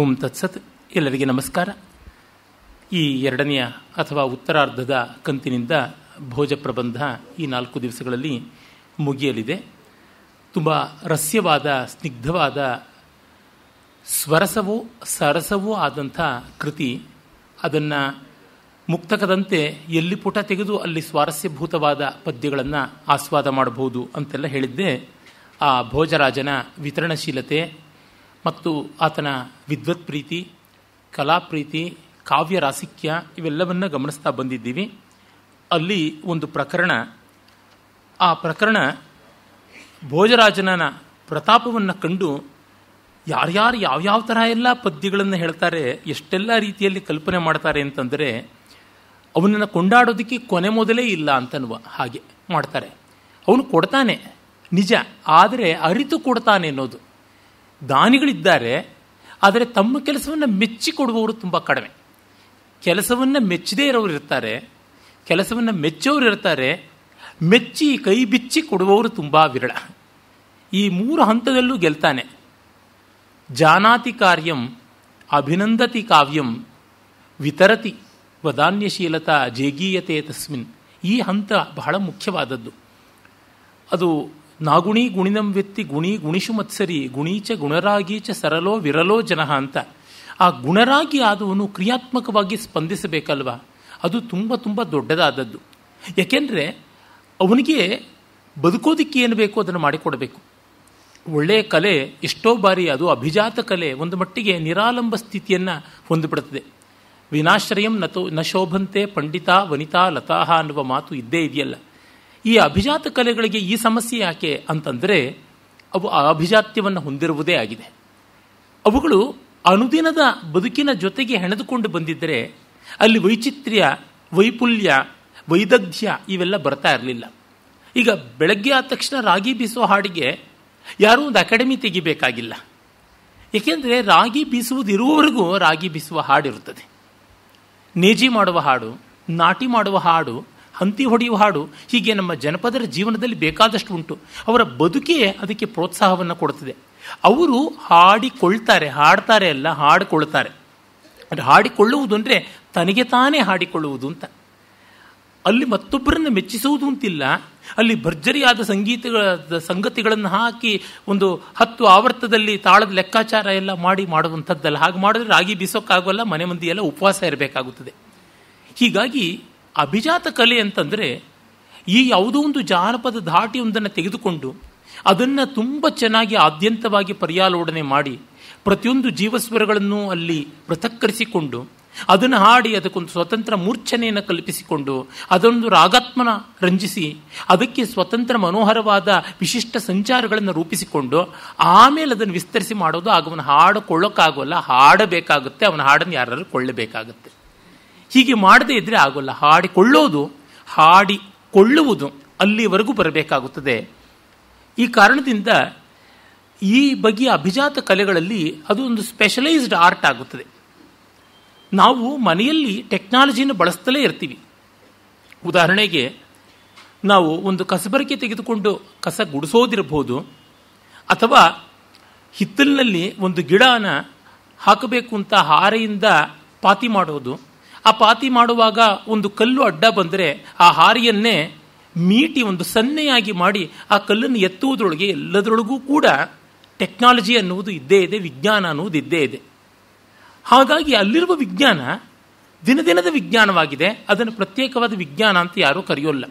ಓಂ ತತ್ಸತ್ ಎಲ್ಲರಿಗೆ ನಮಸ್ಕಾರ ಈ ಎರಡನೆಯ ಅಥವಾ ಉತ್ತರಾರ್ಧದ ಕಂತಿನಿಂದ ಭೋಜ ಪ್ರಬಂಧ ಈ ನಾಲ್ಕು ದಿವಸಗಳಲ್ಲಿ ಮುಗಿಯಲಿದೆ ತುಂಬ ರಸ್ಯವಾದ ಸ್ನಿಗ್ಧವಾದ ಸ್ವರಸವೋ ಸರಸವೂ ಆದಂಥ ಕೃತಿ ಅದನ್ನು ಮುಕ್ತಕದಂತೆ ಎಲ್ಲಿ ಪುಟ ತೆಗೆದು ಅಲ್ಲಿ ಸ್ವಾರಸ್ಯಭೂತವಾದ ಪದ್ಯಗಳನ್ನು ಆಸ್ವಾದ ಮಾಡಬಹುದು ಅಂತೆಲ್ಲ ಹೇಳಿದ್ದೆ ಆ ಭೋಜರಾಜನ ವಿತರಣಶೀಲತೆ ಮತ್ತು ಆತನ ವಿದ್ವತ್ ಪ್ರೀತಿ ಕಲಾಪ್ರೀತಿ ಕಾವ್ಯ ರಾಸಿಕ್ಯ ಇವೆಲ್ಲವನ್ನು ಗಮನಿಸ್ತಾ ಬಂದಿದ್ದೀವಿ ಅಲ್ಲಿ ಒಂದು ಪ್ರಕರಣ ಆ ಪ್ರಕರಣ ಭೋಜರಾಜನ ಪ್ರತಾಪವನ್ನು ಕಂಡು ಯಾರ್ಯಾರು ಯಾವ್ಯಾವ ಥರ ಎಲ್ಲ ಪದ್ಯಗಳನ್ನು ಹೇಳ್ತಾರೆ ಎಷ್ಟೆಲ್ಲ ರೀತಿಯಲ್ಲಿ ಕಲ್ಪನೆ ಮಾಡ್ತಾರೆ ಅಂತಂದರೆ ಅವನನ್ನು ಕೊಂಡಾಡೋದಕ್ಕೆ ಕೊನೆ ಮೊದಲೇ ಇಲ್ಲ ಅಂತನ್ವ ಹಾಗೆ ಮಾಡ್ತಾರೆ ಅವನು ಕೊಡ್ತಾನೆ ನಿಜ ಆದರೆ ಅರಿತು ಕೊಡ್ತಾನೆ ಅನ್ನೋದು ದಾನಿಗಳಿದ್ದಾರೆ ಆದರೆ ತಮ್ಮ ಕೆಲಸವನ್ನು ಮೆಚ್ಚಿಕೊಡುವವರು ತುಂಬ ಕಡಿಮೆ ಕೆಲಸವನ್ನು ಮೆಚ್ಚದೇ ಇರೋರು ಇರ್ತಾರೆ ಕೆಲಸವನ್ನು ಮೆಚ್ಚೋರು ಇರ್ತಾರೆ ಮೆಚ್ಚಿ ಕೈ ಬಿಚ್ಚಿ ಕೊಡುವವರು ತುಂಬ ವಿರಳ ಈ ಮೂರು ಹಂತದಲ್ಲೂ ಗೆಲ್ತಾನೆ ಜಾನಾತಿ ಕಾರ್ಯಂ ಅಭಿನಂದತಿ ಕಾವ್ಯಂ ವಿತರತಿ ವದಾನ್ಯಶೀಲತಾ ಜೇಗೀಯತೆ ತಸ್ಮಿನ್ ಈ ಹಂತ ಬಹಳ ಮುಖ್ಯವಾದದ್ದು ಅದು ನಾಗುಣಿ ಗುಣಿನಂ ವ್ಯಕ್ತಿ ಗುಣಿ ಗುಣಿಶು ಮತ್ಸರಿ ಗುಣೀಚ ಗುಣರಾಗೀಚ ಸರಲೋ ವಿರಲೋ ಜನ ಅಂತ ಆ ಗುಣರಾಗಿ ಆದವನು ಕ್ರಿಯಾತ್ಮಕವಾಗಿ ಸ್ಪಂದಿಸಬೇಕಲ್ವ ಅದು ತುಂಬ ತುಂಬ ದೊಡ್ಡದಾದದ್ದು ಯಾಕೆಂದರೆ ಅವನಿಗೆ ಬದುಕೋದಕ್ಕೆ ಏನು ಬೇಕೋ ಅದನ್ನು ಮಾಡಿಕೊಡಬೇಕು ಒಳ್ಳೆಯ ಕಲೆ ಎಷ್ಟೋ ಬಾರಿ ಅದು ಅಭಿಜಾತ ಕಲೆ ಒಂದು ಮಟ್ಟಿಗೆ ನಿರಾಲಂಬ ಸ್ಥಿತಿಯನ್ನು ಹೊಂದಿಬಿಡುತ್ತದೆ ವಿನಾಶ್ರಯಂ ನತೋ ನ ಶೋಭಂತೆ ಪಂಡಿತಾ ವನಿತಾ ಲತಾಹ ಅನ್ನುವ ಮಾತು ಇದ್ದೇ ಇದೆಯಲ್ಲ ಈ ಅಭಿಜಾತ ಕಲೆಗಳಿಗೆ ಈ ಸಮಸ್ಯೆ ಯಾಕೆ ಅಂತಂದರೆ ಅವು ಆ ಅಭಿಜಾತ್ಯವನ್ನು ಹೊಂದಿರುವುದೇ ಆಗಿದೆ ಅವುಗಳು ಅನುದಿನದ ಬದುಕಿನ ಜೊತೆಗೆ ಹೆಣೆದುಕೊಂಡು ಬಂದಿದ್ದರೆ ಅಲ್ಲಿ ವೈಚಿತ್ರ್ಯ ವೈಪುಲ್ಯ ವೈದಗ್ಧ್ಯ ಇವೆಲ್ಲ ಬರ್ತಾ ಇರಲಿಲ್ಲ ಈಗ ಬೆಳಗ್ಗೆ ಆದ ತಕ್ಷಣ ರಾಗಿ ಬೀಸುವ ಹಾಡಿಗೆ ಯಾರೂ ಒಂದು ಅಕಾಡೆಮಿ ತೆಗಿಬೇಕಾಗಿಲ್ಲ ಏಕೆಂದರೆ ರಾಗಿ ಬೀಸುವುದಿರುವವರೆಗೂ ರಾಗಿ ಬೀಸುವ ಹಾಡಿರುತ್ತದೆ ನೇಜಿ ಮಾಡುವ ಹಾಡು ನಾಟಿ ಮಾಡುವ ಹಾಡು ಹಂತಿ ಹೊಡೆಯುವ ಹಾಡು ಹೀಗೆ ನಮ್ಮ ಜನಪದರ ಜೀವನದಲ್ಲಿ ಬೇಕಾದಷ್ಟು ಉಂಟು ಅವರ ಬದುಕೇ ಅದಕ್ಕೆ ಪ್ರೋತ್ಸಾಹವನ್ನು ಕೊಡುತ್ತದೆ ಅವರು ಹಾಡಿಕೊಳ್ತಾರೆ ಹಾಡ್ತಾರೆ ಅಲ್ಲ ಹಾಡಿಕೊಳ್ತಾರೆ ಅಂದರೆ ಹಾಡಿಕೊಳ್ಳುವುದು ಅಂದರೆ ತನಗೆ ತಾನೇ ಹಾಡಿಕೊಳ್ಳುವುದು ಅಂತ ಅಲ್ಲಿ ಮತ್ತೊಬ್ಬರನ್ನು ಮೆಚ್ಚಿಸುವುದು ಅಂತಿಲ್ಲ ಅಲ್ಲಿ ಭರ್ಜರಿಯಾದ ಸಂಗೀತಗಳ ಸಂಗತಿಗಳನ್ನು ಹಾಕಿ ಒಂದು ಹತ್ತು ಆವರ್ತದಲ್ಲಿ ತಾಳದ ಲೆಕ್ಕಾಚಾರ ಎಲ್ಲ ಮಾಡಿ ಮಾಡುವಂಥದ್ದಲ್ಲ ಹಾಗೆ ಮಾಡಿದ್ರೆ ರಾಗಿ ಬೀಸೋಕ್ಕಾಗೋಲ್ಲ ಮನೆ ಮಂದಿ ಎಲ್ಲ ಉಪವಾಸ ಇರಬೇಕಾಗುತ್ತದೆ ಹೀಗಾಗಿ ಅಭಿಜಾತ ಕಲೆ ಅಂತಂದರೆ ಈ ಯಾವುದೋ ಒಂದು ಜಾನಪದ ಧಾಟಿಯೊಂದನ್ನು ತೆಗೆದುಕೊಂಡು ಅದನ್ನು ತುಂಬ ಚೆನ್ನಾಗಿ ಆದ್ಯಂತವಾಗಿ ಪರ್ಯಾಲೋಡನೆ ಮಾಡಿ ಪ್ರತಿಯೊಂದು ಜೀವಸ್ವರಗಳನ್ನು ಅಲ್ಲಿ ಪೃಥಕ್ಕರಿಸಿಕೊಂಡು ಅದನ್ನು ಹಾಡಿ ಅದಕ್ಕೊಂದು ಸ್ವತಂತ್ರ ಮೂರ್ಛನೆಯನ್ನು ಕಲ್ಪಿಸಿಕೊಂಡು ಅದೊಂದು ರಾಗಾತ್ಮನ ರಂಜಿಸಿ ಅದಕ್ಕೆ ಸ್ವತಂತ್ರ ಮನೋಹರವಾದ ವಿಶಿಷ್ಟ ಸಂಚಾರಗಳನ್ನು ರೂಪಿಸಿಕೊಂಡು ಆಮೇಲೆ ಅದನ್ನು ವಿಸ್ತರಿಸಿ ಮಾಡೋದು ಆಗ ಅವನು ಹಾಡಿಕೊಳ್ಳೋಕ್ಕಾಗೋಲ್ಲ ಹಾಡಬೇಕಾಗುತ್ತೆ ಅವನ ಹಾಡನ್ನು ಯಾರಾದರೂ ಕೊಳ್ಳಬೇಕಾಗುತ್ತೆ ಹೀಗೆ ಮಾಡದೇ ಇದ್ದರೆ ಆಗೋಲ್ಲ ಹಾಡಿಕೊಳ್ಳೋದು ಹಾಡಿಕೊಳ್ಳುವುದು ಅಲ್ಲಿವರೆಗೂ ಬರಬೇಕಾಗುತ್ತದೆ ಈ ಕಾರಣದಿಂದ ಈ ಬಗೆಯ ಅಭಿಜಾತ ಕಲೆಗಳಲ್ಲಿ ಅದು ಒಂದು ಸ್ಪೆಷಲೈಸ್ಡ್ ಆರ್ಟ್ ಆಗುತ್ತದೆ ನಾವು ಮನೆಯಲ್ಲಿ ಟೆಕ್ನಾಲಜಿಯನ್ನು ಬಳಸ್ತಲೇ ಇರ್ತೀವಿ ಉದಾಹರಣೆಗೆ ನಾವು ಒಂದು ಕಸಬರಿಕೆ ತೆಗೆದುಕೊಂಡು ಕಸ ಗುಡಿಸೋದಿರಬಹುದು ಅಥವಾ ಹಿತ್ತಲಿನಲ್ಲಿ ಒಂದು ಗಿಡನ ಹಾಕಬೇಕು ಅಂತ ಹಾರೆಯಿಂದ ಪಾತಿ ಮಾಡೋದು ಆ ಪಾತಿ ಮಾಡುವಾಗ ಒಂದು ಕಲ್ಲು ಅಡ್ಡ ಬಂದರೆ ಆ ಹಾರಿಯನ್ನೇ ಮೀಟಿ ಒಂದು ಸನ್ನೆಯಾಗಿ ಮಾಡಿ ಆ ಕಲ್ಲನ್ನು ಎತ್ತುವುದರೊಳಗೆ ಎಲ್ಲದರೊಳಗೂ ಕೂಡ ಟೆಕ್ನಾಲಜಿ ಅನ್ನುವುದು ಇದ್ದೇ ಇದೆ ವಿಜ್ಞಾನ ಅನ್ನುವುದು ಇದ್ದೇ ಇದೆ ಹಾಗಾಗಿ ಅಲ್ಲಿರುವ ವಿಜ್ಞಾನ ದಿನದಿನದ ವಿಜ್ಞಾನವಾಗಿದೆ ಅದನ್ನು ಪ್ರತ್ಯೇಕವಾದ ವಿಜ್ಞಾನ ಅಂತ ಯಾರೂ ಕರೆಯೋಲ್ಲ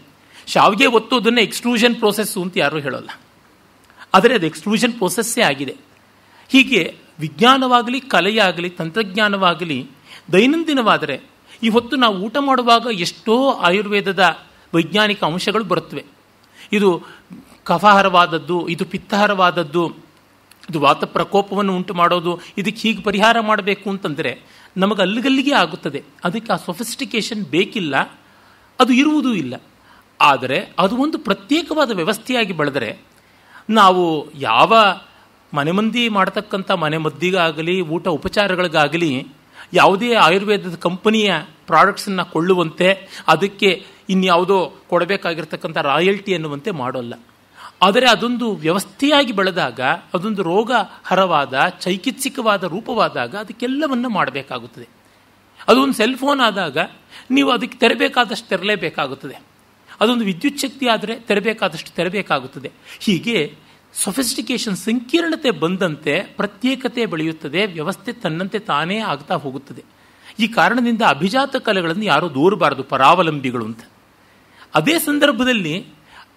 ಶಾವಿಗೆ ಒತ್ತೋದನ್ನೇ ಎಕ್ಸ್ಕ್ಲೂಷನ್ ಎಕ್ಸ್ಟ್ರೂಷನ್ ಪ್ರೋಸೆಸ್ಸು ಅಂತ ಯಾರೂ ಹೇಳೋಲ್ಲ ಆದರೆ ಅದು ಎಕ್ಸ್ಕ್ಲೂಷನ್ ಪ್ರೋಸೆಸ್ಸೇ ಆಗಿದೆ ಹೀಗೆ ವಿಜ್ಞಾನವಾಗಲಿ ಕಲೆಯಾಗಲಿ ತಂತ್ರಜ್ಞಾನವಾಗಲಿ ದೈನಂದಿನವಾದರೆ ಈ ಹೊತ್ತು ನಾವು ಊಟ ಮಾಡುವಾಗ ಎಷ್ಟೋ ಆಯುರ್ವೇದದ ವೈಜ್ಞಾನಿಕ ಅಂಶಗಳು ಬರುತ್ತವೆ ಇದು ಕಫಾಹರವಾದದ್ದು ಇದು ಪಿತ್ತಹರವಾದದ್ದು ಇದು ವಾತ ಪ್ರಕೋಪವನ್ನು ಉಂಟು ಮಾಡೋದು ಇದಕ್ಕೆ ಹೀಗೆ ಪರಿಹಾರ ಮಾಡಬೇಕು ಅಂತಂದರೆ ನಮಗೆ ಅಲ್ಲಿಗಲ್ಲಿಗೆ ಆಗುತ್ತದೆ ಅದಕ್ಕೆ ಆ ಸೊಫಿಸ್ಟಿಕೇಶನ್ ಬೇಕಿಲ್ಲ ಅದು ಇರುವುದೂ ಇಲ್ಲ ಆದರೆ ಅದು ಒಂದು ಪ್ರತ್ಯೇಕವಾದ ವ್ಯವಸ್ಥೆಯಾಗಿ ಬೆಳೆದರೆ ನಾವು ಯಾವ ಮನೆಮಂದಿ ಮನೆ ಮದ್ದಿಗಾಗಲಿ ಊಟ ಉಪಚಾರಗಳಿಗಾಗಲಿ ಯಾವುದೇ ಆಯುರ್ವೇದದ ಕಂಪನಿಯ ಪ್ರಾಡಕ್ಟ್ಸನ್ನು ಕೊಳ್ಳುವಂತೆ ಅದಕ್ಕೆ ಇನ್ಯಾವುದೋ ಕೊಡಬೇಕಾಗಿರ್ತಕ್ಕಂಥ ರಾಯಲ್ಟಿ ಎನ್ನುವಂತೆ ಮಾಡೋಲ್ಲ ಆದರೆ ಅದೊಂದು ವ್ಯವಸ್ಥೆಯಾಗಿ ಬೆಳೆದಾಗ ಅದೊಂದು ರೋಗ ಹರವಾದ ಚೈಕಿತ್ಸಿಕವಾದ ರೂಪವಾದಾಗ ಅದಕ್ಕೆಲ್ಲವನ್ನು ಮಾಡಬೇಕಾಗುತ್ತದೆ ಅದೊಂದು ಸೆಲ್ ಫೋನ್ ಆದಾಗ ನೀವು ಅದಕ್ಕೆ ತೆರಬೇಕಾದಷ್ಟು ತೆರಲೇಬೇಕಾಗುತ್ತದೆ ಅದೊಂದು ವಿದ್ಯುತ್ ಶಕ್ತಿ ಆದರೆ ತೆರಬೇಕಾದಷ್ಟು ತೆರಬೇಕಾಗುತ್ತದೆ ಹೀಗೆ ಸೊಫಿಸ್ಟಿಕೇಶನ್ ಸಂಕೀರ್ಣತೆ ಬಂದಂತೆ ಪ್ರತ್ಯೇಕತೆ ಬೆಳೆಯುತ್ತದೆ ವ್ಯವಸ್ಥೆ ತನ್ನಂತೆ ತಾನೇ ಆಗ್ತಾ ಹೋಗುತ್ತದೆ ಈ ಕಾರಣದಿಂದ ಅಭಿಜಾತ ಕಲೆಗಳನ್ನು ಯಾರೂ ದೂರಬಾರದು ಪರಾವಲಂಬಿಗಳು ಅಂತ ಅದೇ ಸಂದರ್ಭದಲ್ಲಿ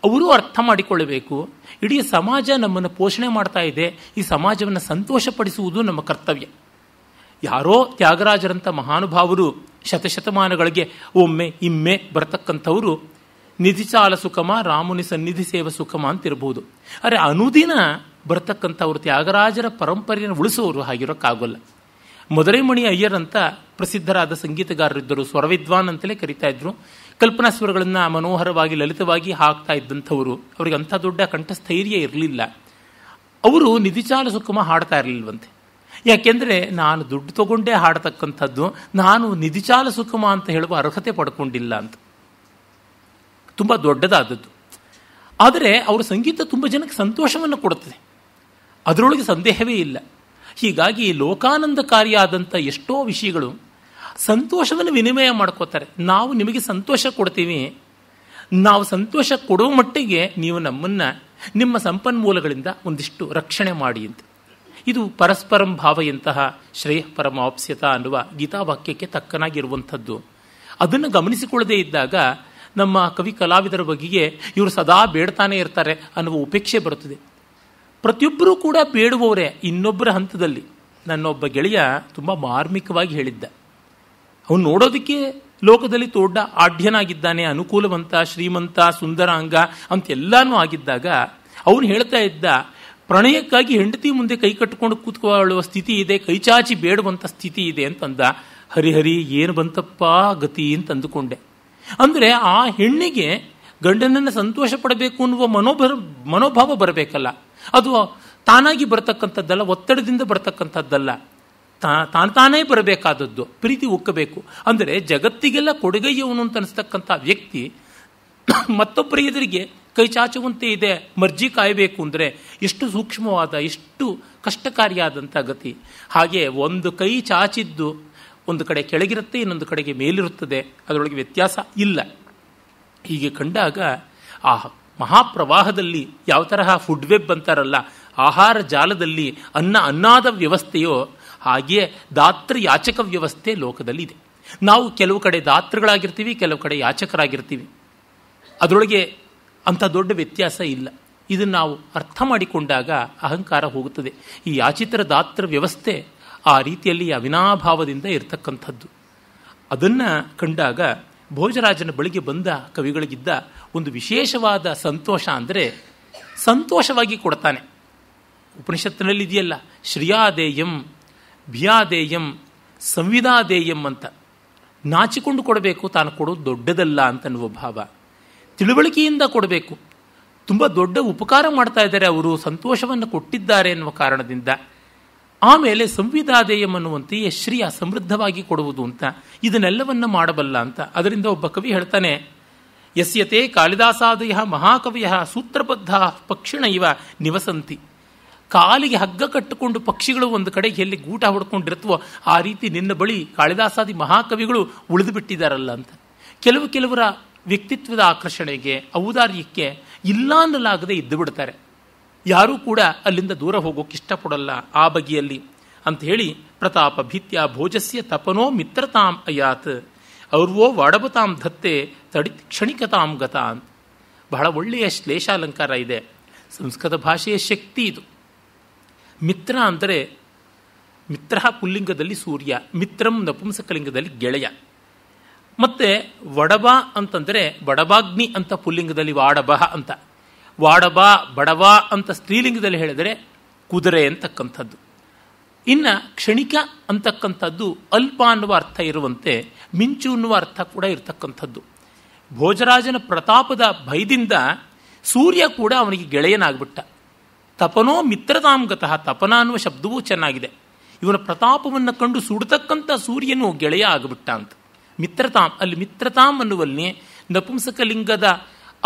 ಅವರು ಅರ್ಥ ಮಾಡಿಕೊಳ್ಳಬೇಕು ಇಡೀ ಸಮಾಜ ನಮ್ಮನ್ನು ಪೋಷಣೆ ಮಾಡ್ತಾ ಇದೆ ಈ ಸಮಾಜವನ್ನು ಸಂತೋಷಪಡಿಸುವುದು ನಮ್ಮ ಕರ್ತವ್ಯ ಯಾರೋ ತ್ಯಾಗರಾಜರಂಥ ಮಹಾನುಭಾವರು ಶತಶತಮಾನಗಳಿಗೆ ಒಮ್ಮೆ ಇಮ್ಮೆ ಬರತಕ್ಕಂಥವರು ನಿಧಿಚಾಲ ಸುಕಮ ಸುಖಮ ರಾಮುನಿ ಸನ್ನಿಧಿ ಸೇವ ಸುಖಮ ಇರಬಹುದು ಅರೆ ಅನುದಿನ ಬರ್ತಕ್ಕಂಥವ್ರು ತ್ಯಾಗರಾಜರ ಪರಂಪರೆಯನ್ನು ಉಳಿಸುವವರು ಆಗಿರೋಕ್ಕಾಗೋಲ್ಲ ಮೊದಲೇಮಣಿ ಅಯ್ಯರ್ ಅಂತ ಪ್ರಸಿದ್ಧರಾದ ಸಂಗೀತಗಾರರಿದ್ದರು ಸ್ವರವಿದ್ವಾನ್ ಅಂತಲೇ ಕರಿತಾ ಇದ್ರು ಕಲ್ಪನಾ ಸ್ವರಗಳನ್ನು ಮನೋಹರವಾಗಿ ಲಲಿತವಾಗಿ ಹಾಕ್ತಾ ಇದ್ದಂಥವರು ಅವರಿಗೆ ಅಂಥ ದೊಡ್ಡ ಕಂಠಸ್ಥೈರ್ಯ ಇರಲಿಲ್ಲ ಅವರು ನಿಧಿಚಾಲ ಸುಖಮ ಹಾಡ್ತಾ ಇರಲಿಲ್ವಂತೆ ಯಾಕೆಂದರೆ ನಾನು ದುಡ್ಡು ತಗೊಂಡೇ ಹಾಡತಕ್ಕಂಥದ್ದು ನಾನು ನಿಧಿಚಾಲ ಸುಖಮ ಅಂತ ಹೇಳುವ ಅರ್ಹತೆ ಪಡ್ಕೊಂಡಿಲ್ಲ ಅಂತ ತುಂಬ ದೊಡ್ಡದಾದದ್ದು ಆದರೆ ಅವರ ಸಂಗೀತ ತುಂಬ ಜನಕ್ಕೆ ಸಂತೋಷವನ್ನು ಕೊಡುತ್ತದೆ ಅದರೊಳಗೆ ಸಂದೇಹವೇ ಇಲ್ಲ ಹೀಗಾಗಿ ಲೋಕಾನಂದಕಾರಿಯಾದಂಥ ಎಷ್ಟೋ ವಿಷಯಗಳು ಸಂತೋಷವನ್ನು ವಿನಿಮಯ ಮಾಡ್ಕೋತಾರೆ ನಾವು ನಿಮಗೆ ಸಂತೋಷ ಕೊಡ್ತೀವಿ ನಾವು ಸಂತೋಷ ಕೊಡುವ ಮಟ್ಟಿಗೆ ನೀವು ನಮ್ಮನ್ನು ನಿಮ್ಮ ಸಂಪನ್ಮೂಲಗಳಿಂದ ಒಂದಿಷ್ಟು ರಕ್ಷಣೆ ಮಾಡಿ ಅಂತ ಇದು ಪರಸ್ಪರಂ ಭಾವೆಯಂತಹ ಶ್ರೇಯ ಪರಮಾಪ್ಸ್ಯತ ಅನ್ನುವ ಗೀತಾವಾಕ್ಯಕ್ಕೆ ತಕ್ಕನಾಗಿರುವಂಥದ್ದು ಅದನ್ನು ಗಮನಿಸಿಕೊಳ್ಳದೇ ಇದ್ದಾಗ ನಮ್ಮ ಕವಿ ಕಲಾವಿದರ ಬಗೆಗೆ ಇವರು ಸದಾ ಬೇಡ್ತಾನೆ ಇರ್ತಾರೆ ಅನ್ನುವ ಉಪೇಕ್ಷೆ ಬರುತ್ತದೆ ಪ್ರತಿಯೊಬ್ಬರೂ ಕೂಡ ಬೇಡುವವರೇ ಇನ್ನೊಬ್ಬರ ಹಂತದಲ್ಲಿ ನನ್ನೊಬ್ಬ ಗೆಳೆಯ ತುಂಬ ಮಾರ್ಮಿಕವಾಗಿ ಹೇಳಿದ್ದ ಅವನು ನೋಡೋದಕ್ಕೆ ಲೋಕದಲ್ಲಿ ದೊಡ್ಡ ಆಢ್ಯನಾಗಿದ್ದಾನೆ ಅನುಕೂಲವಂತ ಶ್ರೀಮಂತ ಸುಂದರ ಅಂಗ ಅಂತೆಲ್ಲನೂ ಆಗಿದ್ದಾಗ ಅವನು ಹೇಳ್ತಾ ಇದ್ದ ಪ್ರಣಯಕ್ಕಾಗಿ ಹೆಂಡತಿ ಮುಂದೆ ಕೈ ಕಟ್ಟಿಕೊಂಡು ಕೂತ್ಕೊಳ್ಳುವ ಸ್ಥಿತಿ ಇದೆ ಕೈಚಾಚಿ ಬೇಡುವಂಥ ಸ್ಥಿತಿ ಇದೆ ಅಂತಂದ ಹರಿಹರಿ ಏನು ಬಂತಪ್ಪ ಗತಿ ಅಂತ ಅಂದುಕೊಂಡೆ ಅಂದರೆ ಆ ಹೆಣ್ಣಿಗೆ ಗಂಡನನ್ನು ಸಂತೋಷ ಪಡಬೇಕು ಅನ್ನುವ ಮನೋಭರ ಮನೋಭಾವ ಬರಬೇಕಲ್ಲ ಅದು ತಾನಾಗಿ ಬರತಕ್ಕಂಥದ್ದಲ್ಲ ಒತ್ತಡದಿಂದ ಬರತಕ್ಕಂಥದ್ದಲ್ಲ ತಾ ತಾನು ತಾನೇ ಬರಬೇಕಾದದ್ದು ಪ್ರೀತಿ ಉಕ್ಕಬೇಕು ಅಂದರೆ ಜಗತ್ತಿಗೆಲ್ಲ ಕೊಡುಗೈಯವನು ಅಂತ ಅನಿಸ್ತಕ್ಕಂಥ ವ್ಯಕ್ತಿ ಮತ್ತೊಬ್ಬರ ಎದುರಿಗೆ ಕೈ ಚಾಚುವಂತೆ ಇದೆ ಮರ್ಜಿ ಕಾಯಬೇಕು ಅಂದರೆ ಎಷ್ಟು ಸೂಕ್ಷ್ಮವಾದ ಎಷ್ಟು ಕಷ್ಟಕಾರಿಯಾದಂಥ ಗತಿ ಹಾಗೆ ಒಂದು ಕೈ ಚಾಚಿದ್ದು ಒಂದು ಕಡೆ ಕೆಳಗಿರುತ್ತೆ ಇನ್ನೊಂದು ಕಡೆಗೆ ಮೇಲಿರುತ್ತದೆ ಅದರೊಳಗೆ ವ್ಯತ್ಯಾಸ ಇಲ್ಲ ಹೀಗೆ ಕಂಡಾಗ ಆ ಮಹಾಪ್ರವಾಹದಲ್ಲಿ ಯಾವ ತರಹ ಫುಡ್ ವೆಬ್ ಅಂತಾರಲ್ಲ ಆಹಾರ ಜಾಲದಲ್ಲಿ ಅನ್ನ ಅನ್ನಾದ ವ್ಯವಸ್ಥೆಯೋ ಹಾಗೆಯೇ ದಾತ್ರ ಯಾಚಕ ವ್ಯವಸ್ಥೆ ಲೋಕದಲ್ಲಿ ಇದೆ ನಾವು ಕೆಲವು ಕಡೆ ದಾತ್ರಗಳಾಗಿರ್ತೀವಿ ಕೆಲವು ಕಡೆ ಯಾಚಕರಾಗಿರ್ತೀವಿ ಅದರೊಳಗೆ ಅಂಥ ದೊಡ್ಡ ವ್ಯತ್ಯಾಸ ಇಲ್ಲ ಇದನ್ನು ನಾವು ಅರ್ಥ ಮಾಡಿಕೊಂಡಾಗ ಅಹಂಕಾರ ಹೋಗುತ್ತದೆ ಈ ಯಾಚಿತರ ದಾತ್ರ ವ್ಯವಸ್ಥೆ ಆ ರೀತಿಯಲ್ಲಿ ಅವಿನಾಭಾವದಿಂದ ಇರತಕ್ಕಂಥದ್ದು ಅದನ್ನು ಕಂಡಾಗ ಭೋಜರಾಜನ ಬಳಿಗೆ ಬಂದ ಕವಿಗಳಿಗಿದ್ದ ಒಂದು ವಿಶೇಷವಾದ ಸಂತೋಷ ಅಂದರೆ ಸಂತೋಷವಾಗಿ ಕೊಡ್ತಾನೆ ಉಪನಿಷತ್ತಿನಲ್ಲಿ ಇದೆಯಲ್ಲ ಶ್ರಿಯಾದೇಯಂ ಭಿಯಾದೇಯಂ ಸಂವಿಧಾದೇಯಂ ಅಂತ ನಾಚಿಕೊಂಡು ಕೊಡಬೇಕು ತಾನು ಕೊಡೋದು ದೊಡ್ಡದಲ್ಲ ಅಂತನ್ನುವ ಭಾವ ತಿಳುವಳಿಕೆಯಿಂದ ಕೊಡಬೇಕು ತುಂಬ ದೊಡ್ಡ ಉಪಕಾರ ಮಾಡ್ತಾ ಇದ್ದಾರೆ ಅವರು ಸಂತೋಷವನ್ನು ಕೊಟ್ಟಿದ್ದಾರೆ ಎನ್ನುವ ಕಾರಣದಿಂದ ಆಮೇಲೆ ಸಂವಿಧಾದೇಯಂ ಅನ್ನುವಂತೆಯೇ ಶ್ರೀಯ ಸಮೃದ್ಧವಾಗಿ ಕೊಡುವುದು ಅಂತ ಇದನ್ನೆಲ್ಲವನ್ನ ಮಾಡಬಲ್ಲ ಅಂತ ಅದರಿಂದ ಒಬ್ಬ ಕವಿ ಹೇಳ್ತಾನೆ ಯಸ್ಯತೆ ಕಾಳಿದಾಸಾದಯ ಮಹಾಕವಿಯ ಸೂತ್ರಬದ್ಧ ಪಕ್ಷಿಣ ಇವ ನಿವಸಂತಿ ಕಾಲಿಗೆ ಹಗ್ಗ ಕಟ್ಟಿಕೊಂಡು ಪಕ್ಷಿಗಳು ಒಂದು ಕಡೆ ಎಲ್ಲಿ ಗೂಟ ಹೊಡ್ಕೊಂಡಿರ್ತವೋ ಆ ರೀತಿ ನಿನ್ನ ಬಳಿ ಕಾಳಿದಾಸಾದಿ ಮಹಾಕವಿಗಳು ಉಳಿದು ಬಿಟ್ಟಿದ್ದಾರಲ್ಲ ಅಂತ ಕೆಲವು ಕೆಲವರ ವ್ಯಕ್ತಿತ್ವದ ಆಕರ್ಷಣೆಗೆ ಔದಾರ್ಯಕ್ಕೆ ಇಲ್ಲ ಅನ್ನಲಾಗದೆ ಇದ್ದು ಬಿಡ್ತಾರೆ ಯಾರೂ ಕೂಡ ಅಲ್ಲಿಂದ ದೂರ ಹೋಗೋಕೆ ಇಷ್ಟಪಡಲ್ಲ ಆ ಬಗೆಯಲ್ಲಿ ಅಂತ ಹೇಳಿ ಪ್ರತಾಪ ಭೀತ್ಯ ಭೋಜಸ್ಯ ತಪನೋ ಮಿತ್ರತಾಂ ಅಯಾತ್ ಅವ್ರವೋ ವಾಡಬತಾಂ ಧತ್ತೆ ತಡಿ ಕ್ಷಣಿಕತಾಂ ಗತ ಅಂತ ಬಹಳ ಒಳ್ಳೆಯ ಶ್ಲೇಷಾಲಂಕಾರ ಇದೆ ಸಂಸ್ಕೃತ ಭಾಷೆಯ ಶಕ್ತಿ ಇದು ಮಿತ್ರ ಅಂದರೆ ಮಿತ್ರ ಪುಲ್ಲಿಂಗದಲ್ಲಿ ಸೂರ್ಯ ಮಿತ್ರಂ ನಪುಂಸಕಲಿಂಗದಲ್ಲಿ ಗೆಳೆಯ ಮತ್ತು ವಡಬ ಅಂತಂದರೆ ವಡಬಾಗ್ನಿ ಅಂತ ಪುಲ್ಲಿಂಗದಲ್ಲಿ ವಾಡಬಹ ಅಂತ ವಾಡಬ ಬಡವ ಅಂತ ಸ್ತ್ರೀಲಿಂಗದಲ್ಲಿ ಹೇಳಿದರೆ ಕುದುರೆ ಅಂತಕ್ಕಂಥದ್ದು ಇನ್ನು ಕ್ಷಣಿಕ ಅಂತಕ್ಕಂಥದ್ದು ಅಲ್ಪ ಅನ್ನುವ ಅರ್ಥ ಇರುವಂತೆ ಮಿಂಚು ಅನ್ನುವ ಅರ್ಥ ಕೂಡ ಇರತಕ್ಕಂಥದ್ದು ಭೋಜರಾಜನ ಪ್ರತಾಪದ ಭಯದಿಂದ ಸೂರ್ಯ ಕೂಡ ಅವನಿಗೆ ಗೆಳೆಯನಾಗ್ಬಿಟ್ಟ ತಪನೋ ಮಿತ್ರತಾಂಗತಃ ತಪನ ಅನ್ನುವ ಶಬ್ದವೂ ಚೆನ್ನಾಗಿದೆ ಇವನ ಪ್ರತಾಪವನ್ನು ಕಂಡು ಸುಡತಕ್ಕಂಥ ಸೂರ್ಯನು ಗೆಳೆಯ ಆಗಿಬಿಟ್ಟ ಅಂತ ಮಿತ್ರತಾಮ್ ಅಲ್ಲಿ ಮಿತ್ರತಾಂ ಅನ್ನುವಲ್ಲಿ ನಪುಂಸಕಲಿಂಗದ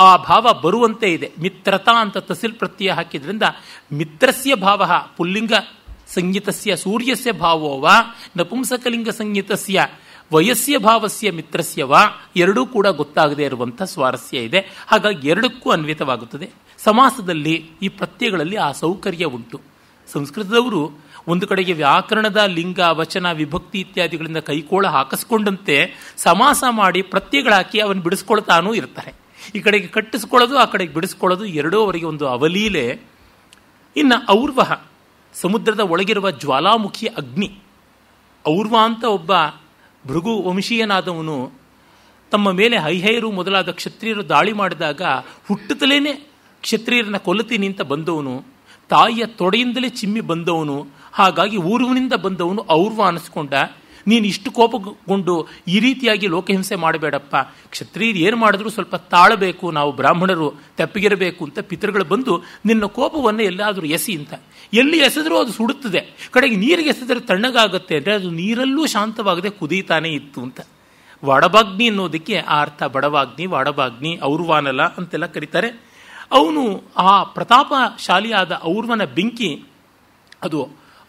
ಆ ಭಾವ ಬರುವಂತೆ ಇದೆ ಮಿತ್ರತಾ ಅಂತ ತಸಿಲ್ ಪ್ರತ್ಯಯ ಹಾಕಿದ್ರಿಂದ ಮಿತ್ರಸ್ಯ ಭಾವ ಪುಲ್ಲಿಂಗ ಸಂಗೀತಸ್ಯ ಸೂರ್ಯಸ್ಯ ಭಾವೋವ ನಪುಂಸಕಲಿಂಗ ಸಂಗೀತಸ್ಯ ವಯಸ್ಸ್ಯ ಭಾವಸ್ಯ ಮಿತ್ರಸ್ಯವ ಎರಡೂ ಕೂಡ ಗೊತ್ತಾಗದೇ ಇರುವಂಥ ಸ್ವಾರಸ್ಯ ಇದೆ ಹಾಗಾಗಿ ಎರಡಕ್ಕೂ ಅನ್ವಿತವಾಗುತ್ತದೆ ಸಮಾಸದಲ್ಲಿ ಈ ಪ್ರತ್ಯಯಗಳಲ್ಲಿ ಆ ಸೌಕರ್ಯ ಉಂಟು ಸಂಸ್ಕೃತದವರು ಒಂದು ಕಡೆಗೆ ವ್ಯಾಕರಣದ ಲಿಂಗ ವಚನ ವಿಭಕ್ತಿ ಇತ್ಯಾದಿಗಳಿಂದ ಕೈಕೋಳ ಹಾಕಿಸ್ಕೊಂಡಂತೆ ಸಮಾಸ ಮಾಡಿ ಪ್ರತ್ಯಯಗಳಾಕಿ ಅವನ್ ಬಿಡಿಸ್ಕೊಳ್ತಾನೂ ಇರ್ತಾರೆ ಈ ಕಡೆಗೆ ಕಟ್ಟಿಸ್ಕೊಳ್ಳೋದು ಆ ಕಡೆಗೆ ಬಿಡಿಸ್ಕೊಳ್ಳೋದು ಎರಡೂ ಅವರಿಗೆ ಒಂದು ಅವಲೀಲೆ ಇನ್ನು ಔರ್ವಹ ಸಮುದ್ರದ ಒಳಗಿರುವ ಜ್ವಾಲಾಮುಖಿ ಅಗ್ನಿ ಔರ್ವ ಅಂತ ಒಬ್ಬ ಭೃಗು ವಂಶೀಯನಾದವನು ತಮ್ಮ ಮೇಲೆ ಹೈಹೈರು ಮೊದಲಾದ ಕ್ಷತ್ರಿಯರು ದಾಳಿ ಮಾಡಿದಾಗ ಹುಟ್ಟುತ್ತಲೇನೆ ಕ್ಷತ್ರಿಯರನ್ನ ಕೊಲ್ಲುತ್ತೀನಿ ಅಂತ ಬಂದವನು ತಾಯಿಯ ತೊಡೆಯಿಂದಲೇ ಚಿಮ್ಮಿ ಬಂದವನು ಹಾಗಾಗಿ ಊರುವಿನಿಂದ ಬಂದವನು ಔರ್ವ ಅನಿಸ್ಕೊಂಡ ನೀನು ಇಷ್ಟು ಕೋಪಗೊಂಡು ಈ ರೀತಿಯಾಗಿ ಲೋಕಹಿಂಸೆ ಮಾಡಬೇಡಪ್ಪ ಕ್ಷತ್ರಿಯರು ಏನು ಮಾಡಿದ್ರು ಸ್ವಲ್ಪ ತಾಳಬೇಕು ನಾವು ಬ್ರಾಹ್ಮಣರು ತಪ್ಪಿಗಿರಬೇಕು ಅಂತ ಪಿತೃಗಳು ಬಂದು ನಿನ್ನ ಕೋಪವನ್ನು ಎಲ್ಲಾದರೂ ಎಸಿ ಅಂತ ಎಲ್ಲಿ ಎಸೆದರೂ ಅದು ಸುಡುತ್ತದೆ ಕಡೆಗೆ ನೀರಿಗೆ ಎಸೆದರೆ ತಣ್ಣಗಾಗುತ್ತೆ ಅಂದರೆ ಅದು ನೀರಲ್ಲೂ ಶಾಂತವಾಗದೆ ಕುದೀತಾನೆ ಇತ್ತು ಅಂತ ವಡಬಾಗ್ನಿ ಅನ್ನೋದಕ್ಕೆ ಆ ಅರ್ಥ ಬಡವಾಗ್ನಿ ವಾಡಬಾಗ್ನಿ ಔರ್ವಾನಲ ಅಂತೆಲ್ಲ ಕರೀತಾರೆ ಅವನು ಆ ಪ್ರತಾಪಶಾಲಿಯಾದ ಔರ್ವನ ಬೆಂಕಿ ಅದು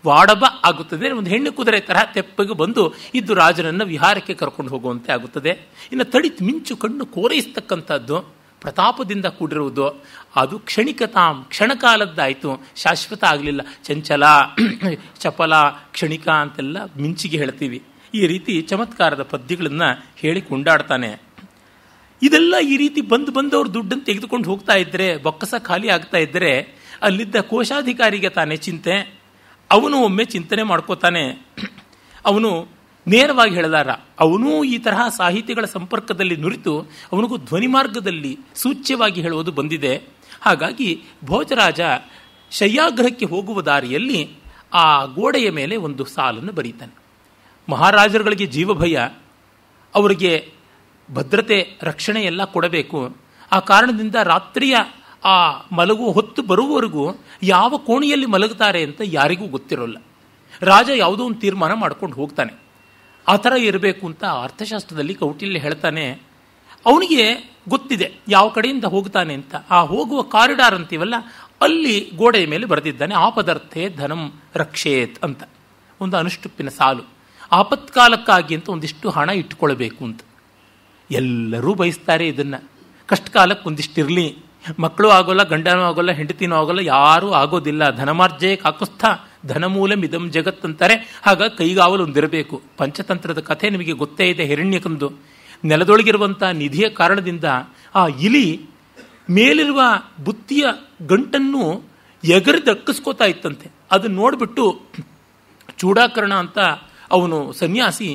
ವಾಡಬ ಆಗುತ್ತದೆ ಒಂದು ಹೆಣ್ಣು ಕುದುರೆ ತರಹ ತೆಪ್ಪಗೆ ಬಂದು ಇದ್ದು ರಾಜನನ್ನ ವಿಹಾರಕ್ಕೆ ಕರ್ಕೊಂಡು ಹೋಗುವಂತೆ ಆಗುತ್ತದೆ ಇನ್ನು ತಡಿತು ಮಿಂಚು ಕಣ್ಣು ಕೋರೈಸ್ತಕ್ಕಂಥದ್ದು ಪ್ರತಾಪದಿಂದ ಕೂಡಿರುವುದು ಅದು ಕ್ಷಣಿಕತಾಂ ಕ್ಷಣಕಾಲದ್ದಾಯಿತು ಶಾಶ್ವತ ಆಗಲಿಲ್ಲ ಚಂಚಲ ಚಪಲ ಕ್ಷಣಿಕ ಅಂತೆಲ್ಲ ಮಿಂಚಿಗೆ ಹೇಳ್ತೀವಿ ಈ ರೀತಿ ಚಮತ್ಕಾರದ ಪದ್ಯಗಳನ್ನು ಹೇಳಿ ಕೊಂಡಾಡ್ತಾನೆ ಇದೆಲ್ಲ ಈ ರೀತಿ ಬಂದು ಬಂದವರು ದುಡ್ಡನ್ನು ತೆಗೆದುಕೊಂಡು ಹೋಗ್ತಾ ಇದ್ದರೆ ಬೊಕ್ಕಸ ಖಾಲಿ ಆಗ್ತಾ ಇದ್ದರೆ ಅಲ್ಲಿದ್ದ ಕೋಶಾಧಿಕಾರಿಗೆ ತಾನೇ ಚಿಂತೆ ಅವನು ಒಮ್ಮೆ ಚಿಂತನೆ ಮಾಡ್ಕೋತಾನೆ ಅವನು ನೇರವಾಗಿ ಹೇಳಲಾರ ಅವನೂ ಈ ತರಹ ಸಾಹಿತಿಗಳ ಸಂಪರ್ಕದಲ್ಲಿ ನುರಿತು ಅವನಿಗೂ ಧ್ವನಿ ಮಾರ್ಗದಲ್ಲಿ ಸೂಚ್ಯವಾಗಿ ಹೇಳುವುದು ಬಂದಿದೆ ಹಾಗಾಗಿ ಭೋಜರಾಜ ಶಯ್ಯಾಗ್ರಹಕ್ಕೆ ಹೋಗುವ ದಾರಿಯಲ್ಲಿ ಆ ಗೋಡೆಯ ಮೇಲೆ ಒಂದು ಸಾಲನ್ನು ಬರೀತಾನೆ ಮಹಾರಾಜರುಗಳಿಗೆ ಜೀವಭಯ ಅವರಿಗೆ ಭದ್ರತೆ ರಕ್ಷಣೆ ಎಲ್ಲ ಕೊಡಬೇಕು ಆ ಕಾರಣದಿಂದ ರಾತ್ರಿಯ ಆ ಮಲಗುವ ಹೊತ್ತು ಬರುವವರೆಗೂ ಯಾವ ಕೋಣೆಯಲ್ಲಿ ಮಲಗುತ್ತಾರೆ ಅಂತ ಯಾರಿಗೂ ಗೊತ್ತಿರೋಲ್ಲ ರಾಜ ಯಾವುದೋ ಒಂದು ತೀರ್ಮಾನ ಮಾಡ್ಕೊಂಡು ಹೋಗ್ತಾನೆ ಆ ಥರ ಇರಬೇಕು ಅಂತ ಅರ್ಥಶಾಸ್ತ್ರದಲ್ಲಿ ಕೌಟಿಲ್ಯ ಹೇಳ್ತಾನೆ ಅವನಿಗೆ ಗೊತ್ತಿದೆ ಯಾವ ಕಡೆಯಿಂದ ಹೋಗ್ತಾನೆ ಅಂತ ಆ ಹೋಗುವ ಕಾರಿಡಾರ್ ಅಂತೀವಲ್ಲ ಅಲ್ಲಿ ಗೋಡೆಯ ಮೇಲೆ ಬರೆದಿದ್ದಾನೆ ಆಪದರ್ಥೆ ಧನಂ ರಕ್ಷೇತ್ ಅಂತ ಒಂದು ಅನುಷ್ಟುಪ್ಪಿನ ಸಾಲು ಆಪತ್ಕಾಲಕ್ಕಾಗಿ ಅಂತ ಒಂದಿಷ್ಟು ಹಣ ಇಟ್ಕೊಳ್ಬೇಕು ಅಂತ ಎಲ್ಲರೂ ಬಯಸ್ತಾರೆ ಇದನ್ನು ಕಷ್ಟಕಾಲಕ್ಕೆ ಒಂದಿಷ್ಟಿರಲಿ ಮಕ್ಕಳು ಆಗೋಲ್ಲ ಗಂಡನೂ ಆಗೋಲ್ಲ ಹೆಂಡತಿನೂ ಆಗೋಲ್ಲ ಯಾರೂ ಆಗೋದಿಲ್ಲ ಧನಮಾರ್ಜೆ ಕಾಕುಸ್ಥ ಧನಮೂಲಂ ಇದಂ ಜಗತ್ ಅಂತಾರೆ ಆಗ ಕೈಗಾವಲು ಒಂದಿರಬೇಕು ಪಂಚತಂತ್ರದ ಕಥೆ ನಿಮಗೆ ಗೊತ್ತೇ ಇದೆ ಹಿರಣ್ಯಕಂದು ನೆಲದೊಳಗಿರುವಂಥ ನಿಧಿಯ ಕಾರಣದಿಂದ ಆ ಇಲಿ ಮೇಲಿರುವ ಬುತ್ತಿಯ ಗಂಟನ್ನು ಎಗರಿ ದಕ್ಕಿಸ್ಕೋತಾ ಇತ್ತಂತೆ ಅದನ್ನು ನೋಡಿಬಿಟ್ಟು ಚೂಡಾಕರಣ ಅಂತ ಅವನು ಸನ್ಯಾಸಿ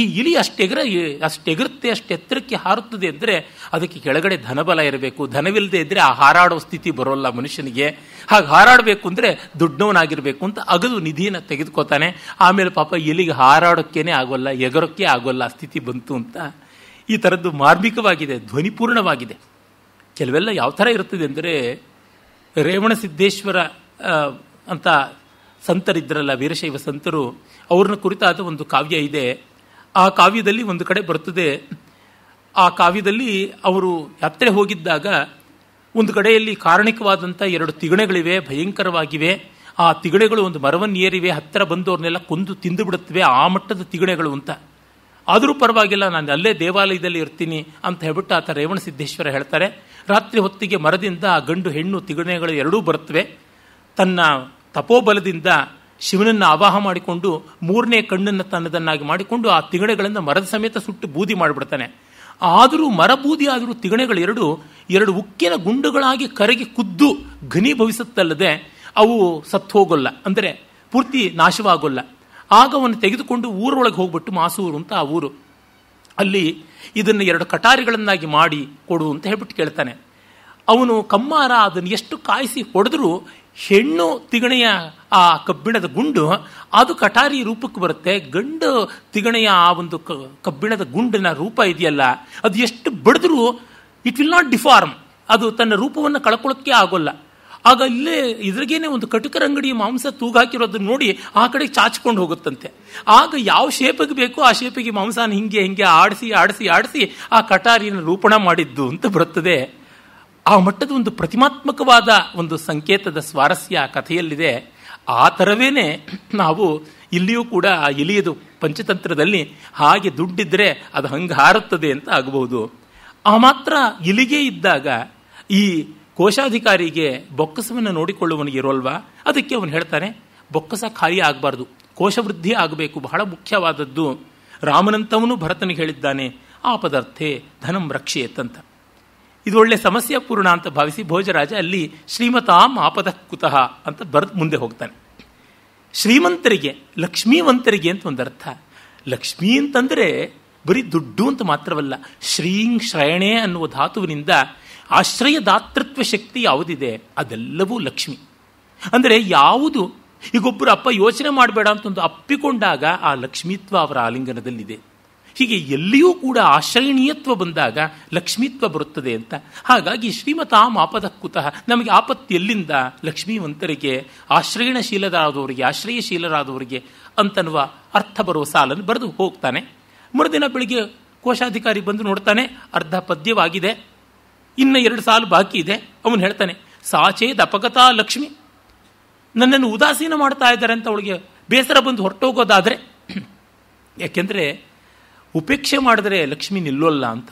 ಈ ಇಲಿ ಅಷ್ಟೆಗರ ಅಷ್ಟೆಗರುತ್ತೆ ಅಷ್ಟು ಎತ್ತರಕ್ಕೆ ಹಾರುತ್ತದೆ ಅಂದರೆ ಅದಕ್ಕೆ ಕೆಳಗಡೆ ಧನಬಲ ಇರಬೇಕು ಧನವಿಲ್ಲದೆ ಇದ್ದರೆ ಆ ಹಾರಾಡೋ ಸ್ಥಿತಿ ಬರೋಲ್ಲ ಮನುಷ್ಯನಿಗೆ ಹಾಗೆ ಹಾರಾಡಬೇಕು ಅಂದರೆ ದುಡ್ಡವನಾಗಿರಬೇಕು ಅಂತ ಅಗದು ನಿಧಿನ ತೆಗೆದುಕೋತಾನೆ ಆಮೇಲೆ ಪಾಪ ಇಲಿಗೆ ಹಾರಾಡೋಕ್ಕೇನೆ ಆಗೋಲ್ಲ ಎಗರೋಕ್ಕೆ ಆಗೋಲ್ಲ ಸ್ಥಿತಿ ಬಂತು ಅಂತ ಈ ಥರದ್ದು ಮಾರ್ಮಿಕವಾಗಿದೆ ಧ್ವನಿಪೂರ್ಣವಾಗಿದೆ ಕೆಲವೆಲ್ಲ ಯಾವ ಥರ ಇರುತ್ತದೆ ಅಂದರೆ ರೇವಣ ಸಿದ್ದೇಶ್ವರ ಅಂತ ಸಂತರಿದ್ದರಲ್ಲ ವೀರಶೈವ ಸಂತರು ಅವ್ರನ್ನ ಕುರಿತಾದ ಒಂದು ಕಾವ್ಯ ಇದೆ ಆ ಕಾವ್ಯದಲ್ಲಿ ಒಂದು ಕಡೆ ಬರುತ್ತದೆ ಆ ಕಾವ್ಯದಲ್ಲಿ ಅವರು ಯಾತ್ರೆ ಹೋಗಿದ್ದಾಗ ಒಂದು ಕಡೆಯಲ್ಲಿ ಕಾರಣಿಕವಾದಂಥ ಎರಡು ತಿಗಣೆಗಳಿವೆ ಭಯಂಕರವಾಗಿವೆ ಆ ತಿಗಣೆಗಳು ಒಂದು ಮರವನ್ನು ಏರಿವೆ ಹತ್ತಿರ ಬಂದವ್ರನ್ನೆಲ್ಲ ಕೊಂದು ತಿಂದು ಬಿಡುತ್ತವೆ ಆ ಮಟ್ಟದ ತಿಗಣೆಗಳು ಅಂತ ಆದರೂ ಪರವಾಗಿಲ್ಲ ನಾನು ಅಲ್ಲೇ ದೇವಾಲಯದಲ್ಲಿ ಇರ್ತೀನಿ ಅಂತ ಹೇಳ್ಬಿಟ್ಟು ಆತ ರೇವಣ ಸಿದ್ದೇಶ್ವರ ಹೇಳ್ತಾರೆ ರಾತ್ರಿ ಹೊತ್ತಿಗೆ ಮರದಿಂದ ಆ ಗಂಡು ಹೆಣ್ಣು ತಿಗಣೆಗಳು ಎರಡೂ ಬರುತ್ತವೆ ತನ್ನ ತಪೋಬಲದಿಂದ ಶಿವನನ್ನು ಆವಾಹ ಮಾಡಿಕೊಂಡು ಮೂರನೇ ಕಣ್ಣನ್ನು ತನ್ನದನ್ನಾಗಿ ಮಾಡಿಕೊಂಡು ಆ ತಿಗಣೆಗಳನ್ನು ಮರದ ಸಮೇತ ಸುಟ್ಟು ಬೂದಿ ಮಾಡಿಬಿಡ್ತಾನೆ ಆದರೂ ಮರ ಬೂದಿ ಆದರೂ ತಿಗಣೆಗಳೆರಡು ಎರಡು ಉಕ್ಕಿನ ಗುಂಡುಗಳಾಗಿ ಕರಗಿ ಕುದ್ದು ಘನೀಭವಿಸುತ್ತಲ್ಲದೆ ಅವು ಸತ್ತು ಹೋಗೋಲ್ಲ ಅಂದರೆ ಪೂರ್ತಿ ನಾಶವಾಗೋಲ್ಲ ಅವನ್ನು ತೆಗೆದುಕೊಂಡು ಊರೊಳಗೆ ಹೋಗ್ಬಿಟ್ಟು ಮಾಸೂರು ಅಂತ ಆ ಊರು ಅಲ್ಲಿ ಇದನ್ನು ಎರಡು ಕಟಾರಿಗಳನ್ನಾಗಿ ಮಾಡಿ ಕೊಡು ಅಂತ ಹೇಳ್ಬಿಟ್ಟು ಕೇಳ್ತಾನೆ ಅವನು ಕಮ್ಮಾರ ಅದನ್ನು ಎಷ್ಟು ಕಾಯಿಸಿ ಹೊಡೆದರೂ ಹೆಣ್ಣು ತಿಗಣೆಯ ಆ ಕಬ್ಬಿಣದ ಗುಂಡು ಅದು ಕಟಾರಿ ರೂಪಕ್ಕೆ ಬರುತ್ತೆ ಗಂಡು ತಿಗಣೆಯ ಆ ಒಂದು ಕಬ್ಬಿಣದ ಗುಂಡಿನ ರೂಪ ಇದೆಯಲ್ಲ ಅದು ಎಷ್ಟು ಬಡಿದ್ರೂ ಇಟ್ ವಿಲ್ ನಾಟ್ ಡಿಫಾರ್ಮ್ ಅದು ತನ್ನ ರೂಪವನ್ನು ಕಳ್ಕೊಳ್ಳೋಕ್ಕೆ ಆಗೋಲ್ಲ ಆಗ ಇಲ್ಲೇ ಇದ್ರಗೇನೆ ಒಂದು ಕಟುಕರ ಅಂಗಡಿ ಮಾಂಸ ತೂಗಾಕಿರೋದನ್ನ ನೋಡಿ ಆ ಕಡೆ ಚಾಚ್ಕೊಂಡು ಹೋಗುತ್ತಂತೆ ಆಗ ಯಾವ ಶೇಪಿಗೆ ಬೇಕೋ ಆ ಶೇಪಿಗೆ ಮಾಂಸನ ಹಿಂಗೆ ಹಿಂಗೆ ಆಡಿಸಿ ಆಡಿಸಿ ಆಡಿಸಿ ಆ ಕಟಾರಿಯನ್ನು ರೂಪಣ ಮಾಡಿದ್ದು ಅಂತ ಬರುತ್ತದೆ ಆ ಮಟ್ಟದ ಒಂದು ಪ್ರತಿಮಾತ್ಮಕವಾದ ಒಂದು ಸಂಕೇತದ ಸ್ವಾರಸ್ಯ ಆ ಕಥೆಯಲ್ಲಿದೆ ಆ ಥರವೇ ನಾವು ಇಲ್ಲಿಯೂ ಕೂಡ ಆ ಇಲಿಯದು ಪಂಚತಂತ್ರದಲ್ಲಿ ಹಾಗೆ ದುಡ್ಡಿದ್ರೆ ಅದು ಹಂಗೆ ಹಾರುತ್ತದೆ ಅಂತ ಆಗಬಹುದು ಆ ಮಾತ್ರ ಇಲಿಗೆ ಇದ್ದಾಗ ಈ ಕೋಶಾಧಿಕಾರಿಗೆ ಬೊಕ್ಕಸವನ್ನು ನೋಡಿಕೊಳ್ಳುವನಿಗೆ ಇರೋಲ್ವಾ ಅದಕ್ಕೆ ಅವನು ಹೇಳ್ತಾನೆ ಬೊಕ್ಕಸ ಖಾಲಿ ಆಗಬಾರ್ದು ಕೋಶವೃದ್ಧಿ ಆಗಬೇಕು ಬಹಳ ಮುಖ್ಯವಾದದ್ದು ರಾಮನಂತವನು ಭರತನಿಗೆ ಹೇಳಿದ್ದಾನೆ ಆ ಪದಾರ್ಥೆ ಧನಂ ರಕ್ಷೆಯತ್ತಂತ ಇದು ಒಳ್ಳೆ ಸಮಸ್ಯೆ ಪೂರ್ಣ ಅಂತ ಭಾವಿಸಿ ಭೋಜರಾಜ ಅಲ್ಲಿ ಶ್ರೀಮತಾಂ ಆಪದ ಕುತಃ ಅಂತ ಬರೆದು ಮುಂದೆ ಹೋಗ್ತಾನೆ ಶ್ರೀಮಂತರಿಗೆ ಲಕ್ಷ್ಮೀವಂತರಿಗೆ ಅಂತ ಒಂದು ಅರ್ಥ ಲಕ್ಷ್ಮೀ ಅಂತಂದರೆ ಬರೀ ದುಡ್ಡು ಅಂತ ಮಾತ್ರವಲ್ಲ ಶ್ರೀಂ ಶ್ರಯಣೆ ಅನ್ನುವ ಧಾತುವಿನಿಂದ ಆಶ್ರಯದಾತೃತ್ವ ಶಕ್ತಿ ಯಾವುದಿದೆ ಅದೆಲ್ಲವೂ ಲಕ್ಷ್ಮಿ ಅಂದರೆ ಯಾವುದು ಈಗೊಬ್ಬರು ಅಪ್ಪ ಯೋಚನೆ ಮಾಡಬೇಡ ಅಂತ ಒಂದು ಅಪ್ಪಿಕೊಂಡಾಗ ಆ ಲಕ್ಷ್ಮೀತ್ವ ಅವರ ಆಲಿಂಗನದಲ್ಲಿದೆ ಹೀಗೆ ಎಲ್ಲಿಯೂ ಕೂಡ ಆಶ್ರಯಣೀಯತ್ವ ಬಂದಾಗ ಲಕ್ಷ್ಮೀತ್ವ ಬರುತ್ತದೆ ಅಂತ ಹಾಗಾಗಿ ಶ್ರೀಮತ ಆಪದ ಕುತಃ ನಮಗೆ ಆಪತ್ತಿಯಲ್ಲಿಂದ ಲಕ್ಷ್ಮೀವಂತರಿಗೆ ಆಶ್ರಯಣಶೀಲರಾದವರಿಗೆ ಆಶ್ರಯಶೀಲರಾದವರಿಗೆ ಅಂತನ್ನುವ ಅರ್ಥ ಬರುವ ಸಾಲನ್ನು ಬರೆದು ಹೋಗ್ತಾನೆ ಮರುದಿನ ಬೆಳಿಗ್ಗೆ ಕೋಶಾಧಿಕಾರಿ ಬಂದು ನೋಡ್ತಾನೆ ಅರ್ಧ ಪದ್ಯವಾಗಿದೆ ಇನ್ನು ಎರಡು ಸಾಲು ಬಾಕಿ ಇದೆ ಅವನು ಹೇಳ್ತಾನೆ ಸಾಚೇದ ಅಪಗತಾ ಲಕ್ಷ್ಮಿ ನನ್ನನ್ನು ಉದಾಸೀನ ಮಾಡ್ತಾ ಇದ್ದಾರೆ ಅಂತ ಅವಳಿಗೆ ಬೇಸರ ಬಂದು ಹೊರಟೋಗೋದಾದರೆ ಯಾಕೆಂದರೆ ಉಪೇಕ್ಷೆ ಮಾಡಿದ್ರೆ ಲಕ್ಷ್ಮಿ ನಿಲ್ಲೋಲ್ಲ ಅಂತ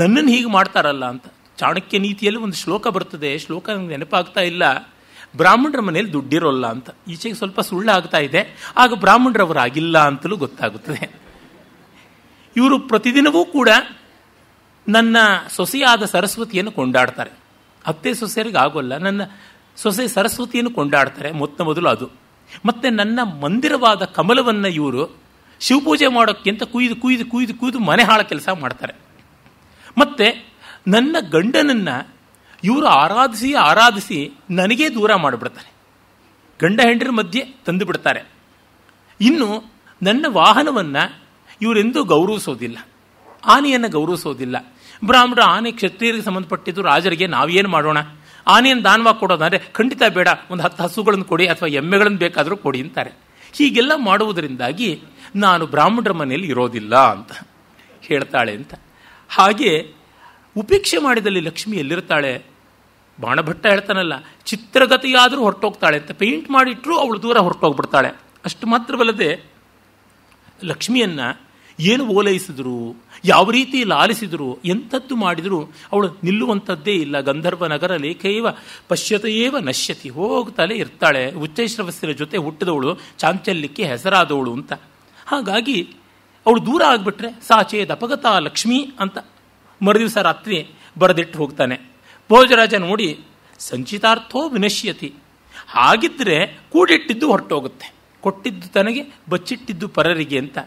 ನನ್ನನ್ನು ಹೀಗೆ ಮಾಡ್ತಾರಲ್ಲ ಅಂತ ಚಾಣಕ್ಯ ನೀತಿಯಲ್ಲಿ ಒಂದು ಶ್ಲೋಕ ಬರ್ತದೆ ಶ್ಲೋಕ ನನಗೆ ನೆನಪಾಗ್ತಾ ಇಲ್ಲ ಬ್ರಾಹ್ಮಣರ ಮನೇಲಿ ದುಡ್ಡಿರೋಲ್ಲ ಅಂತ ಈಚೆಗೆ ಸ್ವಲ್ಪ ಸುಳ್ಳಾಗ್ತಾ ಇದೆ ಆಗ ಬ್ರಾಹ್ಮಣರವರಾಗಿಲ್ಲ ಅಂತಲೂ ಗೊತ್ತಾಗುತ್ತದೆ ಇವರು ಪ್ರತಿದಿನವೂ ಕೂಡ ನನ್ನ ಸೊಸೆಯಾದ ಸರಸ್ವತಿಯನ್ನು ಕೊಂಡಾಡ್ತಾರೆ ಅತ್ತೆ ಸೊಸೆಯರಿಗೆ ಆಗೋಲ್ಲ ನನ್ನ ಸೊಸೆ ಸರಸ್ವತಿಯನ್ನು ಕೊಂಡಾಡ್ತಾರೆ ಮೊತ್ತ ಮೊದಲು ಅದು ಮತ್ತೆ ನನ್ನ ಮಂದಿರವಾದ ಕಮಲವನ್ನು ಇವರು ಶಿವಪೂಜೆ ಮಾಡೋಕ್ಕಿಂತ ಕುಯ್ದು ಕುಯ್ದು ಕುಯ್ದು ಕುಯ್ದು ಮನೆ ಹಾಳ ಕೆಲಸ ಮಾಡ್ತಾರೆ ಮತ್ತು ನನ್ನ ಗಂಡನನ್ನು ಇವರು ಆರಾಧಿಸಿ ಆರಾಧಿಸಿ ನನಗೇ ದೂರ ಮಾಡಿಬಿಡ್ತಾರೆ ಗಂಡ ಹೆಂಡ್ರ ಮಧ್ಯೆ ತಂದು ಬಿಡ್ತಾರೆ ಇನ್ನು ನನ್ನ ವಾಹನವನ್ನು ಇವರೆಂದೂ ಗೌರವಿಸೋದಿಲ್ಲ ಆನೆಯನ್ನು ಗೌರವಿಸೋದಿಲ್ಲ ಬ್ರಾಹ್ಮಣ ಆನೆ ಕ್ಷತ್ರಿಯರಿಗೆ ಸಂಬಂಧಪಟ್ಟಿದ್ದು ರಾಜರಿಗೆ ನಾವೇನು ಮಾಡೋಣ ಆನೆಯನ್ನು ದಾನವಾಗಿ ಕೊಡೋದಂದರೆ ಖಂಡಿತ ಬೇಡ ಒಂದು ಹತ್ತು ಹಸುಗಳನ್ನು ಕೊಡಿ ಅಥವಾ ಎಮ್ಮೆಗಳನ್ನು ಬೇಕಾದರೂ ಕೊಡಿ ಅಂತಾರೆ ಹೀಗೆಲ್ಲ ಮಾಡುವುದರಿಂದಾಗಿ ನಾನು ಬ್ರಾಹ್ಮಣರ ಮನೆಯಲ್ಲಿ ಇರೋದಿಲ್ಲ ಅಂತ ಹೇಳ್ತಾಳೆ ಅಂತ ಹಾಗೆ ಉಪೇಕ್ಷೆ ಮಾಡಿದಲ್ಲಿ ಲಕ್ಷ್ಮಿ ಎಲ್ಲಿರ್ತಾಳೆ ಬಾಣಭಟ್ಟ ಹೇಳ್ತಾನಲ್ಲ ಚಿತ್ರಗತಿಯಾದರೂ ಹೊರಟೋಗ್ತಾಳೆ ಅಂತ ಪೇಂಟ್ ಮಾಡಿಟ್ಟರೂ ಅವಳು ದೂರ ಹೊರಟೋಗ್ಬಿಡ್ತಾಳೆ ಅಷ್ಟು ಮಾತ್ರವಲ್ಲದೆ ಲಕ್ಷ್ಮಿಯನ್ನು ಏನು ಓಲೈಸಿದ್ರು ಯಾವ ರೀತಿ ಲಾಲಿಸಿದರು ಎಂಥದ್ದು ಮಾಡಿದರೂ ಅವಳು ನಿಲ್ಲುವಂಥದ್ದೇ ಇಲ್ಲ ಗಂಧರ್ವ ನಗರ ಲೇಖೆಯವ ಪಶ್ಯತೆಯೇವ ನಶ್ಯತಿ ಹೋಗ್ತಾಳೆ ಇರ್ತಾಳೆ ಉಚ್ಚೈಶ್ರವಸ್ಯರ ಜೊತೆ ಹುಟ್ಟಿದವಳು ಚಾಂಚಲ್ಯಕ್ಕೆ ಹೆಸರಾದವಳು ಅಂತ ಹಾಗಾಗಿ ಅವಳು ದೂರ ಆಗಿಬಿಟ್ರೆ ಸಾಚೇದ ಅಪಗತ ಲಕ್ಷ್ಮಿ ಅಂತ ಮರುದಿವಸ ರಾತ್ರಿ ಬರೆದಿಟ್ಟು ಹೋಗ್ತಾನೆ ಭೋಜರಾಜ ನೋಡಿ ಸಂಚಿತಾರ್ಥೋ ವಿನಶ್ಯತಿ ಹಾಗಿದ್ರೆ ಕೂಡಿಟ್ಟಿದ್ದು ಹೊರಟೋಗುತ್ತೆ ಕೊಟ್ಟಿದ್ದು ತನಗೆ ಬಚ್ಚಿಟ್ಟಿದ್ದು ಪರರಿಗೆ ಅಂತ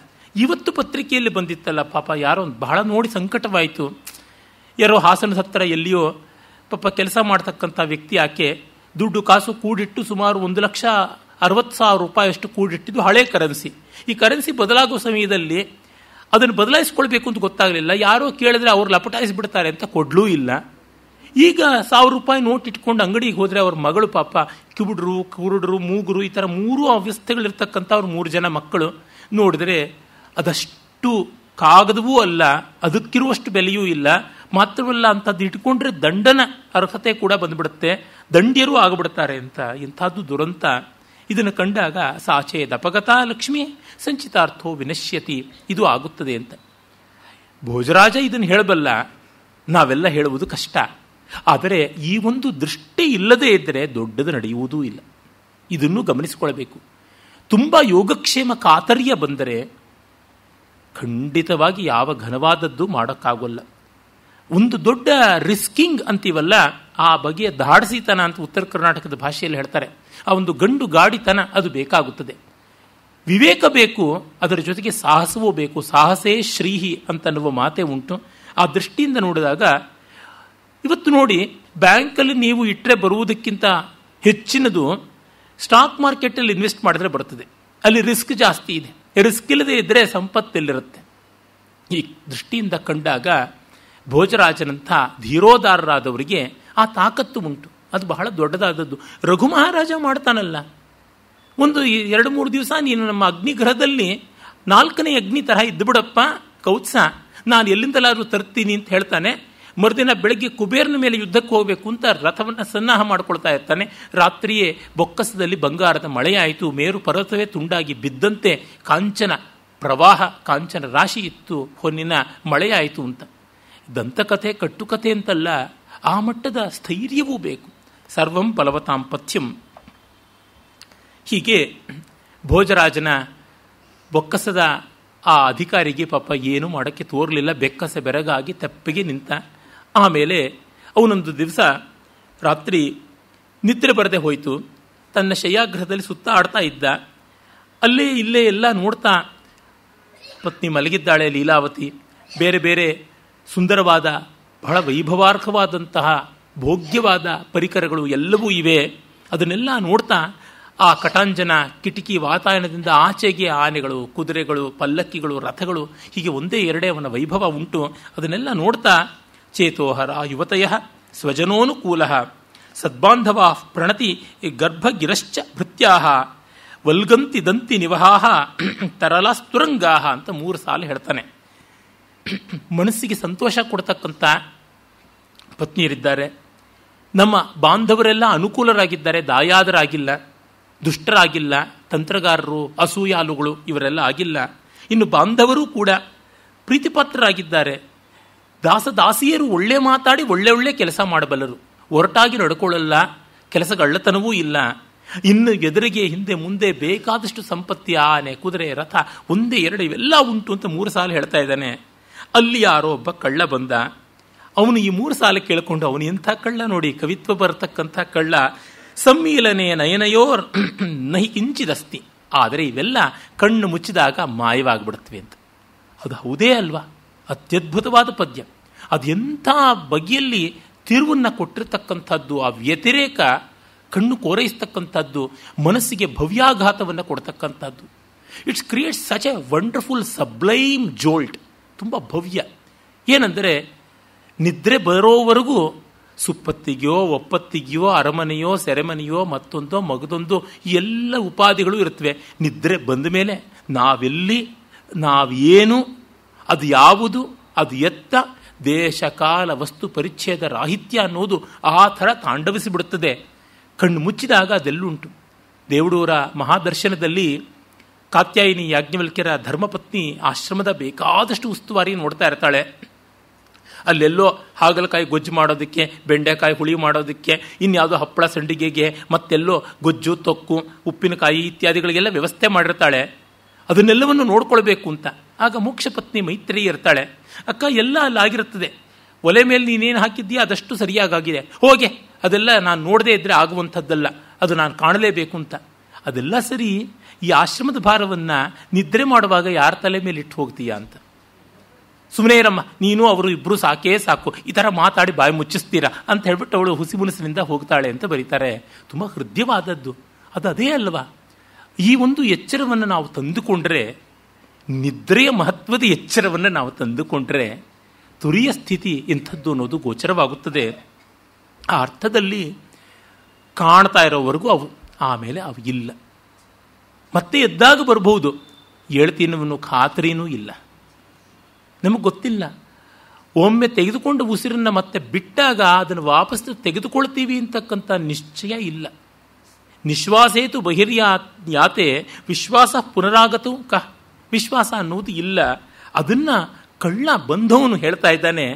ಇವತ್ತು ಪತ್ರಿಕೆಯಲ್ಲಿ ಬಂದಿತ್ತಲ್ಲ ಪಾಪ ಯಾರೋ ಬಹಳ ನೋಡಿ ಸಂಕಟವಾಯಿತು ಯಾರೋ ಹಾಸನ ಹತ್ತಿರ ಎಲ್ಲಿಯೋ ಪಾಪ ಕೆಲಸ ಮಾಡ್ತಕ್ಕಂಥ ವ್ಯಕ್ತಿ ಆಕೆ ದುಡ್ಡು ಕಾಸು ಕೂಡಿಟ್ಟು ಸುಮಾರು ಒಂದು ಲಕ್ಷ ಅರವತ್ತು ಸಾವಿರ ರೂಪಾಯಿಯಷ್ಟು ಕೂಡಿಟ್ಟಿದ್ದು ಹಳೆ ಕರೆನ್ಸಿ ಈ ಕರೆನ್ಸಿ ಬದಲಾಗುವ ಸಮಯದಲ್ಲಿ ಅದನ್ನು ಬದಲಾಯಿಸ್ಕೊಳ್ಬೇಕು ಅಂತ ಗೊತ್ತಾಗಲಿಲ್ಲ ಯಾರೋ ಕೇಳಿದ್ರೆ ಅವ್ರು ಲಪಟಾಯಿಸ್ಬಿಡ್ತಾರೆ ಅಂತ ಕೊಡ್ಲೂ ಇಲ್ಲ ಈಗ ಸಾವಿರ ರೂಪಾಯಿ ನೋಟ್ ಇಟ್ಕೊಂಡು ಅಂಗಡಿಗೆ ಹೋದರೆ ಅವ್ರ ಮಗಳು ಪಾಪ ಕಿವುಡ್ರು ಕುರುಡ್ರು ಮೂಗರು ಈ ಥರ ಮೂರು ಅವ್ಯವಸ್ಥೆಗಳಿರ್ತಕ್ಕಂಥ ಅವ್ರ ಮೂರು ಜನ ಮಕ್ಕಳು ನೋಡಿದ್ರೆ ಅದಷ್ಟು ಕಾಗದವೂ ಅಲ್ಲ ಅದಕ್ಕಿರುವಷ್ಟು ಬೆಲೆಯೂ ಇಲ್ಲ ಮಾತ್ರವಲ್ಲ ಅಂಥದ್ದು ಇಟ್ಕೊಂಡ್ರೆ ದಂಡನ ಅರ್ಹತೆ ಕೂಡ ಬಂದ್ಬಿಡುತ್ತೆ ದಂಡ್ಯರು ಆಗಿಬಿಡ್ತಾರೆ ಅಂತ ಇಂಥದ್ದು ದುರಂತ ಇದನ್ನು ಕಂಡಾಗ ಸಾಚೆ ದಪಗತ ಲಕ್ಷ್ಮಿ ಸಂಚಿತಾರ್ಥೋ ವಿನಶ್ಯತಿ ಇದು ಆಗುತ್ತದೆ ಅಂತ ಭೋಜರಾಜ ಇದನ್ನು ಹೇಳಬಲ್ಲ ನಾವೆಲ್ಲ ಹೇಳುವುದು ಕಷ್ಟ ಆದರೆ ಈ ಒಂದು ದೃಷ್ಟಿ ಇಲ್ಲದೇ ಇದ್ದರೆ ದೊಡ್ಡದು ನಡೆಯುವುದೂ ಇಲ್ಲ ಇದನ್ನು ಗಮನಿಸಿಕೊಳ್ಬೇಕು ತುಂಬ ಯೋಗಕ್ಷೇಮ ಕಾತರ್ಯ ಬಂದರೆ ಖಂಡಿತವಾಗಿ ಯಾವ ಘನವಾದದ್ದು ಮಾಡೋಕ್ಕಾಗೋಲ್ಲ ಒಂದು ದೊಡ್ಡ ರಿಸ್ಕಿಂಗ್ ಅಂತೀವಲ್ಲ ಆ ಬಗೆಯ ದಾಡಸಿತನ ಅಂತ ಉತ್ತರ ಕರ್ನಾಟಕದ ಭಾಷೆಯಲ್ಲಿ ಹೇಳ್ತಾರೆ ಆ ಒಂದು ಗಂಡು ಗಾಡಿತನ ಅದು ಬೇಕಾಗುತ್ತದೆ ವಿವೇಕ ಬೇಕು ಅದರ ಜೊತೆಗೆ ಸಾಹಸವೂ ಬೇಕು ಸಾಹಸೇ ಶ್ರೀಹಿ ಅಂತನ್ನುವ ಮಾತೆ ಉಂಟು ಆ ದೃಷ್ಟಿಯಿಂದ ನೋಡಿದಾಗ ಇವತ್ತು ನೋಡಿ ಬ್ಯಾಂಕಲ್ಲಿ ನೀವು ಇಟ್ಟರೆ ಬರುವುದಕ್ಕಿಂತ ಹೆಚ್ಚಿನದು ಸ್ಟಾಕ್ ಮಾರ್ಕೆಟಲ್ಲಿ ಇನ್ವೆಸ್ಟ್ ಮಾಡಿದ್ರೆ ಬರ್ತದೆ ಅಲ್ಲಿ ರಿಸ್ಕ್ ಜಾಸ್ತಿ ಇದೆ ರಿಸ್ಕ್ ಇಲ್ಲದೆ ಇದ್ದರೆ ಸಂಪತ್ತಿಲ್ಲಿರುತ್ತೆ ಈ ದೃಷ್ಟಿಯಿಂದ ಕಂಡಾಗ ಭೋಜರಾಜನಂಥ ಧೀರೋದಾರರಾದವರಿಗೆ ಆ ತಾಕತ್ತು ಉಂಟು ಅದು ಬಹಳ ದೊಡ್ಡದಾದದ್ದು ರಘು ಮಹಾರಾಜ ಮಾಡ್ತಾನಲ್ಲ ಒಂದು ಎರಡು ಮೂರು ದಿವಸ ನೀನು ನಮ್ಮ ಅಗ್ನಿಗ್ರಹದಲ್ಲಿ ನಾಲ್ಕನೇ ಅಗ್ನಿ ತರಹ ಇದ್ದುಬಿಡಪ್ಪ ಕೌತ್ಸ ನಾನು ಎಲ್ಲಿಂದಲಾದರೂ ತರ್ತೀನಿ ಅಂತ ಹೇಳ್ತಾನೆ ಮರುದಿನ ಬೆಳಗ್ಗೆ ಕುಬೇರನ ಮೇಲೆ ಯುದ್ಧಕ್ಕೆ ಹೋಗಬೇಕು ಅಂತ ರಥವನ್ನು ಸನ್ನಾಹ ಮಾಡ್ಕೊಳ್ತಾ ಇರ್ತಾನೆ ರಾತ್ರಿಯೇ ಬೊಕ್ಕಸದಲ್ಲಿ ಬಂಗಾರದ ಮಳೆಯಾಯಿತು ಮೇರು ಪರ್ವತವೇ ತುಂಡಾಗಿ ಬಿದ್ದಂತೆ ಕಾಂಚನ ಪ್ರವಾಹ ಕಾಂಚನ ರಾಶಿ ಇತ್ತು ಹೊನ್ನಿನ ಮಳೆಯಾಯಿತು ಅಂತ ದಂತಕಥೆ ಕಟ್ಟುಕತೆ ಅಂತಲ್ಲ ಆ ಮಟ್ಟದ ಸ್ಥೈರ್ಯವೂ ಬೇಕು ಸರ್ವಂ ಫಲವತಾಂ ಪಥ್ಯಂ ಹೀಗೆ ಭೋಜರಾಜನ ಬೊಕ್ಕಸದ ಆ ಅಧಿಕಾರಿಗೆ ಪಾಪ ಏನೂ ಮಾಡೋಕ್ಕೆ ತೋರಲಿಲ್ಲ ಬೆಕ್ಕಸ ಬೆರಗಾಗಿ ತಪ್ಪಿಗೆ ನಿಂತ ಆಮೇಲೆ ಅವನೊಂದು ದಿವಸ ರಾತ್ರಿ ನಿದ್ರೆ ಬರದೆ ಹೋಯಿತು ತನ್ನ ಶಯ್ಯಾಗ್ರಹದಲ್ಲಿ ಸುತ್ತ ಆಡ್ತಾ ಇದ್ದ ಅಲ್ಲೇ ಇಲ್ಲೇ ಎಲ್ಲ ನೋಡ್ತಾ ಪತ್ನಿ ಮಲಗಿದ್ದಾಳೆ ಲೀಲಾವತಿ ಬೇರೆ ಬೇರೆ ಸುಂದರವಾದ ಬಹಳ ವೈಭವಾರ್ಹವಾದಂತಹ ಭೋಗ್ಯವಾದ ಪರಿಕರಗಳು ಎಲ್ಲವೂ ಇವೆ ಅದನ್ನೆಲ್ಲ ನೋಡ್ತಾ ಆ ಕಟಾಂಜನ ಕಿಟಕಿ ವಾತಾಯನದಿಂದ ಆಚೆಗೆ ಆನೆಗಳು ಕುದುರೆಗಳು ಪಲ್ಲಕ್ಕಿಗಳು ರಥಗಳು ಹೀಗೆ ಒಂದೇ ಎರಡೇ ಅವನ ವೈಭವ ಉಂಟು ಅದನ್ನೆಲ್ಲ ನೋಡ್ತಾ ಚೇತೋಹರ ಯುವತಯ ಸ್ವಜನೋನುಕೂಲ ಸದ್ಬಾಂಧವಾ ಪ್ರಣತಿ ಗರ್ಭಗಿರಶ್ಚ ಭೃತ್ಯಾ ವಲ್ಗಂತಿ ದಂತಿ ನಿವಹಾಹ ತರಲಾಸ್ತುರಂಗಾ ಅಂತ ಮೂರು ಸಾಲು ಹೇಳ್ತಾನೆ ಮನಸ್ಸಿಗೆ ಸಂತೋಷ ಕೊಡ್ತಕ್ಕಂಥ ಪತ್ನಿಯರಿದ್ದಾರೆ ನಮ್ಮ ಬಾಂಧವರೆಲ್ಲ ಅನುಕೂಲರಾಗಿದ್ದಾರೆ ದಾಯಾದರಾಗಿಲ್ಲ ದುಷ್ಟರಾಗಿಲ್ಲ ತಂತ್ರಗಾರರು ಅಸೂಯಾಲುಗಳು ಇವರೆಲ್ಲ ಆಗಿಲ್ಲ ಇನ್ನು ಬಾಂಧವರು ಕೂಡ ಪ್ರೀತಿಪಾತ್ರರಾಗಿದ್ದಾರೆ ದಾಸದಾಸಿಯರು ಒಳ್ಳೆ ಮಾತಾಡಿ ಒಳ್ಳೆ ಒಳ್ಳೆ ಕೆಲಸ ಮಾಡಬಲ್ಲರು ಒರಟಾಗಿ ನಡ್ಕೊಳ್ಳಲ್ಲ ಕೆಲಸ ಇಲ್ಲ ಇನ್ನು ಎದುರಿಗೆ ಹಿಂದೆ ಮುಂದೆ ಬೇಕಾದಷ್ಟು ಸಂಪತ್ತಿ ಆನೆ ಕುದುರೆ ರಥ ಒಂದೇ ಎರಡು ಇವೆಲ್ಲ ಉಂಟು ಅಂತ ಮೂರು ಸಾಲ ಹೇಳ್ತಾ ಇದ್ದಾನೆ ಅಲ್ಲಿ ಯಾರೋ ಒಬ್ಬ ಕಳ್ಳ ಬಂದ ಅವನು ಈ ಮೂರು ಸಾಲ ಕೇಳಿಕೊಂಡು ಅವನು ಎಂಥ ಕಳ್ಳ ನೋಡಿ ಕವಿತ್ವ ಬರತಕ್ಕಂಥ ಕಳ್ಳ ಸಮ್ಮೀಲನೆ ನಯನಯೋರ್ ನಹಿ ಕಿಂಚಿದಸ್ತಿ ಆದರೆ ಇವೆಲ್ಲ ಕಣ್ಣು ಮುಚ್ಚಿದಾಗ ಮಾಯವಾಗಿಬಿಡುತ್ತವೆ ಅಂತ ಅದು ಹೌದೇ ಅಲ್ವಾ ಅತ್ಯದ್ಭುತವಾದ ಪದ್ಯ ಅದೆಂಥ ಬಗೆಯಲ್ಲಿ ತಿರುವನ್ನು ಕೊಟ್ಟಿರ್ತಕ್ಕಂಥದ್ದು ಆ ವ್ಯತಿರೇಕ ಕಣ್ಣು ಕೋರೈಸ್ತಕ್ಕಂಥದ್ದು ಮನಸ್ಸಿಗೆ ಭವ್ಯಾಘಾತವನ್ನು ಕೊಡ್ತಕ್ಕಂಥದ್ದು it's creates such a wonderful sublime jolt ತುಂಬ ಭವ್ಯ ಏನಂದರೆ ನಿದ್ರೆ ಬರೋವರೆಗೂ ಸುಪ್ಪತ್ತಿಗೆಯೋ ಒಪ್ಪತ್ತಿಗೆಯೋ ಅರಮನೆಯೋ ಸೆರೆಮನೆಯೋ ಮತ್ತೊಂದೋ ಮಗದೊಂದೋ ಎಲ್ಲ ಉಪಾಧಿಗಳು ಇರುತ್ತವೆ ನಿದ್ರೆ ಬಂದ ಮೇಲೆ ನಾವೆಲ್ಲಿ ನಾವೇನು ಅದು ಯಾವುದು ಅದು ಎತ್ತ ದೇಶಕಾಲ ವಸ್ತು ಪರಿಚ್ಛೇದ ರಾಹಿತ್ಯ ಅನ್ನೋದು ಆ ಥರ ತಾಂಡವಿಸಿಬಿಡುತ್ತದೆ ಕಣ್ಣು ಮುಚ್ಚಿದಾಗ ಅದೆಲ್ಲುಂಟು ದೇವಡೂರ ಮಹಾದರ್ಶನದಲ್ಲಿ ಕಾತ್ಯಾಯಿನಿ ಯಾಜ್ಞವಲ್ಕ್ಯರ ಧರ್ಮಪತ್ನಿ ಆಶ್ರಮದ ಬೇಕಾದಷ್ಟು ಉಸ್ತುವಾರಿ ನೋಡ್ತಾ ಇರ್ತಾಳೆ ಅಲ್ಲೆಲ್ಲೋ ಹಾಗಲಕಾಯಿ ಗೊಜ್ಜು ಮಾಡೋದಕ್ಕೆ ಬೆಂಡೆಕಾಯಿ ಹುಳಿ ಮಾಡೋದಕ್ಕೆ ಇನ್ಯಾವುದೋ ಹಪ್ಪಳ ಸಂಡಿಗೆಗೆ ಮತ್ತೆಲ್ಲೋ ಗೊಜ್ಜು ತೊಕ್ಕು ಉಪ್ಪಿನಕಾಯಿ ಇತ್ಯಾದಿಗಳಿಗೆಲ್ಲ ವ್ಯವಸ್ಥೆ ಮಾಡಿರ್ತಾಳೆ ಅದನ್ನೆಲ್ಲವನ್ನು ನೋಡ್ಕೊಳ್ಬೇಕು ಅಂತ ಆಗ ಮೋಕ್ಷ ಪತ್ನಿ ಮೈತ್ರಿ ಇರ್ತಾಳೆ ಅಕ್ಕ ಎಲ್ಲ ಅಲ್ಲಿ ಆಗಿರುತ್ತದೆ ಒಲೆ ಮೇಲೆ ನೀನೇನು ಹಾಕಿದ್ದೀಯ ಅದಷ್ಟು ಸರಿಯಾಗಾಗಿದೆ ಹೋಗೆ ಅದೆಲ್ಲ ನಾನು ನೋಡದೇ ಇದ್ದರೆ ಆಗುವಂಥದ್ದಲ್ಲ ಅದು ನಾನು ಕಾಣಲೇಬೇಕು ಅಂತ ಅದೆಲ್ಲ ಸರಿ ಈ ಆಶ್ರಮದ ಭಾರವನ್ನು ನಿದ್ರೆ ಮಾಡುವಾಗ ಯಾರ ತಲೆ ಮೇಲೆ ಇಟ್ಟು ಹೋಗ್ತೀಯಾ ಅಂತ ಸುಮ್ಮನೆ ಇರಮ್ಮ ನೀನು ಅವರು ಇಬ್ಬರು ಸಾಕೇ ಸಾಕು ಈ ಥರ ಮಾತಾಡಿ ಬಾಯಿ ಮುಚ್ಚಿಸ್ತೀರಾ ಅಂತ ಹೇಳ್ಬಿಟ್ಟು ಅವಳು ಹುಸಿ ಮುನಿಸಿನಿಂದ ಹೋಗ್ತಾಳೆ ಅಂತ ಬರೀತಾರೆ ತುಂಬ ಹೃದಯವಾದದ್ದು ಅದು ಅದೇ ಅಲ್ವಾ ಈ ಒಂದು ಎಚ್ಚರವನ್ನು ನಾವು ತಂದುಕೊಂಡ್ರೆ ನಿದ್ರೆಯ ಮಹತ್ವದ ಎಚ್ಚರವನ್ನು ನಾವು ತಂದುಕೊಂಡ್ರೆ ತುರಿಯ ಸ್ಥಿತಿ ಇಂಥದ್ದು ಅನ್ನೋದು ಗೋಚರವಾಗುತ್ತದೆ ಆ ಅರ್ಥದಲ್ಲಿ ಕಾಣ್ತಾ ಇರೋವರೆಗೂ ಅವು ಆಮೇಲೆ ಅವು ಇಲ್ಲ ಮತ್ತೆ ಎದ್ದಾಗ ಬರಬಹುದು ಹೇಳ್ತೀನೋ ಖಾತ್ರಿನೂ ಇಲ್ಲ ನಮಗೆ ಗೊತ್ತಿಲ್ಲ ಒಮ್ಮೆ ತೆಗೆದುಕೊಂಡು ಉಸಿರನ್ನು ಮತ್ತೆ ಬಿಟ್ಟಾಗ ಅದನ್ನು ವಾಪಸ್ ತೆಗೆದುಕೊಳ್ತೀವಿ ಅಂತಕ್ಕಂಥ ನಿಶ್ಚಯ ಇಲ್ಲ ನಿಶ್ವಾಸೇತು ಬಹಿರ್ಯಾ ಯಾತೆ ವಿಶ್ವಾಸ ಪುನರಾಗತು ಕಹ ವಿಶ್ವಾಸ ಅನ್ನೋದು ಇಲ್ಲ ಅದನ್ನು ಕಳ್ಳ ಬಂಧವನು ಹೇಳ್ತಾ ಇದ್ದಾನೆ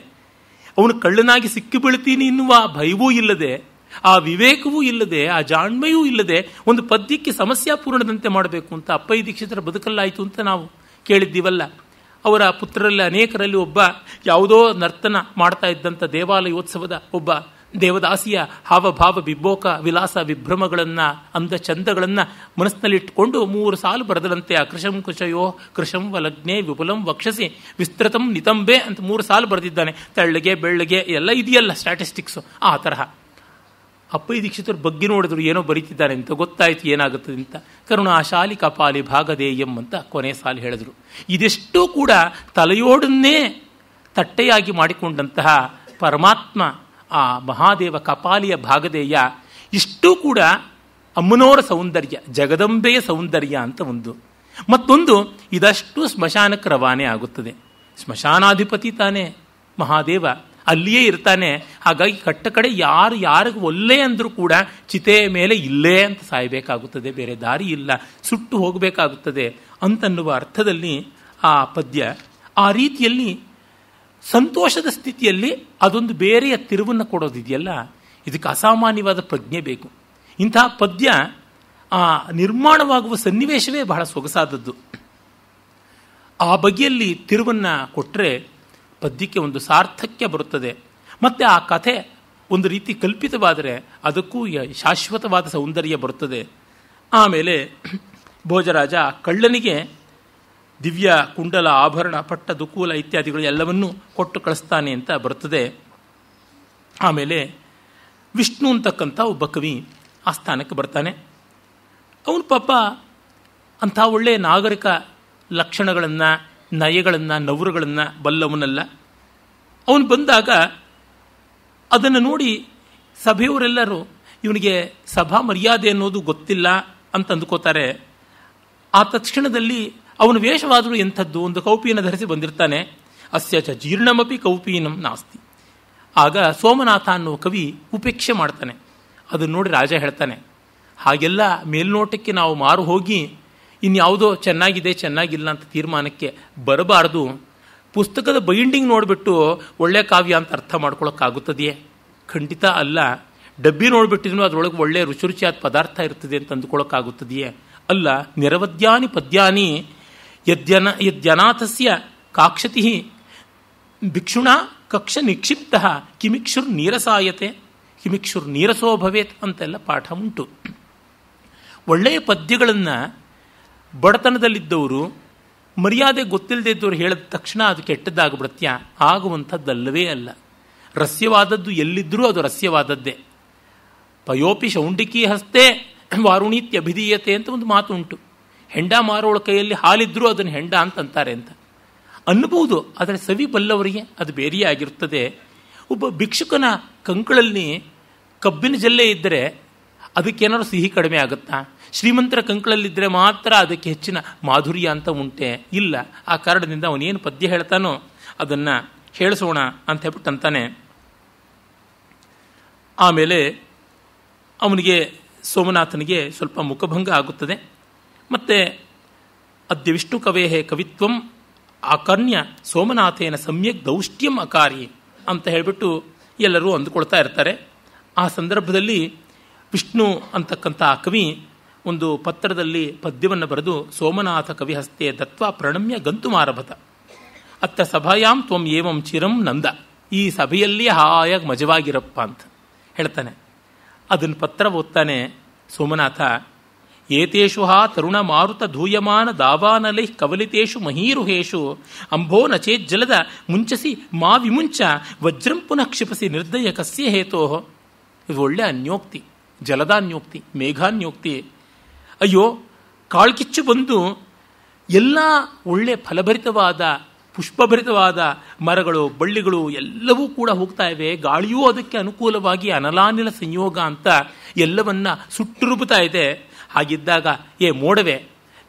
ಅವನು ಕಳ್ಳನಾಗಿ ಸಿಕ್ಕಿ ಬೀಳ್ತೀನಿ ಎನ್ನುವ ಭಯವೂ ಇಲ್ಲದೆ ಆ ವಿವೇಕವೂ ಇಲ್ಲದೆ ಆ ಜಾಣ್ಮೆಯೂ ಇಲ್ಲದೆ ಒಂದು ಪದ್ಯಕ್ಕೆ ಸಮಸ್ಯಾಪೂರ್ಣದಂತೆ ಮಾಡಬೇಕು ಅಂತ ಅಪ್ಪಯ್ಯ ದೀಕ್ಷಿತರ ಬದುಕಲ್ಲಾಯಿತು ಅಂತ ನಾವು ಕೇಳಿದ್ದೀವಲ್ಲ ಅವರ ಪುತ್ರರಲ್ಲಿ ಅನೇಕರಲ್ಲಿ ಒಬ್ಬ ಯಾವುದೋ ನರ್ತನ ಮಾಡ್ತಾ ಇದ್ದಂಥ ದೇವಾಲಯೋತ್ಸವದ ಒಬ್ಬ ದೇವದಾಸಿಯ ಹಾವಭಾವ ಬಿಬ್ಬೋಕ ವಿಲಾಸ ವಿಭ್ರಮಗಳನ್ನು ಅಂದ ಚಂದಗಳನ್ನು ಮನಸ್ಸಿನಲ್ಲಿಟ್ಟುಕೊಂಡು ಮೂರು ಸಾಲು ಬರೆದರಂತೆ ಆ ಕೃಷಂ ಕೃಷಯೋ ಕೃಶಂ ವಲಗ್ನೆ ವಿಪುಲಂ ವಕ್ಷಸಿ ವಿಸ್ತೃತಂ ನಿತಂಬೆ ಅಂತ ಮೂರು ಸಾಲು ಬರೆದಿದ್ದಾನೆ ತೆಳ್ಳಗೆ ಬೆಳ್ಳಗೆ ಎಲ್ಲ ಇದೆಯಲ್ಲ ಸ್ಟ್ಯಾಟಿಸ್ಟಿಕ್ಸು ಆ ತರಹ ಅಪ್ಪಯ್ಯ ದೀಕ್ಷಿತರು ಬಗ್ಗೆ ನೋಡಿದ್ರು ಏನೋ ಬರೀತಿದ್ದಾರೆ ಅಂತ ಗೊತ್ತಾಯಿತು ಏನಾಗುತ್ತದೆ ಅಂತ ಕರುಣಾಶಾಲಿ ಶಾಲಿ ಕಪಾಲಿ ಭಾಗದೇಯಂ ಅಂತ ಕೊನೆ ಸಾಲು ಹೇಳಿದರು ಇದೆಷ್ಟೂ ಕೂಡ ತಲೆಯೋಡನ್ನೇ ತಟ್ಟೆಯಾಗಿ ಮಾಡಿಕೊಂಡಂತಹ ಪರಮಾತ್ಮ ಆ ಮಹಾದೇವ ಕಪಾಲಿಯ ಭಾಗದೇಯ ಇಷ್ಟೂ ಕೂಡ ಅಮ್ಮನೋರ ಸೌಂದರ್ಯ ಜಗದಂಬೆಯ ಸೌಂದರ್ಯ ಅಂತ ಒಂದು ಮತ್ತೊಂದು ಇದಷ್ಟು ಸ್ಮಶಾನಕ್ಕೆ ರವಾನೆ ಆಗುತ್ತದೆ ಸ್ಮಶಾನಾಧಿಪತಿ ತಾನೇ ಮಹಾದೇವ ಅಲ್ಲಿಯೇ ಇರ್ತಾನೆ ಹಾಗಾಗಿ ಕಟ್ಟ ಕಡೆ ಯಾರು ಯಾರಿಗೆ ಒಲ್ಲೆ ಅಂದರೂ ಕೂಡ ಚಿತೆಯ ಮೇಲೆ ಇಲ್ಲೇ ಅಂತ ಸಾಯಬೇಕಾಗುತ್ತದೆ ಬೇರೆ ದಾರಿ ಇಲ್ಲ ಸುಟ್ಟು ಹೋಗಬೇಕಾಗುತ್ತದೆ ಅಂತನ್ನುವ ಅರ್ಥದಲ್ಲಿ ಆ ಪದ್ಯ ಆ ರೀತಿಯಲ್ಲಿ ಸಂತೋಷದ ಸ್ಥಿತಿಯಲ್ಲಿ ಅದೊಂದು ಬೇರೆಯ ತಿರುವನ್ನು ಕೊಡೋದಿದೆಯಲ್ಲ ಇದಕ್ಕೆ ಅಸಾಮಾನ್ಯವಾದ ಪ್ರಜ್ಞೆ ಬೇಕು ಇಂತಹ ಪದ್ಯ ಆ ನಿರ್ಮಾಣವಾಗುವ ಸನ್ನಿವೇಶವೇ ಬಹಳ ಸೊಗಸಾದದ್ದು ಆ ಬಗೆಯಲ್ಲಿ ತಿರುವನ್ನು ಕೊಟ್ಟರೆ ಪದ್ಯಕ್ಕೆ ಒಂದು ಸಾರ್ಥಕ್ಯ ಬರುತ್ತದೆ ಮತ್ತು ಆ ಕಥೆ ಒಂದು ರೀತಿ ಕಲ್ಪಿತವಾದರೆ ಅದಕ್ಕೂ ಶಾಶ್ವತವಾದ ಸೌಂದರ್ಯ ಬರುತ್ತದೆ ಆಮೇಲೆ ಭೋಜರಾಜ ಕಳ್ಳನಿಗೆ ದಿವ್ಯ ಕುಂಡಲ ಆಭರಣ ಪಟ್ಟ ದುಕೂಲ ಇತ್ಯಾದಿಗಳು ಎಲ್ಲವನ್ನೂ ಕೊಟ್ಟು ಕಳಿಸ್ತಾನೆ ಅಂತ ಬರ್ತದೆ ಆಮೇಲೆ ವಿಷ್ಣು ಅಂತಕ್ಕಂಥ ಒಬ್ಬ ಕವಿ ಆ ಸ್ಥಾನಕ್ಕೆ ಬರ್ತಾನೆ ಅವನು ಪಾಪ ಅಂಥ ಒಳ್ಳೆಯ ನಾಗರಿಕ ಲಕ್ಷಣಗಳನ್ನು ನಯಗಳನ್ನು ನವರುಗಳನ್ನು ಬಲ್ಲವನಲ್ಲ ಅವನು ಬಂದಾಗ ಅದನ್ನು ನೋಡಿ ಸಭೆಯವರೆಲ್ಲರೂ ಇವನಿಗೆ ಸಭಾ ಮರ್ಯಾದೆ ಅನ್ನೋದು ಗೊತ್ತಿಲ್ಲ ಅಂತ ಅಂದುಕೋತಾರೆ ಆ ತಕ್ಷಣದಲ್ಲಿ ಅವನು ವೇಷವಾದರೂ ಎಂಥದ್ದು ಒಂದು ಕೌಪೀನ ಧರಿಸಿ ಬಂದಿರ್ತಾನೆ ಅಸ್ಯ ಚ ಜೀರ್ಣಮಪಿ ಕೌಪೀನಂ ನಾಸ್ತಿ ಆಗ ಸೋಮನಾಥ ಅನ್ನೋ ಕವಿ ಉಪೇಕ್ಷೆ ಮಾಡ್ತಾನೆ ಅದನ್ನು ನೋಡಿ ರಾಜ ಹೇಳ್ತಾನೆ ಹಾಗೆಲ್ಲ ಮೇಲ್ನೋಟಕ್ಕೆ ನಾವು ಮಾರು ಹೋಗಿ ಇನ್ಯಾವುದೋ ಚೆನ್ನಾಗಿದೆ ಚೆನ್ನಾಗಿಲ್ಲ ಅಂತ ತೀರ್ಮಾನಕ್ಕೆ ಬರಬಾರ್ದು ಪುಸ್ತಕದ ಬೈಂಡಿಂಗ್ ನೋಡಿಬಿಟ್ಟು ಒಳ್ಳೆ ಕಾವ್ಯ ಅಂತ ಅರ್ಥ ಮಾಡ್ಕೊಳಕ್ಕಾಗುತ್ತದೆಯೇ ಖಂಡಿತ ಅಲ್ಲ ಡಬ್ಬಿ ನೋಡಿಬಿಟ್ಟಿದ್ರು ಅದರೊಳಗೆ ಒಳ್ಳೆಯ ರುಚಿ ರುಚಿಯಾದ ಪದಾರ್ಥ ಇರ್ತದೆ ಅಂತ ಅಂದುಕೊಳ್ಳೋಕ್ಕಾಗುತ್ತದೆಯೇ ಅಲ್ಲ ನಿರವದ್ಯಾನಿ ಪದ್ಯಾನಿ ಯದ್ಯನ ಯದ್ಯನಾಥಸ್ಯ ಕಾಕ್ಷತಿ ಭಿಕ್ಷುಣ ಕಕ್ಷ ನಿಕ್ಷಿಪ್ತ ಕಿಮಿಕ್ಷುರ್ ನೀರಸಾಯತೆ ಕಿಮಿಕ್ಷುರ್ ನೀರಸೋ ಭವೇತ್ ಅಂತೆಲ್ಲ ಪಾಠ ಉಂಟು ಒಳ್ಳೆಯ ಪದ್ಯಗಳನ್ನು ಬಡತನದಲ್ಲಿದ್ದವರು ಮರ್ಯಾದೆ ಗೊತ್ತಿಲ್ಲದೆ ಇದ್ದವರು ಹೇಳಿದ ತಕ್ಷಣ ಅದು ಕೆಟ್ಟದ್ದಾಗಬಿಡತ್ಯ ಆಗುವಂಥದ್ದಲ್ಲವೇ ಅಲ್ಲ ರಸ್ಯವಾದದ್ದು ಎಲ್ಲಿದ್ದರೂ ಅದು ರಸ್ಯವಾದದ್ದೇ ಪಯೋಪಿ ಶೌಂಡಿಕಿ ಹಸ್ತೆ ವಾರುಣೀತ್ಯಭಿಧೀಯತೆ ಅಂತ ಒಂದು ಮಾತು ಉಂಟು ಹೆಂಡ ಮಾರೋಳ ಕೈಯಲ್ಲಿ ಹಾಲಿದ್ರೂ ಅದನ್ನು ಹೆಂಡ ಅಂತಂತಾರೆ ಅಂತ ಅನ್ನಬಹುದು ಆದರೆ ಸವಿ ಬಲ್ಲವರಿಗೆ ಅದು ಬೇರೆಯೇ ಆಗಿರುತ್ತದೆ ಒಬ್ಬ ಭಿಕ್ಷುಕನ ಕಂಕಳಲ್ಲಿ ಕಬ್ಬಿನ ಜಲ್ಲೆ ಇದ್ದರೆ ಅದಕ್ಕೇನಾದ್ರು ಸಿಹಿ ಕಡಿಮೆ ಆಗುತ್ತಾ ಶ್ರೀಮಂತರ ಕಂಕಳಲ್ಲಿದ್ದರೆ ಮಾತ್ರ ಅದಕ್ಕೆ ಹೆಚ್ಚಿನ ಮಾಧುರ್ಯ ಅಂತ ಉಂಟೆ ಇಲ್ಲ ಆ ಕಾರಣದಿಂದ ಅವನೇನು ಪದ್ಯ ಹೇಳ್ತಾನೋ ಅದನ್ನು ಹೇಳಿಸೋಣ ಅಂತ ಹೇಳ್ಬಿಟ್ಟು ಅಂತಾನೆ ಆಮೇಲೆ ಅವನಿಗೆ ಸೋಮನಾಥನಿಗೆ ಸ್ವಲ್ಪ ಮುಖಭಂಗ ಆಗುತ್ತದೆ ಮತ್ತೆ ಅದ್ಯ ವಿಷ್ಣು ಕವೇಹೆ ಕವಿತ್ವಂ ಅಕರ್ಣ್ಯ ಸೋಮನಾಥೇನ ಸಮ್ಯಕ್ ದೌಷ್ಟ್ಯಂ ಅಕಾರಿ ಅಂತ ಹೇಳಿಬಿಟ್ಟು ಎಲ್ಲರೂ ಅಂದುಕೊಳ್ತಾ ಇರ್ತಾರೆ ಆ ಸಂದರ್ಭದಲ್ಲಿ ವಿಷ್ಣು ಅಂತಕ್ಕಂಥ ಕವಿ ಒಂದು ಪತ್ರದಲ್ಲಿ ಪದ್ಯವನ್ನು ಬರೆದು ಸೋಮನಾಥ ಕವಿ ಹಸ್ತೆ ದತ್ವ ಪ್ರಣಮ್ಯ ಗಂತುಮಾರಭತ ಅತ್ತ ಸಭಾಯಾಂ ತ್ವಂ ಏವಂ ಚಿರಂ ನಂದ ಈ ಸಭೆಯಲ್ಲಿ ಹಾಯಾಗಿ ಮಜವಾಗಿರಪ್ಪ ಅಂತ ಹೇಳ್ತಾನೆ ಅದನ್ನು ಪತ್ರ ಓದ್ತಾನೆ ಸೋಮನಾಥ ಏತೇಷು ಹಾ ತರುಣ ಮಾರುತ ಧೂಯಮಾನ ದಾವಾನಲೈ ಕವಲಿತೇಶು ಮಹೀರುಹೇಶು ಅಂಭೋ ನಚೇಜ್ಜಲದ ಮುಂಚಸಿ ಮಾ ವಿಮುಂಚ ವಜ್ರಂ ಪುನಃ ಕ್ಷಿಪಸಿ ನಿರ್ದಯ ಕಸ್ಯ ಹೇತೋ ಇದು ಒಳ್ಳೆ ಅನ್ಯೋಕ್ತಿ ಜಲದಾನ್ಯೋಕ್ತಿ ಮೇಘಾನ್ಯೋಕ್ತಿ ಅಯ್ಯೋ ಕಾಳ್ಕಿಚ್ಚು ಬಂದು ಎಲ್ಲ ಒಳ್ಳೆ ಫಲಭರಿತವಾದ ಪುಷ್ಪಭರಿತವಾದ ಮರಗಳು ಬಳ್ಳಿಗಳು ಎಲ್ಲವೂ ಕೂಡ ಹೋಗ್ತಾ ಇವೆ ಗಾಳಿಯೂ ಅದಕ್ಕೆ ಅನುಕೂಲವಾಗಿ ಅನಲಾನಿಲ ಸಂಯೋಗ ಅಂತ ಎಲ್ಲವನ್ನ ಸುಟ್ಟುರುಬುತ್ತಾ ಇದೆ ಹಾಗಿದ್ದಾಗ ಏ ಮೋಡವೆ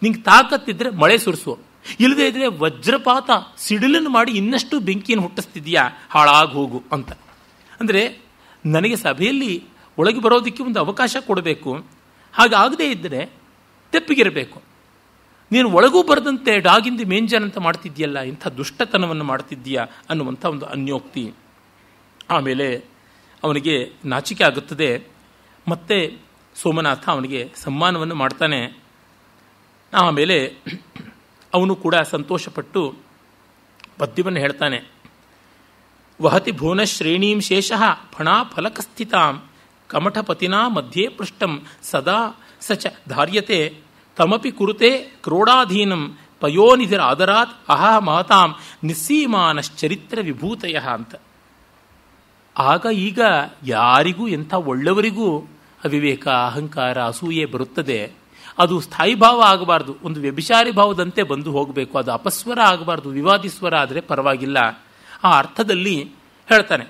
ನಿಂಗೆ ತಾಕತ್ತಿದ್ರೆ ಮಳೆ ಸುರಿಸು ಇಲ್ಲದೇ ಇದ್ರೆ ವಜ್ರಪಾತ ಸಿಡಿಲನ್ನು ಮಾಡಿ ಇನ್ನಷ್ಟು ಬೆಂಕಿಯನ್ನು ಹುಟ್ಟಿಸ್ತಿದ್ಯಾ ಹಾಳಾಗಿ ಹೋಗು ಅಂತ ಅಂದರೆ ನನಗೆ ಸಭೆಯಲ್ಲಿ ಒಳಗೆ ಬರೋದಕ್ಕೆ ಒಂದು ಅವಕಾಶ ಕೊಡಬೇಕು ಹಾಗಾಗದೇ ಇದ್ದರೆ ತೆಪ್ಪಿಗಿರಬೇಕು ನೀನು ಒಳಗೂ ಬರದಂತೆ ಡಾಗಿಂದ ಮೇಂಜನ್ ಅಂತ ಮಾಡ್ತಿದ್ಯಲ್ಲ ಇಂಥ ದುಷ್ಟತನವನ್ನು ಮಾಡ್ತಿದ್ದೀಯಾ ಅನ್ನುವಂಥ ಒಂದು ಅನ್ಯೋಕ್ತಿ ಆಮೇಲೆ ಅವನಿಗೆ ನಾಚಿಕೆ ಆಗುತ್ತದೆ ಮತ್ತೆ ಸೋಮನಾಥ ಅವನಿಗೆ ಸಮ್ಮಾನವನ್ನು ಮಾಡ್ತಾನೆ ಆಮೇಲೆ ಅವನು ಕೂಡ ಸಂತೋಷಪಟ್ಟು ಪದ್ಯವನ್ನು ಹೇಳ್ತಾನೆ ವಹತಿ ಭುವನಶ್ರೇಣೀಂ ಶೇಷ ಫಣಾ ಫಲಕಸ್ಥಿತಾಂ ಮಧ್ಯೆ ಪೃಷ್ಟಂ ಸದಾ ಸಚ ಧಾರ್ಯತೆ ತಮಪಿ ಕುರುತೆ ಕ್ರೋಡಾಧೀನಂ ಪಯೋನಿಧಿರ ಆದರಾತ್ ಅಹ ಮಹತಾಂ ನಿಸ್ಸೀಮಾನಶ್ಚರಿತ್ರ ವಿಭೂತಯ ಅಂತ ಆಗ ಈಗ ಯಾರಿಗೂ ಎಂಥ ಒಳ್ಳೆಯವರಿಗೂ ಅವಿವೇಕ ಅಹಂಕಾರ ಅಸೂಯೆ ಬರುತ್ತದೆ ಅದು ಸ್ಥಾಯಿ ಭಾವ ಆಗಬಾರ್ದು ಒಂದು ವ್ಯಭಿಚಾರಿ ಭಾವದಂತೆ ಬಂದು ಹೋಗಬೇಕು ಅದು ಅಪಸ್ವರ ಆಗಬಾರ್ದು ವಿವಾದಿಸ್ವರ ಆದರೆ ಪರವಾಗಿಲ್ಲ ಆ ಅರ್ಥದಲ್ಲಿ ಹೇಳ್ತಾನೆ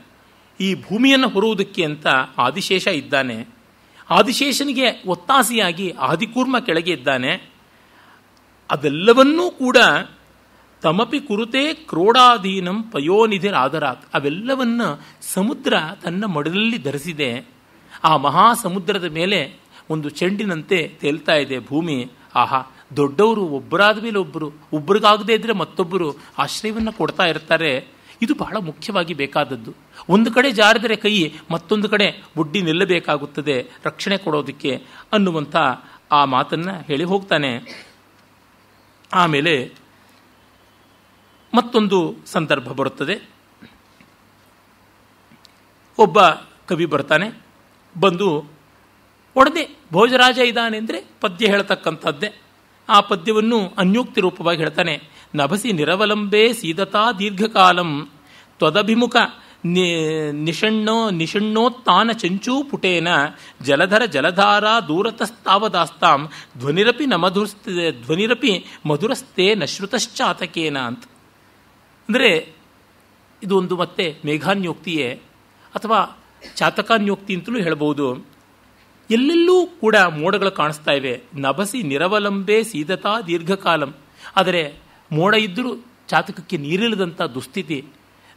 ಈ ಭೂಮಿಯನ್ನು ಹೊರುವುದಕ್ಕೆ ಅಂತ ಆದಿಶೇಷ ಇದ್ದಾನೆ ಆದಿಶೇಷನಿಗೆ ಒತ್ತಾಸೆಯಾಗಿ ಆದಿಕೂರ್ಮ ಕೆಳಗೆ ಇದ್ದಾನೆ ಅದೆಲ್ಲವನ್ನೂ ಕೂಡ ತಮಪಿ ಕುರುತೆ ಕ್ರೋಡಾಧೀನಂ ಆಧಾರ ಅವೆಲ್ಲವನ್ನ ಸಮುದ್ರ ತನ್ನ ಮಡದಲ್ಲಿ ಧರಿಸಿದೆ ಆ ಮಹಾಸಮುದ್ರದ ಮೇಲೆ ಒಂದು ಚೆಂಡಿನಂತೆ ತೇಲ್ತಾ ಇದೆ ಭೂಮಿ ಆಹಾ ದೊಡ್ಡವರು ಒಬ್ಬರಾದ ಮೇಲೆ ಒಬ್ಬರು ಒಬ್ರಿಗಾಗದೇ ಇದ್ದರೆ ಮತ್ತೊಬ್ಬರು ಆಶ್ರಯವನ್ನು ಕೊಡ್ತಾ ಇರ್ತಾರೆ ಇದು ಬಹಳ ಮುಖ್ಯವಾಗಿ ಬೇಕಾದದ್ದು ಒಂದು ಕಡೆ ಜಾರಿದರೆ ಕೈ ಮತ್ತೊಂದು ಕಡೆ ಬುಡ್ಡಿ ನಿಲ್ಲಬೇಕಾಗುತ್ತದೆ ರಕ್ಷಣೆ ಕೊಡೋದಕ್ಕೆ ಅನ್ನುವಂಥ ಆ ಮಾತನ್ನು ಹೇಳಿ ಹೋಗ್ತಾನೆ ಆಮೇಲೆ ಮತ್ತೊಂದು ಸಂದರ್ಭ ಬರುತ್ತದೆ ಒಬ್ಬ ಕವಿ ಬರ್ತಾನೆ ಬಂದು ಒಡನೆ ಭೋಜರಾಜ ಇದ್ದಾನೆ ಅಂದರೆ ಪದ್ಯ ಹೇಳ್ತಕ್ಕಂಥದ್ದೇ ಆ ಪದ್ಯವನ್ನು ಅನ್ಯೋಕ್ತಿ ರೂಪವಾಗಿ ಹೇಳ್ತಾನೆ ನಭಸಿ ನಿರವಲಂಬೆ ಸೀದತಾ ದೀರ್ಘಕಾಲಂ ತ್ವದಭಿಮುಖ ನಿ ನಿಷಣ್ಣೋ ನಿಷಣ್ಣೋತ್ತಾನ ಚಂಚೂ ಪುಟೇನ ಜಲಧರ ಜಲಧಾರ ದೂರತಸ್ತಾವದಾಸ್ತಾಂ ಧ್ವನಿರಪಿ ನಮಧುರ್ಸ್ತ ಧ್ವನಿರಪಿ ಮಧುರಸ್ತೆ ನಶ್ರುತಶ್ಚಾತಕೇನ ಅಂತ ಅಂದರೆ ಇದು ಒಂದು ಮತ್ತೆ ಮೇಘಾನ್ಯೋಕ್ತಿಯೇ ಅಥವಾ ಚಾತಕಾನ್ಯೋಕ್ತಿ ಅಂತಲೂ ಹೇಳಬಹುದು ಎಲ್ಲೆಲ್ಲೂ ಕೂಡ ಮೋಡಗಳು ಕಾಣಿಸ್ತಾ ಇವೆ ನಭಸಿ ನಿರವಲಂಬೆ ಸೀದತಾ ದೀರ್ಘಕಾಲಂ ಆದರೆ ಮೋಡ ಇದ್ದರೂ ಚಾತಕಕ್ಕೆ ನೀರಿಲ್ಲದಂಥ ದುಸ್ಥಿತಿ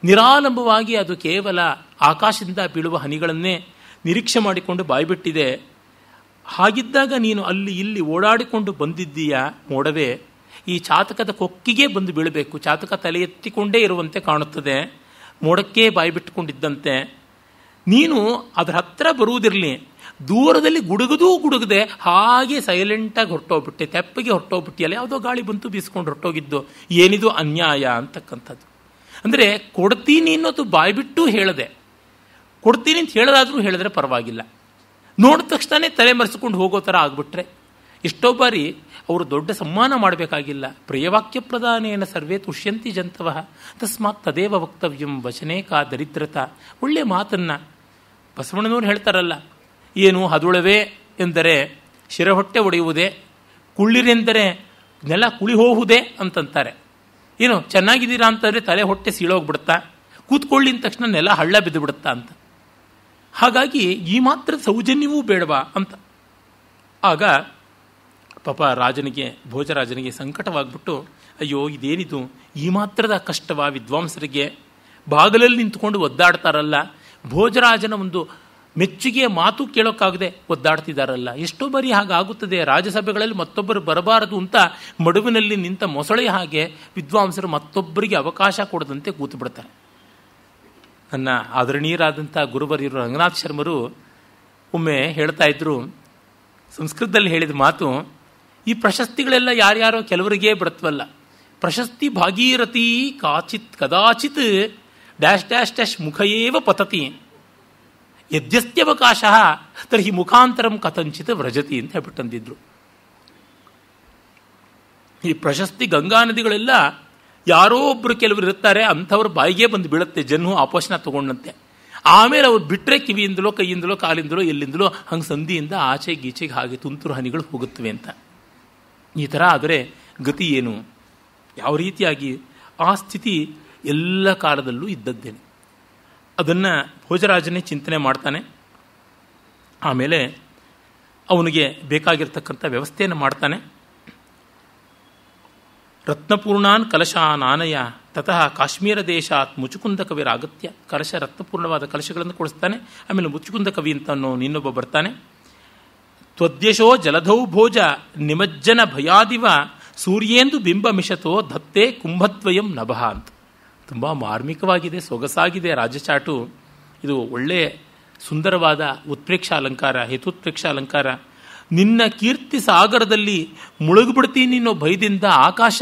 ನಿರಾಲಂಬವಾಗಿ ಅದು ಕೇವಲ ಆಕಾಶದಿಂದ ಬೀಳುವ ಹನಿಗಳನ್ನೇ ನಿರೀಕ್ಷೆ ಮಾಡಿಕೊಂಡು ಬಾಯ್ಬಿಟ್ಟಿದೆ ಹಾಗಿದ್ದಾಗ ನೀನು ಅಲ್ಲಿ ಇಲ್ಲಿ ಓಡಾಡಿಕೊಂಡು ಬಂದಿದ್ದೀಯ ಮೋಡವೇ ಈ ಚಾತಕದ ಕೊಕ್ಕಿಗೆ ಬಂದು ಬೀಳಬೇಕು ಚಾತಕ ತಲೆ ಎತ್ತಿಕೊಂಡೇ ಇರುವಂತೆ ಕಾಣುತ್ತದೆ ಮೋಡಕ್ಕೆ ಬಿಟ್ಟುಕೊಂಡಿದ್ದಂತೆ ನೀನು ಅದರ ಹತ್ರ ಬರುವುದಿರಲಿ ದೂರದಲ್ಲಿ ಗುಡುಗದೂ ಗುಡುಗದೆ ಹಾಗೆ ಸೈಲೆಂಟಾಗಿ ಹೊರಟೋಗ್ಬಿಟ್ಟೆ ತೆಪ್ಪಗೆ ಹೊರಟೋಗ್ಬಿಟ್ಟಿಯಲ್ಲ ಯಾವುದೋ ಗಾಳಿ ಬಂತು ಬೀಸ್ಕೊಂಡು ಹೊರಟೋಗಿದ್ದು ಏನಿದು ಅನ್ಯಾಯ ಅಂತಕ್ಕಂಥದ್ದು ಅಂದರೆ ಕೊಡ್ತೀನಿ ಅನ್ನೋದು ಬಾಯ್ಬಿಟ್ಟು ಹೇಳದೆ ಕೊಡ್ತೀನಿ ಅಂತ ಹೇಳೋದಾದರೂ ಹೇಳಿದ್ರೆ ಪರವಾಗಿಲ್ಲ ನೋಡಿದ ತಕ್ಷಣನೇ ತಲೆ ಮರೆಸಿಕೊಂಡು ಹೋಗೋ ಥರ ಆಗಿಬಿಟ್ರೆ ಎಷ್ಟೋ ಬಾರಿ ಅವರು ದೊಡ್ಡ ಸಮ್ಮಾನ ಮಾಡಬೇಕಾಗಿಲ್ಲ ಪ್ರಿಯವಾಕ್ಯ ಪ್ರಧಾನೇನ ಸರ್ವೇ ತುಷ್ಯಂತಿ ಜಂತವಃ ತಸ್ಮಾತ್ ತದೇವ ವಕ್ತವ್ಯಂ ವಚನೇಕ ದರಿದ್ರತ ಒಳ್ಳೆ ಮಾತನ್ನು ಬಸವಣ್ಣನವ್ರು ಹೇಳ್ತಾರಲ್ಲ ಏನು ಹದುಳವೇ ಎಂದರೆ ಶಿರ ಹೊಟ್ಟೆ ಒಡೆಯುವುದೇ ಕುಳ್ಳಿರೆಂದರೆ ನೆಲ ಕುಳಿ ಹೋಗುವುದೇ ಅಂತಂತಾರೆ ಏನು ಚೆನ್ನಾಗಿದ್ದೀರಾ ಅಂತಂದರೆ ತಲೆ ಹೊಟ್ಟೆ ಸೀಳೋಗ್ಬಿಡುತ್ತಾ ಕೂತ್ಕೊಳ್ಳಿನ ತಕ್ಷಣ ನೆಲ ಹಳ್ಳ ಬಿದ್ದುಬಿಡುತ್ತಾ ಅಂತ ಹಾಗಾಗಿ ಈ ಮಾತ್ರ ಸೌಜನ್ಯವೂ ಬೇಡವಾ ಅಂತ ಆಗ ಪಾಪ ರಾಜನಿಗೆ ಭೋಜರಾಜನಿಗೆ ಸಂಕಟವಾಗ್ಬಿಟ್ಟು ಅಯ್ಯೋ ಇದೇನಿದು ಈ ಮಾತ್ರದ ಕಷ್ಟವ ವಿದ್ವಾಂಸರಿಗೆ ಬಾಗಲಲ್ಲಿ ನಿಂತ್ಕೊಂಡು ಒದ್ದಾಡ್ತಾರಲ್ಲ ಭೋಜರಾಜನ ಒಂದು ಮೆಚ್ಚುಗೆಯ ಮಾತು ಕೇಳೋಕ್ಕಾಗದೆ ಒದ್ದಾಡ್ತಿದ್ದಾರಲ್ಲ ಎಷ್ಟೋ ಬಾರಿ ಹಾಗಾಗುತ್ತದೆ ರಾಜ್ಯಸಭೆಗಳಲ್ಲಿ ಮತ್ತೊಬ್ಬರು ಬರಬಾರದು ಅಂತ ಮಡುವಿನಲ್ಲಿ ನಿಂತ ಮೊಸಳೆ ಹಾಗೆ ವಿದ್ವಾಂಸರು ಮತ್ತೊಬ್ಬರಿಗೆ ಅವಕಾಶ ಕೊಡದಂತೆ ಕೂತು ಬಿಡ್ತಾರೆ ನನ್ನ ಆದರಣೀಯರಾದಂಥ ಗುರುವರಿಯರು ರಂಗನಾಥ್ ಶರ್ಮರು ಒಮ್ಮೆ ಹೇಳ್ತಾ ಇದ್ರು ಸಂಸ್ಕೃತದಲ್ಲಿ ಹೇಳಿದ ಮಾತು ಈ ಪ್ರಶಸ್ತಿಗಳೆಲ್ಲ ಯಾರ್ಯಾರೋ ಕೆಲವರಿಗೆ ಬರತ್ವಲ್ಲ ಪ್ರಶಸ್ತಿ ಭಾಗೀರಥಿ ಕಾಚಿತ್ ಕದಾಚಿತ್ ಡ್ಯಾಶ್ ಡ್ಯಾಶ್ ಡ್ಯಾಶ್ ಮುಖಯೇವ ಪತತಿ ಯದ್ಯಸ್ತ್ಯವಕಾಶ ತರ್ಹಿ ಮುಖಾಂತರಂ ಕಥಂಚಿತ ವ್ರಜತಿ ಅಂತ ಹೇಳ್ಬಿಟ್ಟು ತಂದಿದ್ರು ಈ ಪ್ರಶಸ್ತಿ ಗಂಗಾ ನದಿಗಳೆಲ್ಲ ಯಾರೋ ಒಬ್ಬರು ಕೆಲವರು ಇರ್ತಾರೆ ಅಂಥವ್ರು ಬಾಯಿಗೆ ಬಂದು ಬೀಳುತ್ತೆ ಜನ್ಮ ಆಪೋಷಣ ತಗೊಂಡಂತೆ ಆಮೇಲೆ ಅವ್ರು ಬಿಟ್ಟರೆ ಕಿವಿಯಿಂದಲೋ ಕೈಯಿಂದಲೋ ಕಾಲಿಂದಲೋ ಎಲ್ಲಿಂದಲೋ ಹಂಗೆ ಸಂಧಿಯಿಂದ ಆಚೆ ಗೀಚೆಗೆ ಹಾಗೆ ತುಂತುರು ಹನಿಗಳು ಹೋಗುತ್ತವೆ ಅಂತ ಈ ಥರ ಆದರೆ ಗತಿ ಏನು ಯಾವ ರೀತಿಯಾಗಿ ಆ ಸ್ಥಿತಿ ಎಲ್ಲ ಕಾಲದಲ್ಲೂ ಇದ್ದದ್ದೇನೆ ಅದನ್ನು ಭೋಜರಾಜನೇ ಚಿಂತನೆ ಮಾಡ್ತಾನೆ ಆಮೇಲೆ ಅವನಿಗೆ ಬೇಕಾಗಿರ್ತಕ್ಕಂಥ ವ್ಯವಸ್ಥೆಯನ್ನು ಮಾಡ್ತಾನೆ ರತ್ನಪೂರ್ಣಾನ್ ಕಲಶಾನಾನಯ ತತಃ ಕಾಶ್ಮೀರ ದೇಶಾತ್ ಮುಚುಕುಂದ ಅಗತ್ಯ ಕಲಶ ರತ್ನಪೂರ್ಣವಾದ ಕಲಶಗಳನ್ನು ಕೊಡಿಸ್ತಾನೆ ಆಮೇಲೆ ಮುಚುಕುಂದ ಕವಿ ಅಂತ ನಿನ್ನೊಬ್ಬ ಬರ್ತಾನೆ ತ್ವದ್ಯಶೋ ಜಲಧೌ ಭೋಜ ನಿಮಜ್ಜನ ಭಯಾದಿವ ಸೂರ್ಯೇಂದು ಬಿಂಬ ಮಿಷತೋ ಧತ್ತೆ ಕುಂಭದ್ವಯಂ ನಭ ಅಂತ ತುಂಬ ಮಾರ್ಮಿಕವಾಗಿದೆ ಸೊಗಸಾಗಿದೆ ರಾಜಚಾಟು ಇದು ಒಳ್ಳೆಯ ಸುಂದರವಾದ ಉತ್ಪ್ರೇಕ್ಷ ಅಲಂಕಾರ ಹೇತುತ್ಪ್ರೇಕ್ಷ ಅಲಂಕಾರ ನಿನ್ನ ಕೀರ್ತಿ ಸಾಗರದಲ್ಲಿ ಮುಳುಗುಬಿಡ್ತೀನಿ ಅನ್ನೋ ಭಯದಿಂದ ಆಕಾಶ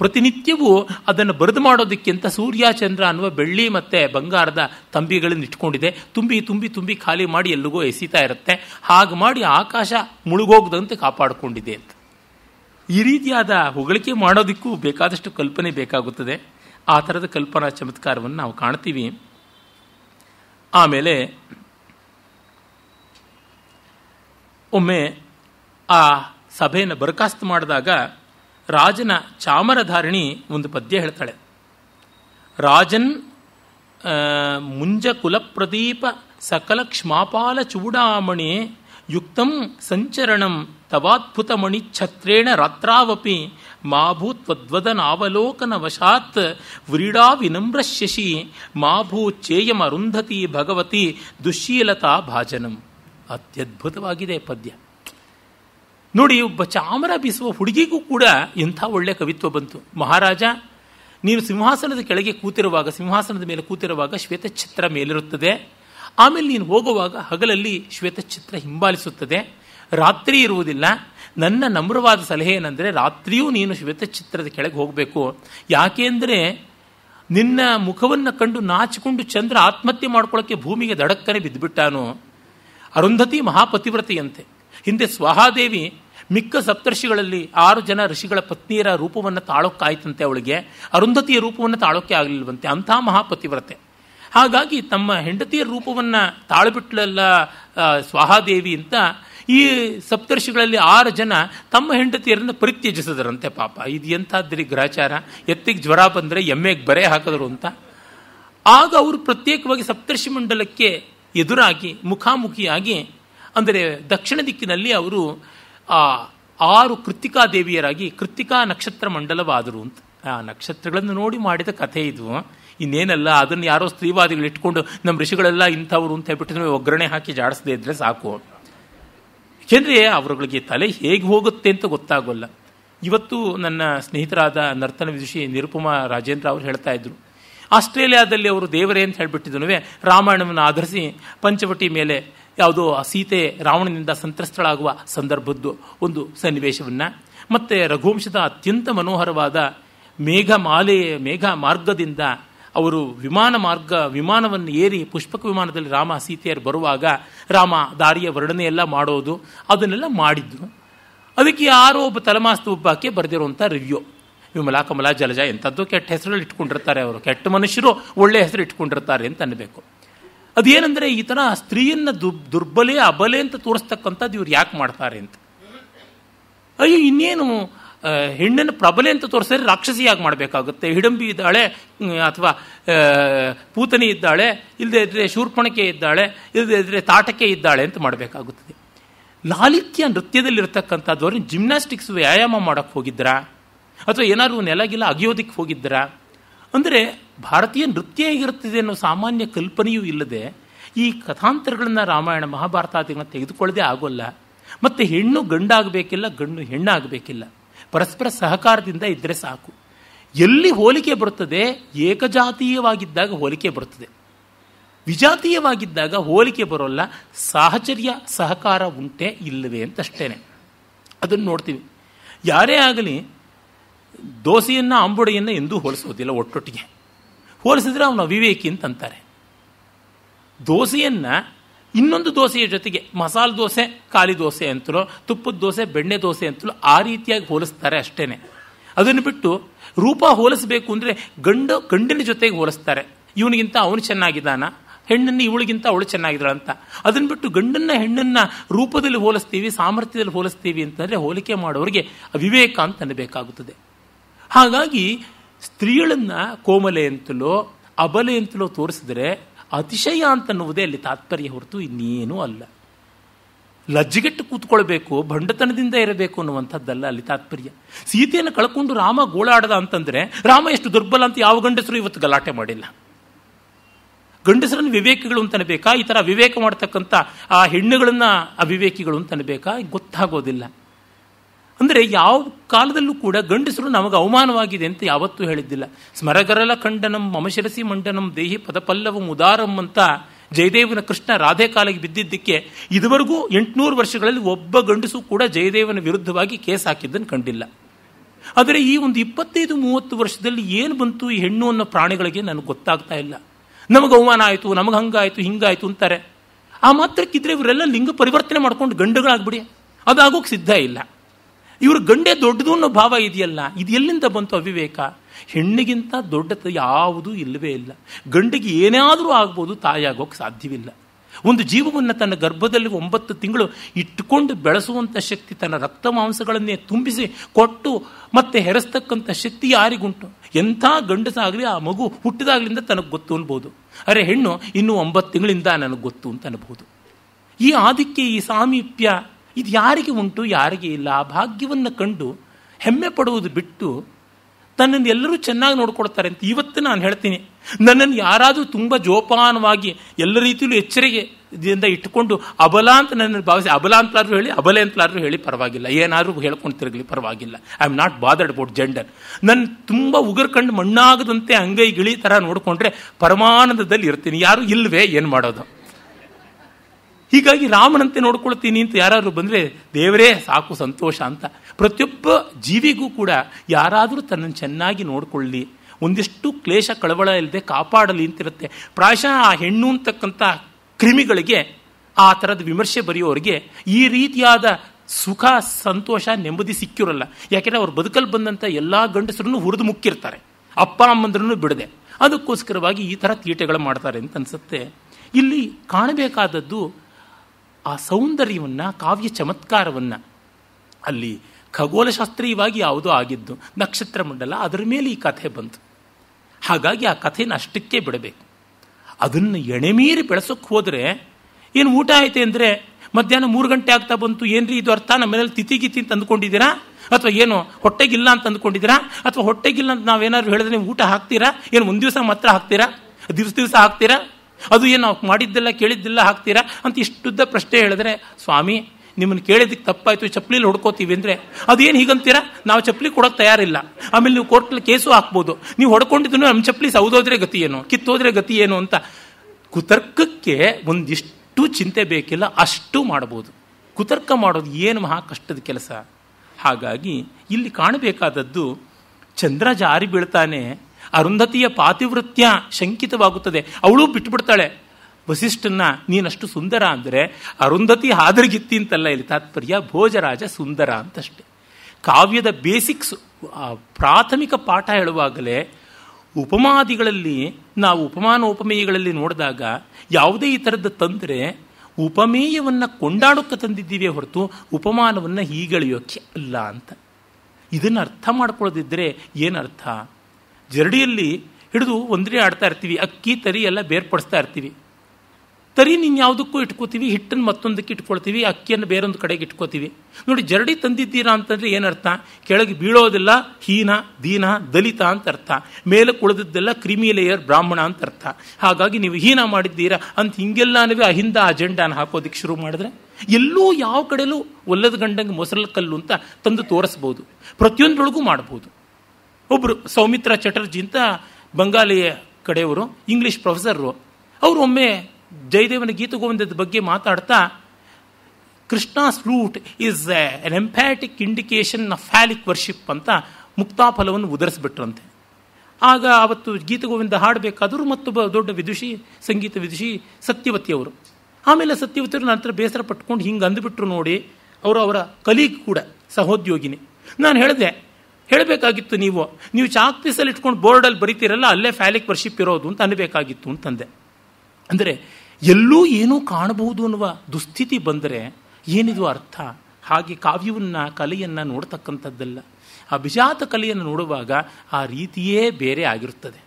ಪ್ರತಿನಿತ್ಯವೂ ಅದನ್ನು ಬರೆದು ಮಾಡೋದಕ್ಕಿಂತ ಸೂರ್ಯ ಚಂದ್ರ ಅನ್ನುವ ಬೆಳ್ಳಿ ಮತ್ತು ಬಂಗಾರದ ತಂಬಿಗಳನ್ನು ಇಟ್ಕೊಂಡಿದೆ ತುಂಬಿ ತುಂಬಿ ತುಂಬಿ ಖಾಲಿ ಮಾಡಿ ಎಲ್ಲಿಗೋ ಎಸಿತಾ ಇರುತ್ತೆ ಹಾಗೆ ಮಾಡಿ ಆಕಾಶ ಮುಳುಗೋಗದಂತೆ ಕಾಪಾಡಿಕೊಂಡಿದೆ ಅಂತ ಈ ರೀತಿಯಾದ ಹೊಗಳಿಕೆ ಮಾಡೋದಕ್ಕೂ ಬೇಕಾದಷ್ಟು ಕಲ್ಪನೆ ಬೇಕಾಗುತ್ತದೆ ಆ ಥರದ ಕಲ್ಪನಾ ಚಮತ್ಕಾರವನ್ನು ನಾವು ಕಾಣ್ತೀವಿ ಆಮೇಲೆ ಒಮ್ಮೆ ಆ ಸಭೆಯನ್ನು ಬರಖಾಸ್ತು ಮಾಡಿದಾಗ ರಾಜನ ಚಾಮರಧಾರಿಣಿ ಒಂದು ಪದ್ಯ ಹೇಳ್ತಾಳೆ ರಾಜನ್ ಮುಂಜ ಕುಲಪ್ರದೀಪ ಸಕಲ ಕ್ಷಮಾಪಾಲ ಚೂಡಾಮಣಿ ಯುಕ್ತಂ ಸಂಚರಣಂ ತವಾದ್ಭುತ ಮಣಿ ಛತ್ರೇಣ ರಾತ್ರಾವಪಿ ಮಾ ಅವಲೋಕನ ವಶಾತ್ ವ್ರೀಡಾ ವಿನಮ್ರ ಶಶಿ ಮಾಭೂ ಚೇಯಮ ಭಗವತಿ ದುಶ್ಶೀಲತಾ ಭಾಜನಂ ಅತ್ಯದ್ಭುತವಾಗಿದೆ ಪದ್ಯ ನೋಡಿ ಒಬ್ಬ ಚಾಮರ ಬೀಸುವ ಹುಡುಗಿಗೂ ಕೂಡ ಇಂಥ ಒಳ್ಳೆಯ ಕವಿತ್ವ ಬಂತು ಮಹಾರಾಜ ನೀನು ಸಿಂಹಾಸನದ ಕೆಳಗೆ ಕೂತಿರುವಾಗ ಸಿಂಹಾಸನದ ಮೇಲೆ ಕೂತಿರುವಾಗ ಶ್ವೇತಚಿತ್ರ ಮೇಲಿರುತ್ತದೆ ಆಮೇಲೆ ನೀನು ಹೋಗುವಾಗ ಹಗಲಲ್ಲಿ ಶ್ವೇತಚಿತ್ರ ಹಿಂಬಾಲಿಸುತ್ತದೆ ರಾತ್ರಿ ಇರುವುದಿಲ್ಲ ನನ್ನ ನಮ್ರವಾದ ಸಲಹೆ ಏನಂದರೆ ರಾತ್ರಿಯೂ ನೀನು ಚಿತ್ರದ ಕೆಳಗೆ ಹೋಗಬೇಕು ಯಾಕೆಂದರೆ ನಿನ್ನ ಮುಖವನ್ನು ಕಂಡು ನಾಚಿಕೊಂಡು ಚಂದ್ರ ಆತ್ಮಹತ್ಯೆ ಮಾಡ್ಕೊಳ್ಳೋಕ್ಕೆ ಭೂಮಿಗೆ ದಡಕ್ಕನೆ ಬಿದ್ದುಬಿಟ್ಟಾನು ಅರುಂಧತಿ ಮಹಾಪತಿವ್ರತೆಯಂತೆ ಹಿಂದೆ ಸ್ವಹಾದೇವಿ ಮಿಕ್ಕ ಸಪ್ತರ್ಷಿಗಳಲ್ಲಿ ಆರು ಜನ ಋಷಿಗಳ ಪತ್ನಿಯರ ರೂಪವನ್ನು ತಾಳೋಕ್ಕಾಯ್ತಂತೆ ಅವಳಿಗೆ ಅರುಂಧತಿಯ ರೂಪವನ್ನು ತಾಳೋಕ್ಕೆ ಆಗಲಿಲ್ವಂತೆ ಅಂಥ ಮಹಾಪತಿವ್ರತೆ ಹಾಗಾಗಿ ತಮ್ಮ ಹೆಂಡತಿಯ ರೂಪವನ್ನು ತಾಳ್ಬಿಟ್ಲಲ್ಲ ಸ್ವಹಾದೇವಿ ಅಂತ ಈ ಸಪ್ತರ್ಷಿಗಳಲ್ಲಿ ಆರು ಜನ ತಮ್ಮ ಹೆಂಡತಿಯರನ್ನು ಪರಿತ್ಯಜಿಸಿದರಂತೆ ಪಾಪ ಇದು ಎಂಥದ್ರಿ ಗ್ರಹಚಾರ ಎತ್ತಿಗೆ ಜ್ವರ ಬಂದರೆ ಎಮ್ಮೆಗೆ ಬರೆ ಹಾಕಿದ್ರು ಅಂತ ಆಗ ಅವರು ಪ್ರತ್ಯೇಕವಾಗಿ ಸಪ್ತರ್ಷಿ ಮಂಡಲಕ್ಕೆ ಎದುರಾಗಿ ಮುಖಾಮುಖಿಯಾಗಿ ಅಂದರೆ ದಕ್ಷಿಣ ದಿಕ್ಕಿನಲ್ಲಿ ಅವರು ಆ ಆರು ಕೃತಿಕಾ ದೇವಿಯರಾಗಿ ಕೃತಿಕಾ ನಕ್ಷತ್ರ ಮಂಡಲವಾದರು ಅಂತ ಆ ನಕ್ಷತ್ರಗಳನ್ನು ನೋಡಿ ಮಾಡಿದ ಕಥೆ ಇದು ಇನ್ನೇನಲ್ಲ ಅದನ್ನು ಯಾರೋ ಸ್ತ್ರೀವಾದಿಗಳು ಇಟ್ಕೊಂಡು ನಮ್ಮ ಋಷಿಗಳೆಲ್ಲ ಇಂಥವ್ರು ಅಂತ ಹೇಳ್ಬಿಟ್ಟು ಒಗ್ಗರಣೆ ಹಾಕಿ ಜಾಡಿಸದೇ ಇದ್ರೆ ಸಾಕು ಏಕೆಂದರೆ ಅವರುಗಳಿಗೆ ತಲೆ ಹೇಗೆ ಹೋಗುತ್ತೆ ಅಂತ ಗೊತ್ತಾಗೋಲ್ಲ ಇವತ್ತು ನನ್ನ ಸ್ನೇಹಿತರಾದ ನರ್ತನ ವಿದುಷಿ ನಿರುಪಮಾ ರಾಜೇಂದ್ರ ಅವರು ಹೇಳ್ತಾ ಇದ್ರು ಆಸ್ಟ್ರೇಲಿಯಾದಲ್ಲಿ ಅವರು ದೇವರೇ ಅಂತ ಹೇಳಿಬಿಟ್ಟಿದ್ದನುವೆ ರಾಮಾಯಣವನ್ನು ಆಧರಿಸಿ ಪಂಚವಟಿ ಮೇಲೆ ಯಾವುದೋ ಸೀತೆ ರಾವಣನಿಂದ ಸಂತ್ರಸ್ತಳಾಗುವ ಸಂದರ್ಭದ್ದು ಒಂದು ಸನ್ನಿವೇಶವನ್ನು ಮತ್ತು ರಘುವಂಶದ ಅತ್ಯಂತ ಮನೋಹರವಾದ ಮಾಲೆಯ ಮೇಘ ಮಾರ್ಗದಿಂದ ಅವರು ವಿಮಾನ ಮಾರ್ಗ ವಿಮಾನವನ್ನು ಏರಿ ಪುಷ್ಪಕ ವಿಮಾನದಲ್ಲಿ ರಾಮ ಸೀತೆಯರು ಬರುವಾಗ ರಾಮ ದಾರಿಯ ವರ್ಣನೆ ಎಲ್ಲ ಮಾಡೋದು ಅದನ್ನೆಲ್ಲ ಮಾಡಿದ್ರು ಅದಕ್ಕೆ ಯಾರೋ ಒಬ್ಬ ತಲೆಮಾಸ್ತು ಒಬ್ಬಾಕೆ ಬರೆದಿರುವಂಥ ರಿವ್ಯೂ ವಿಮಲಾ ಕಮಲಾ ಜಲಜ ಎಂಥದ್ದು ಕೆಟ್ಟ ಹೆಸರಲ್ಲಿ ಇಟ್ಕೊಂಡಿರ್ತಾರೆ ಅವರು ಕೆಟ್ಟ ಮನುಷ್ಯರು ಒಳ್ಳೆಯ ಹೆಸರು ಇಟ್ಕೊಂಡಿರ್ತಾರೆ ಅಂತ ಅನ್ನಬೇಕು ಅದೇನೆಂದರೆ ಈ ಥರ ಸ್ತ್ರೀಯನ್ನು ದುಬ್ ದುರ್ಬಲೆ ಅಬಲೆ ಅಂತ ತೋರಿಸ್ತಕ್ಕಂಥದ್ದು ಇವ್ರು ಯಾಕೆ ಮಾಡ್ತಾರೆ ಅಂತ ಅಯ್ಯೋ ಇನ್ನೇನು ಹೆಣ್ಣನ್ನು ಪ್ರಬಲೆ ಅಂತ ತೋರಿಸಿದ್ರೆ ರಾಕ್ಷಸಿಯಾಗಿ ಮಾಡಬೇಕಾಗುತ್ತೆ ಹಿಡಂಬಿ ಇದ್ದಾಳೆ ಅಥವಾ ಪೂತನಿ ಇದ್ದಾಳೆ ಇಲ್ಲದೆ ಇದ್ದರೆ ಶೂರ್ಪಣಕೆ ಇದ್ದಾಳೆ ಇಲ್ಲದೆ ಇದ್ದರೆ ತಾಟಕೆ ಇದ್ದಾಳೆ ಅಂತ ಮಾಡಬೇಕಾಗುತ್ತದೆ ಲಾಲಿತ್ಯ ನೃತ್ಯದಲ್ಲಿ ಅವ್ರನ್ನ ಜಿಮ್ನಾಸ್ಟಿಕ್ಸ್ ವ್ಯಾಯಾಮ ಮಾಡೋಕ್ಕೆ ಹೋಗಿದ್ರ ಅಥವಾ ಏನಾದರೂ ನೆಲಗಿಲ್ಲ ಅಗಿಯೋದಕ್ಕೆ ಹೋಗಿದ್ರಾ ಅಂದರೆ ಭಾರತೀಯ ನೃತ್ಯ ಹೇಗಿರುತ್ತದೆ ಅನ್ನೋ ಸಾಮಾನ್ಯ ಕಲ್ಪನೆಯೂ ಇಲ್ಲದೆ ಈ ಕಥಾಂತರಗಳನ್ನು ರಾಮಾಯಣ ಮಹಾಭಾರತಾದಿಗಳನ್ನ ತೆಗೆದುಕೊಳ್ಳದೆ ಆಗೋಲ್ಲ ಮತ್ತು ಹೆಣ್ಣು ಗಂಡಾಗಬೇಕಿಲ್ಲ ಗಂಡು ಹೆಣ್ಣಾಗಬೇಕಿಲ್ಲ ಪರಸ್ಪರ ಸಹಕಾರದಿಂದ ಇದ್ದರೆ ಸಾಕು ಎಲ್ಲಿ ಹೋಲಿಕೆ ಬರುತ್ತದೆ ಏಕಜಾತೀಯವಾಗಿದ್ದಾಗ ಹೋಲಿಕೆ ಬರುತ್ತದೆ ವಿಜಾತೀಯವಾಗಿದ್ದಾಗ ಹೋಲಿಕೆ ಬರೋಲ್ಲ ಸಾಹಚರ್ಯ ಸಹಕಾರ ಉಂಟೆ ಇಲ್ಲವೇ ಅಂತಷ್ಟೇ ಅದನ್ನು ನೋಡ್ತೀವಿ ಯಾರೇ ಆಗಲಿ ದೋಸೆಯನ್ನು ಅಂಬುಡೆಯನ್ನು ಎಂದೂ ಹೋಲಿಸೋದಿಲ್ಲ ಒಟ್ಟೊಟ್ಟಿಗೆ ಹೋಲಿಸಿದ್ರೆ ಅವನು ಅವಿವೇಕಿ ಅಂತಂತಾರೆ ದೋಸೆಯನ್ನು ಇನ್ನೊಂದು ದೋಸೆಯ ಜೊತೆಗೆ ಮಸಾಲೆ ದೋಸೆ ಖಾಲಿ ದೋಸೆ ಅಂತಲೋ ತುಪ್ಪದ ದೋಸೆ ಬೆಣ್ಣೆ ದೋಸೆ ಅಂತಲೋ ಆ ರೀತಿಯಾಗಿ ಹೋಲಿಸ್ತಾರೆ ಅಷ್ಟೇ ಅದನ್ನು ಬಿಟ್ಟು ರೂಪ ಹೋಲಿಸಬೇಕು ಅಂದರೆ ಗಂಡು ಗಂಡಿನ ಜೊತೆಗೆ ಹೋಲಿಸ್ತಾರೆ ಇವನಿಗಿಂತ ಅವನು ಚೆನ್ನಾಗಿದ್ದಾನ ಹೆಣ್ಣನ್ನು ಇವಳಿಗಿಂತ ಅವಳು ಚೆನ್ನಾಗಿದ್ದಾಳೆ ಅಂತ ಅದನ್ನು ಬಿಟ್ಟು ಗಂಡನ್ನ ಹೆಣ್ಣನ್ನು ರೂಪದಲ್ಲಿ ಹೋಲಿಸ್ತೀವಿ ಸಾಮರ್ಥ್ಯದಲ್ಲಿ ಹೋಲಿಸ್ತೀವಿ ಅಂತಂದರೆ ಹೋಲಿಕೆ ಮಾಡೋರಿಗೆ ಅವಿವೇಕ ಅಂತ ಅನ್ನಬೇಕಾಗುತ್ತದೆ ಹಾಗಾಗಿ ಸ್ತ್ರೀಗಳನ್ನು ಕೋಮಲೆ ಅಂತಲೋ ಅಬಲೆ ಅಂತಲೋ ತೋರಿಸಿದ್ರೆ ಅತಿಶಯ ಅಂತನ್ನುವುದೇ ಅಲ್ಲಿ ತಾತ್ಪರ್ಯ ಹೊರತು ಇನ್ನೇನೂ ಅಲ್ಲ ಲಜ್ಜಿಗೆಟ್ಟು ಕೂತ್ಕೊಳ್ಬೇಕು ಭಂಡತನದಿಂದ ಇರಬೇಕು ಅನ್ನುವಂಥದ್ದಲ್ಲ ಅಲ್ಲಿ ತಾತ್ಪರ್ಯ ಸೀತೆಯನ್ನು ಕಳ್ಕೊಂಡು ರಾಮ ಗೋಳಾಡದ ಅಂತಂದರೆ ರಾಮ ಎಷ್ಟು ದುರ್ಬಲ ಅಂತ ಯಾವ ಗಂಡಸರು ಇವತ್ತು ಗಲಾಟೆ ಮಾಡಿಲ್ಲ ಗಂಡಸರನ್ನು ವಿವೇಕಿಗಳು ಅಂತ ಅನ್ಬೇಕಾ ಈ ಥರ ವಿವೇಕ ಮಾಡ್ತಕ್ಕಂಥ ಆ ಹೆಣ್ಣುಗಳನ್ನು ಅವಿವೇಕಿಗಳು ಅಂತ ಅನ್ಬೇಕಾ ಗೊತ್ತಾಗೋದಿಲ್ಲ ಅಂದರೆ ಯಾವ ಕಾಲದಲ್ಲೂ ಕೂಡ ಗಂಡಸರು ನಮಗೆ ಅವಮಾನವಾಗಿದೆ ಅಂತ ಯಾವತ್ತೂ ಹೇಳಿದ್ದಿಲ್ಲ ಸ್ಮರಗರಲ ಖಂಡನಂ ಮಮಶಿರಸಿ ಮಂಡನಂ ದೇಹಿ ಪದಪಲ್ಲವಂ ಉದಾರಂ ಅಂತ ಜಯದೇವನ ಕೃಷ್ಣ ರಾಧೆ ಕಾಲಿಗೆ ಬಿದ್ದಿದ್ದಕ್ಕೆ ಇದುವರೆಗೂ ಎಂಟುನೂರು ವರ್ಷಗಳಲ್ಲಿ ಒಬ್ಬ ಗಂಡಸು ಕೂಡ ಜಯದೇವನ ವಿರುದ್ಧವಾಗಿ ಕೇಸ್ ಹಾಕಿದ್ದನ್ನು ಕಂಡಿಲ್ಲ ಆದರೆ ಈ ಒಂದು ಇಪ್ಪತ್ತೈದು ಮೂವತ್ತು ವರ್ಷದಲ್ಲಿ ಏನು ಬಂತು ಈ ಹೆಣ್ಣು ಅನ್ನೋ ಪ್ರಾಣಿಗಳಿಗೆ ನನಗೆ ಗೊತ್ತಾಗ್ತಾ ಇಲ್ಲ ನಮಗೆ ಅವಮಾನ ಆಯಿತು ನಮಗೆ ಹಂಗಾಯಿತು ಹಿಂಗಾಯಿತು ಅಂತಾರೆ ಆ ಮಾತ್ರಕ್ಕಿದ್ರೆ ಇವರೆಲ್ಲ ಲಿಂಗ ಪರಿವರ್ತನೆ ಮಾಡ್ಕೊಂಡು ಗಂಡುಗಳಾಗ್ಬಿಡಿ ಅದಾಗೋಕೆ ಸಿದ್ಧ ಇಲ್ಲ ಇವರು ಗಂಡೆ ದೊಡ್ಡದು ಅನ್ನೋ ಭಾವ ಇದೆಯಲ್ಲ ಇದು ಎಲ್ಲಿಂದ ಬಂತು ಅವಿವೇಕ ಹೆಣ್ಣಿಗಿಂತ ದೊಡ್ಡದು ಯಾವುದೂ ಇಲ್ಲವೇ ಇಲ್ಲ ಗಂಡಿಗೆ ಏನಾದರೂ ಆಗ್ಬೋದು ತಾಯಿಯಾಗೋಕ್ಕೆ ಸಾಧ್ಯವಿಲ್ಲ ಒಂದು ಜೀವವನ್ನು ತನ್ನ ಗರ್ಭದಲ್ಲಿ ಒಂಬತ್ತು ತಿಂಗಳು ಇಟ್ಟುಕೊಂಡು ಬೆಳೆಸುವಂಥ ಶಕ್ತಿ ತನ್ನ ರಕ್ತ ಮಾಂಸಗಳನ್ನೇ ತುಂಬಿಸಿ ಕೊಟ್ಟು ಮತ್ತೆ ಹೆರಸ್ತಕ್ಕಂಥ ಶಕ್ತಿ ಯಾರಿಗುಂಟು ಎಂಥ ಗಂಡಸಾಗಲಿ ಆ ಮಗು ಹುಟ್ಟಿದಾಗಲಿಂದ ತನಗೆ ಗೊತ್ತು ಅನ್ಬೋದು ಅರೆ ಹೆಣ್ಣು ಇನ್ನೂ ಒಂಬತ್ತು ತಿಂಗಳಿಂದ ನನಗೆ ಗೊತ್ತು ಅಂತ ಅನ್ಬೋದು ಈ ಆದಿಕ್ಕೆ ಈ ಸಾಮೀಪ್ಯ ಇದು ಯಾರಿಗೆ ಉಂಟು ಯಾರಿಗೆ ಇಲ್ಲ ಆ ಭಾಗ್ಯವನ್ನು ಕಂಡು ಹೆಮ್ಮೆ ಪಡುವುದು ಬಿಟ್ಟು ತನ್ನನ್ನು ಎಲ್ಲರೂ ಚೆನ್ನಾಗಿ ನೋಡ್ಕೊಡ್ತಾರೆ ಅಂತ ಇವತ್ತು ನಾನು ಹೇಳ್ತೀನಿ ನನ್ನನ್ನು ಯಾರಾದರೂ ತುಂಬ ಜೋಪಾನವಾಗಿ ಎಲ್ಲ ರೀತಿಯಲ್ಲೂ ಇದರಿಂದ ಇಟ್ಟುಕೊಂಡು ಅಬಲ ಅಂತ ನನ್ನನ್ನು ಭಾವಿಸಿ ಅಬಲ ಅಂತಲಾದ್ರೂ ಹೇಳಿ ಅಬಲೆ ಅಂತಲಾದ್ರೂ ಹೇಳಿ ಪರವಾಗಿಲ್ಲ ಏನಾದರೂ ತಿರುಗಲಿ ಪರವಾಗಿಲ್ಲ I am not bothered about gender ನನ್ನ ತುಂಬ ಕಂಡು ಮಣ್ಣಾಗದಂತೆ ಅಂಗೈ ಗಿಳಿ ಥರ ನೋಡಿಕೊಂಡ್ರೆ ಪರಮಾನಂದದಲ್ಲಿ ಇರ್ತೀನಿ ಯಾರು ಇಲ್ವೇ ಏನು ಮಾಡೋದು ಹೀಗಾಗಿ ರಾಮನಂತೆ ನೋಡ್ಕೊಳ್ತೀನಿ ಅಂತ ಯಾರಾದರೂ ಬಂದರೆ ದೇವರೇ ಸಾಕು ಸಂತೋಷ ಅಂತ ಪ್ರತಿಯೊಬ್ಬ ಜೀವಿಗೂ ಕೂಡ ಯಾರಾದರೂ ತನ್ನನ್ನು ಚೆನ್ನಾಗಿ ನೋಡಿಕೊಳ್ಳಿ ಒಂದಿಷ್ಟು ಕ್ಲೇಶ ಕಳವಳ ಇಲ್ಲದೆ ಕಾಪಾಡಲಿ ಅಂತಿರುತ್ತೆ ಪ್ರಾಯಶಃ ಆ ಹೆಣ್ಣು ಅಂತಕ್ಕಂಥ ಕ್ರಿಮಿಗಳಿಗೆ ಆ ಥರದ ವಿಮರ್ಶೆ ಬರೆಯೋರಿಗೆ ಈ ರೀತಿಯಾದ ಸುಖ ಸಂತೋಷ ನೆಮ್ಮದಿ ಸಿಕ್ಕಿರಲ್ಲ ಯಾಕೆಂದರೆ ಅವ್ರು ಬದುಕಲ್ಲಿ ಬಂದಂಥ ಎಲ್ಲ ಗಂಡಸರನ್ನು ಹುರಿದು ಮುಕ್ಕಿರ್ತಾರೆ ಅಪ್ಪ ಅಮ್ಮಂದ್ರೂ ಬಿಡದೆ ಅದಕ್ಕೋಸ್ಕರವಾಗಿ ಈ ಥರ ತೀಟೆಗಳು ಮಾಡ್ತಾರೆ ಅಂತ ಅನಿಸುತ್ತೆ ಇಲ್ಲಿ ಕಾಣಬೇಕಾದದ್ದು ಆ ಸೌಂದರ್ಯವನ್ನು ಕಾವ್ಯ ಚಮತ್ಕಾರವನ್ನು ಅಲ್ಲಿ ಖಗೋಲಶಾಸ್ತ್ರೀಯವಾಗಿ ಯಾವುದೋ ಆಗಿದ್ದು ನಕ್ಷತ್ರ ಮಂಡಲ ಅದರ ಮೇಲೆ ಈ ಕಥೆ ಬಂತು ಹಾಗಾಗಿ ಆ ಕಥೆಯನ್ನು ಅಷ್ಟಕ್ಕೆ ಬಿಡಬೇಕು ಅದನ್ನು ಎಣೆಮೀರಿ ಬೆಳೆಸೋಕ್ಕೆ ಹೋದರೆ ಏನು ಊಟ ಆಯಿತೆ ಅಂದರೆ ಮಧ್ಯಾಹ್ನ ಮೂರು ಗಂಟೆ ಆಗ್ತಾ ಬಂತು ಏನು ರೀ ಇದು ಅರ್ಥ ನಮ್ಮ ಮನೇಲಿ ತಿಥಿಗಿತಿ ಅಂತ ಅಂದ್ಕೊಂಡಿದ್ದೀರಾ ಅಥವಾ ಏನು ಹೊಟ್ಟೆಗಿಲ್ಲ ಅಂತ ಅಂದ್ಕೊಂಡಿದ್ದೀರಾ ಅಥವಾ ಹೊಟ್ಟೆಗಿಲ್ಲ ಅಂತ ನಾವೇನಾದ್ರು ಹೇಳಿದ್ರೆ ನೀವು ಊಟ ಹಾಕ್ತೀರಾ ಏನು ಒಂದು ದಿವಸ ಮಾತ್ರ ಹಾಕ್ತೀರಾ ದಿವ್ಸ ದಿವಸ ಹಾಕ್ತೀರಾ ಅದು ಏನು ನಾವು ಮಾಡಿದ್ದೆಲ್ಲ ಕೇಳಿದ್ದೆಲ್ಲ ಹಾಕ್ತೀರಾ ಅಂತ ಇಷ್ಟುದ್ದ ಪ್ರಶ್ನೆ ಹೇಳಿದ್ರೆ ಸ್ವಾಮಿ ನಿಮ್ಮನ್ನು ಕೇಳಿದ್ದಕ್ಕೆ ತಪ್ಪಾಯಿತು ಚಪ್ಪಲಿಲಿ ಹೊಡ್ಕೋತೀವಿ ಅಂದರೆ ಏನು ಹೀಗಂತೀರಾ ನಾವು ಚಪ್ಪಲಿ ಕೊಡೋಕೆ ತಯಾರಿಲ್ಲ ಆಮೇಲೆ ನೀವು ಕೋರ್ಟ್ಲಿ ಕೇಸು ಹಾಕ್ಬೋದು ನೀವು ಹೊಡ್ಕೊಂಡಿದ್ದು ನಮ್ಮ ಚಪ್ಪಲಿ ಸೌದೋದ್ರೆ ಗತಿ ಏನು ಕಿತ್ತೋದ್ರೆ ಗತಿ ಏನು ಅಂತ ಕುತರ್ಕಕ್ಕೆ ಒಂದಿಷ್ಟು ಚಿಂತೆ ಬೇಕಿಲ್ಲ ಅಷ್ಟು ಮಾಡ್ಬೋದು ಕುತರ್ಕ ಮಾಡೋದು ಏನು ಮಹಾ ಕಷ್ಟದ ಕೆಲಸ ಹಾಗಾಗಿ ಇಲ್ಲಿ ಕಾಣಬೇಕಾದದ್ದು ಚಂದ್ರ ಜಾರಿ ಬೀಳ್ತಾನೆ ಅರುಂಧತಿಯ ಪಾತಿವೃತ್ಯ ಶಂಕಿತವಾಗುತ್ತದೆ ಅವಳು ಬಿಟ್ಟುಬಿಡ್ತಾಳೆ ವಸಿಷ್ಠನ್ನ ನೀನಷ್ಟು ಸುಂದರ ಅಂದರೆ ಅರುಂಧತಿ ಹಾದರಿಗಿತ್ತಿ ಅಂತಲ್ಲ ಇಲ್ಲಿ ತಾತ್ಪರ್ಯ ಭೋಜರಾಜ ಸುಂದರ ಅಂತಷ್ಟೆ ಕಾವ್ಯದ ಬೇಸಿಕ್ಸ್ ಪ್ರಾಥಮಿಕ ಪಾಠ ಹೇಳುವಾಗಲೇ ಉಪಮಾದಿಗಳಲ್ಲಿ ನಾವು ಉಪಮಾನ ಉಪಮೇಯಗಳಲ್ಲಿ ನೋಡಿದಾಗ ಯಾವುದೇ ಈ ಥರದ ತಂದರೆ ಉಪಮೇಯವನ್ನು ಕೊಂಡಾಡೋಕ್ಕೆ ತಂದಿದ್ದೀವಿ ಹೊರತು ಉಪಮಾನವನ್ನು ಹೀಗೆಳೆಯೋಕ್ಕೆ ಅಲ್ಲ ಅಂತ ಇದನ್ನು ಅರ್ಥ ಮಾಡ್ಕೊಳ್ಳೋದಿದ್ದರೆ ಏನರ್ಥ ಜರಡಿಯಲ್ಲಿ ಹಿಡಿದು ಒಂದನೇ ಆಡ್ತಾ ಇರ್ತೀವಿ ಅಕ್ಕಿ ತರಿ ಎಲ್ಲ ಬೇರ್ಪಡಿಸ್ತಾ ಇರ್ತೀವಿ ತರಿ ನಿನ್ನ ಯಾವುದಕ್ಕೂ ಇಟ್ಕೋತೀವಿ ಹಿಟ್ಟನ್ನು ಮತ್ತೊಂದಕ್ಕೆ ಇಟ್ಕೊಳ್ತೀವಿ ಅಕ್ಕಿಯನ್ನು ಬೇರೊಂದು ಕಡೆಗೆ ಇಟ್ಕೋತೀವಿ ನೋಡಿ ಜರಡಿ ತಂದಿದ್ದೀರಾ ಅಂತಂದರೆ ಏನರ್ಥ ಕೆಳಗೆ ಬೀಳೋದೆಲ್ಲ ಹೀನ ದೀನ ದಲಿತ ಅಂತ ಅರ್ಥ ಮೇಲೆ ಕುಳಿದದ್ದೆಲ್ಲ ಕ್ರಿಮಿ ಲೇಯರ್ ಬ್ರಾಹ್ಮಣ ಅಂತ ಅರ್ಥ ಹಾಗಾಗಿ ನೀವು ಹೀನ ಮಾಡಿದ್ದೀರಾ ಅಂತ ಹಿಂಗೆಲ್ಲನೂ ಆ ಅಜೆಂಡಾನ ಹಾಕೋದಕ್ಕೆ ಶುರು ಮಾಡಿದ್ರೆ ಎಲ್ಲೂ ಯಾವ ಕಡೆಯಲ್ಲೂ ಒಲ್ಲದ ಗಂಡಂಗೆ ಮೊಸರಲ್ ಕಲ್ಲು ಅಂತ ತಂದು ತೋರಿಸ್ಬೋದು ಪ್ರತಿಯೊಂದ್ರೊಳಗೂ ಮಾಡ್ಬೋದು ಒಬ್ಬರು ಸೌಮಿತ್ರ ಚಟರ್ಜಿ ಅಂತ ಬಂಗಾಲಿಯ ಕಡೆಯವರು ಇಂಗ್ಲೀಷ್ ಪ್ರೊಫೆಸರ್ರು ಅವರು ಒಮ್ಮೆ ಜಯದೇವನ ಗೀತಗೋವಿಂದದ ಬಗ್ಗೆ ಮಾತಾಡ್ತಾ Krishna's root is an emphatic indication of phallic worship ಅಂತ ಮುಕ್ತಾಫಲವನ್ನು ಉದರಿಸ್ಬಿಟ್ರಂತೆ ಆಗ ಅವತ್ತು ಗೀತಗೋವಿಂದ ಹಾಡಬೇಕಾದರೂ ಮತ್ತೊಬ್ಬ ದೊಡ್ಡ ವಿದುಷಿ ಸಂಗೀತ ವಿದುಷಿ ಸತ್ಯವತಿಯವರು ಆಮೇಲೆ ಸತ್ಯವತಿಯವರು ನಂತರ ಬೇಸರ ಪಟ್ಕೊಂಡು ಹಿಂಗೆ ಅಂದುಬಿಟ್ರು ನೋಡಿ ಅವರು ಅವರ ಕಲೀಗ್ ಕೂಡ ಸಹೋದ್ಯೋಗಿನಿ ನಾನು ಹೇಳಿದೆ ಹೇಳಬೇಕಾಗಿತ್ತು ನೀವು ನೀವು ಚಾಕ್ಪೀಸಲ್ಲಿ ಇಟ್ಕೊಂಡು ಬೋರ್ಡಲ್ಲಿ ಬರಿತೀರಲ್ಲ ಅಲ್ಲೇ ಫ್ಯಾಲಿಕ್ ವರ್ಷಿಪ್ ಇರೋದು ಅಂತ ಅನ್ನಬೇಕಾಗಿತ್ತು ಅಂತಂದೆ ಅಂದರೆ ಎಲ್ಲೂ ಏನೂ ಕಾಣಬಹುದು ಅನ್ನುವ ದುಸ್ಥಿತಿ ಬಂದರೆ ಏನಿದು ಅರ್ಥ ಹಾಗೆ ಕಾವ್ಯವನ್ನು ಕಲೆಯನ್ನು ನೋಡ್ತಕ್ಕಂಥದ್ದಲ್ಲ ಆ ಕಲೆಯನ್ನು ನೋಡುವಾಗ ಆ ರೀತಿಯೇ ಬೇರೆ ಆಗಿರುತ್ತದೆ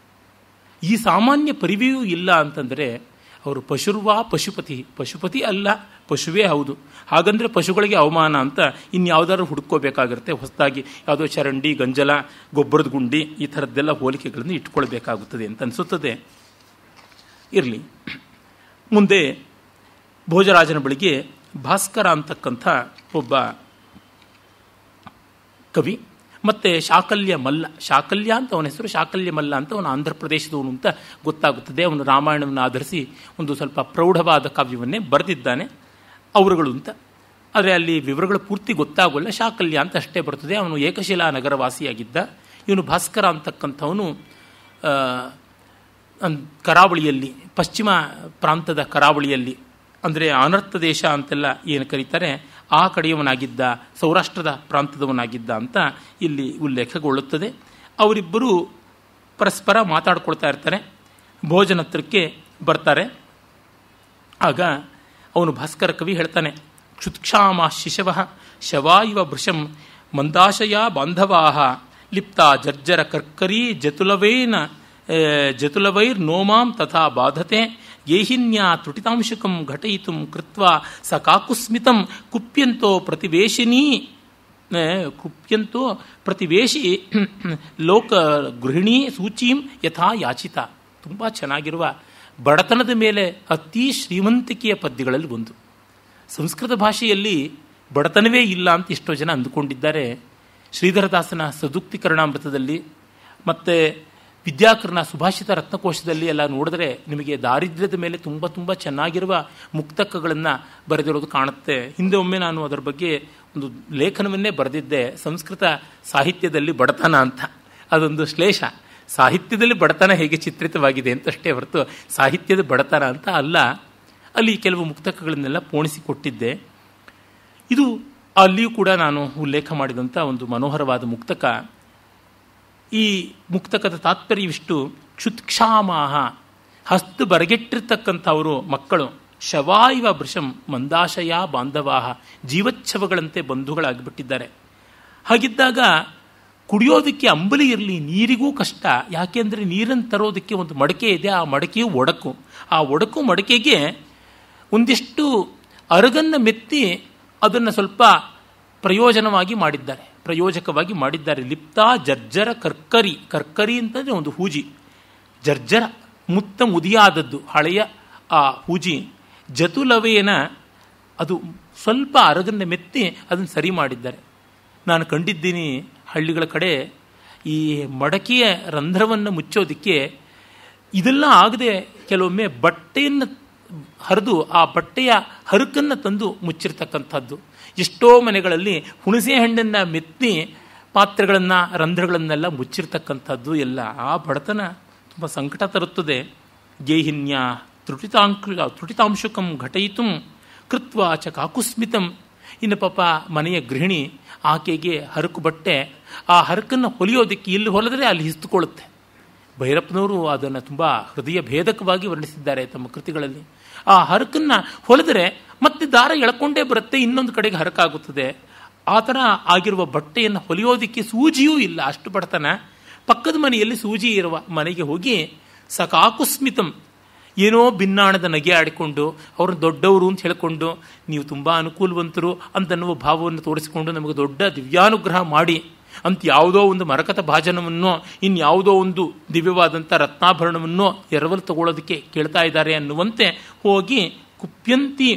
ಈ ಸಾಮಾನ್ಯ ಪರಿವೆಯೂ ಇಲ್ಲ ಅಂತಂದರೆ ಅವರು ಪಶುರ್ವಾ ಪಶುಪತಿ ಪಶುಪತಿ ಅಲ್ಲ ಪಶುವೇ ಹೌದು ಹಾಗಂದರೆ ಪಶುಗಳಿಗೆ ಅವಮಾನ ಅಂತ ಇನ್ಯಾವುದಾದ್ರು ಹುಡ್ಕೋಬೇಕಾಗಿರುತ್ತೆ ಹೊಸದಾಗಿ ಯಾವುದೋ ಚರಂಡಿ ಗಂಜಲ ಗೊಬ್ಬರದ ಗುಂಡಿ ಈ ಥರದ್ದೆಲ್ಲ ಹೋಲಿಕೆಗಳನ್ನು ಇಟ್ಕೊಳ್ಬೇಕಾಗುತ್ತದೆ ಅಂತ ಅನಿಸುತ್ತದೆ ಇರಲಿ ಮುಂದೆ ಭೋಜರಾಜನ ಬಳಿಗೆ ಭಾಸ್ಕರ ಅಂತಕ್ಕಂಥ ಒಬ್ಬ ಕವಿ ಮತ್ತು ಶಾಕಲ್ಯ ಮಲ್ಲ ಶಾಕಲ್ಯ ಅಂತ ಅವನ ಹೆಸರು ಶಾಕಲ್ಯ ಮಲ್ಲ ಅಂತ ಅವನು ಆಂಧ್ರ ಪ್ರದೇಶದವನು ಅಂತ ಗೊತ್ತಾಗುತ್ತದೆ ಅವನು ರಾಮಾಯಣವನ್ನು ಆಧರಿಸಿ ಒಂದು ಸ್ವಲ್ಪ ಪ್ರೌಢವಾದ ಕಾವ್ಯವನ್ನೇ ಬರೆದಿದ್ದಾನೆ ಅವರುಗಳು ಅಂತ ಆದರೆ ಅಲ್ಲಿ ವಿವರಗಳು ಪೂರ್ತಿ ಗೊತ್ತಾಗೋಲ್ಲ ಶಾಕಲ್ಯ ಅಂತ ಅಷ್ಟೇ ಬರ್ತದೆ ಅವನು ಏಕಶಿಲಾ ನಗರವಾಸಿಯಾಗಿದ್ದ ಇವನು ಭಾಸ್ಕರ ಅಂತಕ್ಕಂಥವನು ಕರಾವಳಿಯಲ್ಲಿ ಪಶ್ಚಿಮ ಪ್ರಾಂತದ ಕರಾವಳಿಯಲ್ಲಿ ಅಂದರೆ ಅನರ್ಥ ದೇಶ ಅಂತೆಲ್ಲ ಏನು ಕರೀತಾರೆ ಆ ಕಡೆಯವನಾಗಿದ್ದ ಸೌರಾಷ್ಟ್ರದ ಪ್ರಾಂತದವನಾಗಿದ್ದ ಅಂತ ಇಲ್ಲಿ ಉಲ್ಲೇಖಗೊಳ್ಳುತ್ತದೆ ಅವರಿಬ್ಬರು ಪರಸ್ಪರ ಮಾತಾಡ್ಕೊಳ್ತಾ ಇರ್ತಾರೆ ಹತ್ರಕ್ಕೆ ಬರ್ತಾರೆ ಆಗ ಅವನು ಭಾಸ್ಕರ ಕವಿ ಹೇಳ್ತಾನೆ ಕ್ಷುತ್ಕ್ಷಾಮ ಶಿಶವ ಶವ ಇವ ಭೃಶಂ ಮಂದಾಶಯ ಬಾಂಧವಾಹ ಲಿಪ್ತ ಜರ್ಜರ ಕರ್ಕರಿ ಜತುಲವೈನ ಜತುಲವೈರ್ ನೋಮಾಂ ತಥಾ ಬಾಧತೆ ಯೇಹಿನ್ಯಾ ತ್ರುಟಿತಾಂಶಕಂ ಘಟಯಿತು ಕೃತ್ವ ಸ ಕುಪ್ಯಂತೋ ಪ್ರತಿವೇಶಿನಿ ಕುಪ್ಯಂತೋ ಪ್ರತಿವೇಶಿ ಲೋಕ ಗೃಹಿಣಿ ಸೂಚೀಂ ಯಥಾ ಯಾಚಿತ ತುಂಬ ಚೆನ್ನಾಗಿರುವ ಬಡತನದ ಮೇಲೆ ಅತಿ ಶ್ರೀಮಂತಿಕೆಯ ಪದ್ಯಗಳಲ್ಲಿ ಒಂದು ಸಂಸ್ಕೃತ ಭಾಷೆಯಲ್ಲಿ ಬಡತನವೇ ಇಲ್ಲ ಅಂತ ಎಷ್ಟೋ ಜನ ಅಂದುಕೊಂಡಿದ್ದಾರೆ ಶ್ರೀಧರದಾಸನ ಸದುಕ್ತಿಕರಣಾಮೃತದಲ್ಲಿ ಮತ್ತು ವಿದ್ಯಾಕರಣ ಸುಭಾಷಿತ ರತ್ನಕೋಶದಲ್ಲಿ ಎಲ್ಲ ನೋಡಿದ್ರೆ ನಿಮಗೆ ದಾರಿದ್ರ್ಯದ ಮೇಲೆ ತುಂಬ ತುಂಬ ಚೆನ್ನಾಗಿರುವ ಮುಕ್ತಕಗಳನ್ನು ಬರೆದಿರೋದು ಕಾಣುತ್ತೆ ಹಿಂದೆ ಒಮ್ಮೆ ನಾನು ಅದರ ಬಗ್ಗೆ ಒಂದು ಲೇಖನವನ್ನೇ ಬರೆದಿದ್ದೆ ಸಂಸ್ಕೃತ ಸಾಹಿತ್ಯದಲ್ಲಿ ಬಡತನ ಅಂತ ಅದೊಂದು ಶ್ಲೇಷ ಸಾಹಿತ್ಯದಲ್ಲಿ ಬಡತನ ಹೇಗೆ ಚಿತ್ರಿತವಾಗಿದೆ ಅಂತಷ್ಟೇ ಹೊರತು ಸಾಹಿತ್ಯದ ಬಡತನ ಅಂತ ಅಲ್ಲ ಅಲ್ಲಿ ಕೆಲವು ಮುಕ್ತಕಗಳನ್ನೆಲ್ಲ ಪೋಣಿಸಿಕೊಟ್ಟಿದ್ದೆ ಇದು ಅಲ್ಲಿಯೂ ಕೂಡ ನಾನು ಉಲ್ಲೇಖ ಮಾಡಿದಂಥ ಒಂದು ಮನೋಹರವಾದ ಮುಕ್ತಕ ಈ ಮುಕ್ತಕದ ತಾತ್ಪರ್ಯವಿಷ್ಟು ಕ್ಷುತ್ಕ್ಷಾಮಾಹ ಹಸ್ತು ಬರಗೆಟ್ಟಿರ್ತಕ್ಕಂಥವರು ಮಕ್ಕಳು ಶವಾಯುವ ಭೃಷಂ ಮಂದಾಶಯ ಬಾಂಧವಾಹ ಜೀವಚ್ಛವಗಳಂತೆ ಬಂಧುಗಳಾಗಿಬಿಟ್ಟಿದ್ದಾರೆ ಹಾಗಿದ್ದಾಗ ಕುಡಿಯೋದಕ್ಕೆ ಅಂಬಲಿ ಇರಲಿ ನೀರಿಗೂ ಕಷ್ಟ ಯಾಕೆಂದರೆ ನೀರನ್ನು ತರೋದಕ್ಕೆ ಒಂದು ಮಡಕೆ ಇದೆ ಆ ಮಡಕೆಯು ಒಡಕು ಆ ಒಡಕು ಮಡಕೆಗೆ ಒಂದಿಷ್ಟು ಅರಗನ್ನು ಮೆತ್ತಿ ಅದನ್ನು ಸ್ವಲ್ಪ ಪ್ರಯೋಜನವಾಗಿ ಮಾಡಿದ್ದಾರೆ ಪ್ರಯೋಜಕವಾಗಿ ಮಾಡಿದ್ದಾರೆ ಲಿಪ್ತ ಜರ್ಜರ ಕರ್ಕರಿ ಕರ್ಕರಿ ಅಂತಂದರೆ ಒಂದು ಹೂಜಿ ಜರ್ಜರ ಮುತ್ತ ಮುದಿಯಾದದ್ದು ಹಳೆಯ ಆ ಹೂಜಿ ಜತುಲವೆಯನ ಅದು ಸ್ವಲ್ಪ ಅರಗನ್ನು ಮೆತ್ತಿ ಅದನ್ನು ಸರಿ ಮಾಡಿದ್ದಾರೆ ನಾನು ಕಂಡಿದ್ದೀನಿ ಹಳ್ಳಿಗಳ ಕಡೆ ಈ ಮಡಕೆಯ ರಂಧ್ರವನ್ನು ಮುಚ್ಚೋದಕ್ಕೆ ಇದೆಲ್ಲ ಆಗದೆ ಕೆಲವೊಮ್ಮೆ ಬಟ್ಟೆಯನ್ನು ಹರಿದು ಆ ಬಟ್ಟೆಯ ಹರಕನ್ನು ತಂದು ಮುಚ್ಚಿರ್ತಕ್ಕಂಥದ್ದು ಎಷ್ಟೋ ಮನೆಗಳಲ್ಲಿ ಹುಣಸೆ ಹಣ್ಣನ್ನು ಮೆತ್ತಿ ಪಾತ್ರೆಗಳನ್ನು ರಂಧ್ರಗಳನ್ನೆಲ್ಲ ಮುಚ್ಚಿರ್ತಕ್ಕಂಥದ್ದು ಎಲ್ಲ ಆ ಬಡತನ ತುಂಬ ಸಂಕಟ ತರುತ್ತದೆ ಗೇಹಿನ್ಯ ತ್ರುಟಿತಾಂಕ ತ್ರುಟಿತಾಂಶುಕಂ ಘಟಯಿತು ಕೃತ್ವಾಚ ಕಾಕುಸ್ಮಿತಂ ಇನ್ನು ಪಾಪ ಮನೆಯ ಗೃಹಿಣಿ ಆಕೆಗೆ ಹರಕು ಬಟ್ಟೆ ಆ ಹರಕನ್ನು ಹೊಲಿಯೋದಕ್ಕೆ ಇಲ್ಲಿ ಹೊಲದ್ರೆ ಅಲ್ಲಿ ಹಿಸ್ತುಕೊಳ್ಳುತ್ತೆ ಭೈರಪ್ಪನವರು ಅದನ್ನು ತುಂಬ ಹೃದಯ ಭೇದಕವಾಗಿ ವರ್ಣಿಸಿದ್ದಾರೆ ತಮ್ಮ ಕೃತಿಗಳಲ್ಲಿ ಆ ಹರಕನ್ನು ಹೊಲಿದ್ರೆ ಮತ್ತೆ ದಾರ ಎಳ್ಕೊಂಡೇ ಬರುತ್ತೆ ಇನ್ನೊಂದು ಕಡೆಗೆ ಹರಕಾಗುತ್ತದೆ ಆ ಥರ ಆಗಿರುವ ಬಟ್ಟೆಯನ್ನು ಹೊಲಿಯೋದಕ್ಕೆ ಸೂಜಿಯೂ ಇಲ್ಲ ಅಷ್ಟು ಬಡತನ ಪಕ್ಕದ ಮನೆಯಲ್ಲಿ ಸೂಜಿ ಇರುವ ಮನೆಗೆ ಹೋಗಿ ಸಕಾಕುಸ್ಮಿತಂ ಏನೋ ಭಿನ್ನಾಣದ ನಗೆ ಆಡಿಕೊಂಡು ಅವ್ರನ್ನ ದೊಡ್ಡವರು ಅಂತ ಹೇಳಿಕೊಂಡು ನೀವು ತುಂಬ ಅನುಕೂಲವಂತರು ಅಂತನ್ನುವ ಭಾವವನ್ನು ತೋರಿಸಿಕೊಂಡು ನಮಗೆ ದೊಡ್ಡ ದಿವ್ಯಾನುಗ್ರಹ ಮಾಡಿ ಅಂತ ಯಾವುದೋ ಒಂದು ಮರಕತ ಭಾಜನವನ್ನೋ ಇನ್ಯಾವುದೋ ಒಂದು ದಿವ್ಯವಾದಂಥ ರತ್ನಾಭರಣವನ್ನೋ ಎರವಲು ತಗೊಳ್ಳೋದಕ್ಕೆ ಕೇಳ್ತಾ ಇದ್ದಾರೆ ಅನ್ನುವಂತೆ ಹೋಗಿ ಕುಪ್ಯಂತಿ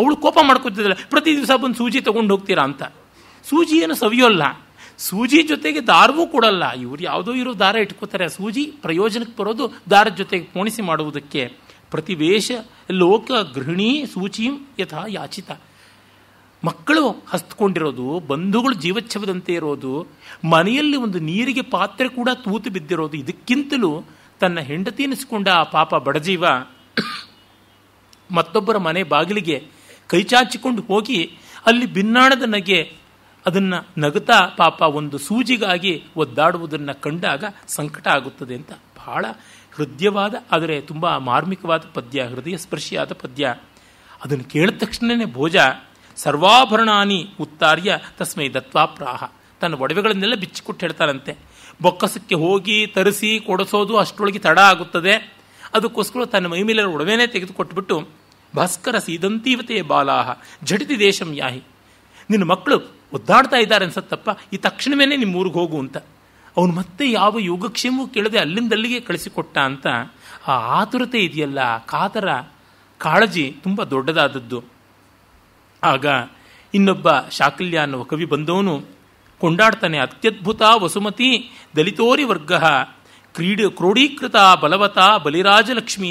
ಅವಳು ಕೋಪ ಮಾಡ್ಕೊತಿದ್ದಲ್ಲ ಪ್ರತಿ ದಿವಸ ಬಂದು ಸೂಜಿ ತೊಗೊಂಡು ಹೋಗ್ತೀರಾ ಅಂತ ಸೂಜಿಯನ್ನು ಸವಿಯೋಲ್ಲ ಸೂಜಿ ಜೊತೆಗೆ ದಾರವೂ ಕೊಡಲ್ಲ ಇವರು ಯಾವುದೋ ಇರೋ ದಾರ ಇಟ್ಕೋತಾರೆ ಸೂಜಿ ಪ್ರಯೋಜನಕ್ಕೆ ಬರೋದು ದಾರದ ಜೊತೆಗೆ ಪೋಣಿಸಿ ಮಾಡುವುದಕ್ಕೆ ಪ್ರತಿವೇಶ ಲೋಕ ಗೃಹಿಣಿ ಸೂಚಿಂ ಯಥ ಯಾಚಿತ ಮಕ್ಕಳು ಹಸ್ತ್ಕೊಂಡಿರೋದು ಬಂಧುಗಳು ಜೀವಚ್ಛವದಂತೆ ಇರೋದು ಮನೆಯಲ್ಲಿ ಒಂದು ನೀರಿಗೆ ಪಾತ್ರೆ ಕೂಡ ತೂತು ಬಿದ್ದಿರೋದು ಇದಕ್ಕಿಂತಲೂ ತನ್ನ ಹೆಂಡತಿ ಎನಿಸಿಕೊಂಡ ಆ ಪಾಪ ಬಡಜೀವ ಮತ್ತೊಬ್ಬರ ಮನೆ ಬಾಗಿಲಿಗೆ ಕೈಚಾಚಿಕೊಂಡು ಹೋಗಿ ಅಲ್ಲಿ ಬಿನ್ನಾಣದ ನಗೆ ಅದನ್ನು ನಗುತ್ತಾ ಪಾಪ ಒಂದು ಸೂಜಿಗಾಗಿ ಒದ್ದಾಡುವುದನ್ನು ಕಂಡಾಗ ಸಂಕಟ ಆಗುತ್ತದೆ ಅಂತ ಬಹಳ ಹೃದ್ಯವಾದ ಆದರೆ ತುಂಬ ಮಾರ್ಮಿಕವಾದ ಪದ್ಯ ಹೃದಯ ಸ್ಪರ್ಶಿಯಾದ ಪದ್ಯ ಅದನ್ನು ಕೇಳಿದ ತಕ್ಷಣನೇ ಭೋಜ ಸರ್ವಾಭರಣಾನಿ ಉತ್ತಾರ್ಯ ತಸ್ಮೈ ದತ್ವಾಪ್ರಾಹ ತನ್ನ ಒಡವೆಗಳನ್ನೆಲ್ಲ ಬಿಚ್ಚಿಕೊಟ್ಟು ಹೇಳ್ತಾರಂತೆ ಬೊಕ್ಕಸಕ್ಕೆ ಹೋಗಿ ತರಿಸಿ ಕೊಡಿಸೋದು ಅಷ್ಟೊಳಗೆ ತಡ ಆಗುತ್ತದೆ ಅದಕ್ಕೋಸ್ಕರ ತನ್ನ ಮೈಮೇಲೆ ಒಡವೆನೇ ತೆಗೆದುಕೊಟ್ಟುಬಿಟ್ಟು ಭಾಸ್ಕರ ಸೀದಂತೀವತೆಯ ಬಾಲಾಹ ಝಟಿತಿ ದೇಶಂ ಯಾಹಿ ನಿನ್ನ ಮಕ್ಕಳು ಒದ್ದಾಡ್ತಾ ಇದ್ದಾರೆ ಅನ್ಸತ್ತಪ್ಪ ಈ ತಕ್ಷಣವೇ ನಿಮ್ಮ ಊರಿಗೆ ಹೋಗು ಅಂತ ಅವನು ಮತ್ತೆ ಯಾವ ಯೋಗಕ್ಷೇಮವೂ ಕೇಳದೆ ಅಲ್ಲಿಂದಲ್ಲಿಗೆ ಕಳಿಸಿಕೊಟ್ಟ ಅಂತ ಆ ಆತುರತೆ ಇದೆಯಲ್ಲ ಕಾತರ ಕಾಳಜಿ ತುಂಬ ದೊಡ್ಡದಾದದ್ದು ಆಗ ಇನ್ನೊಬ್ಬ ಶಾಕಲ್ಯ ಅನ್ನೋ ಕವಿ ಬಂದವನು ಕೊಂಡಾಡ್ತಾನೆ ಅತ್ಯದ್ಭುತ ವಸುಮತಿ ದಲಿತೋರಿ ವರ್ಗ ಕ್ರೀಡ ಕ್ರೋಢೀಕೃತ ಬಲವತ ಬಲಿರಾಜಲಕ್ಷ್ಮೀ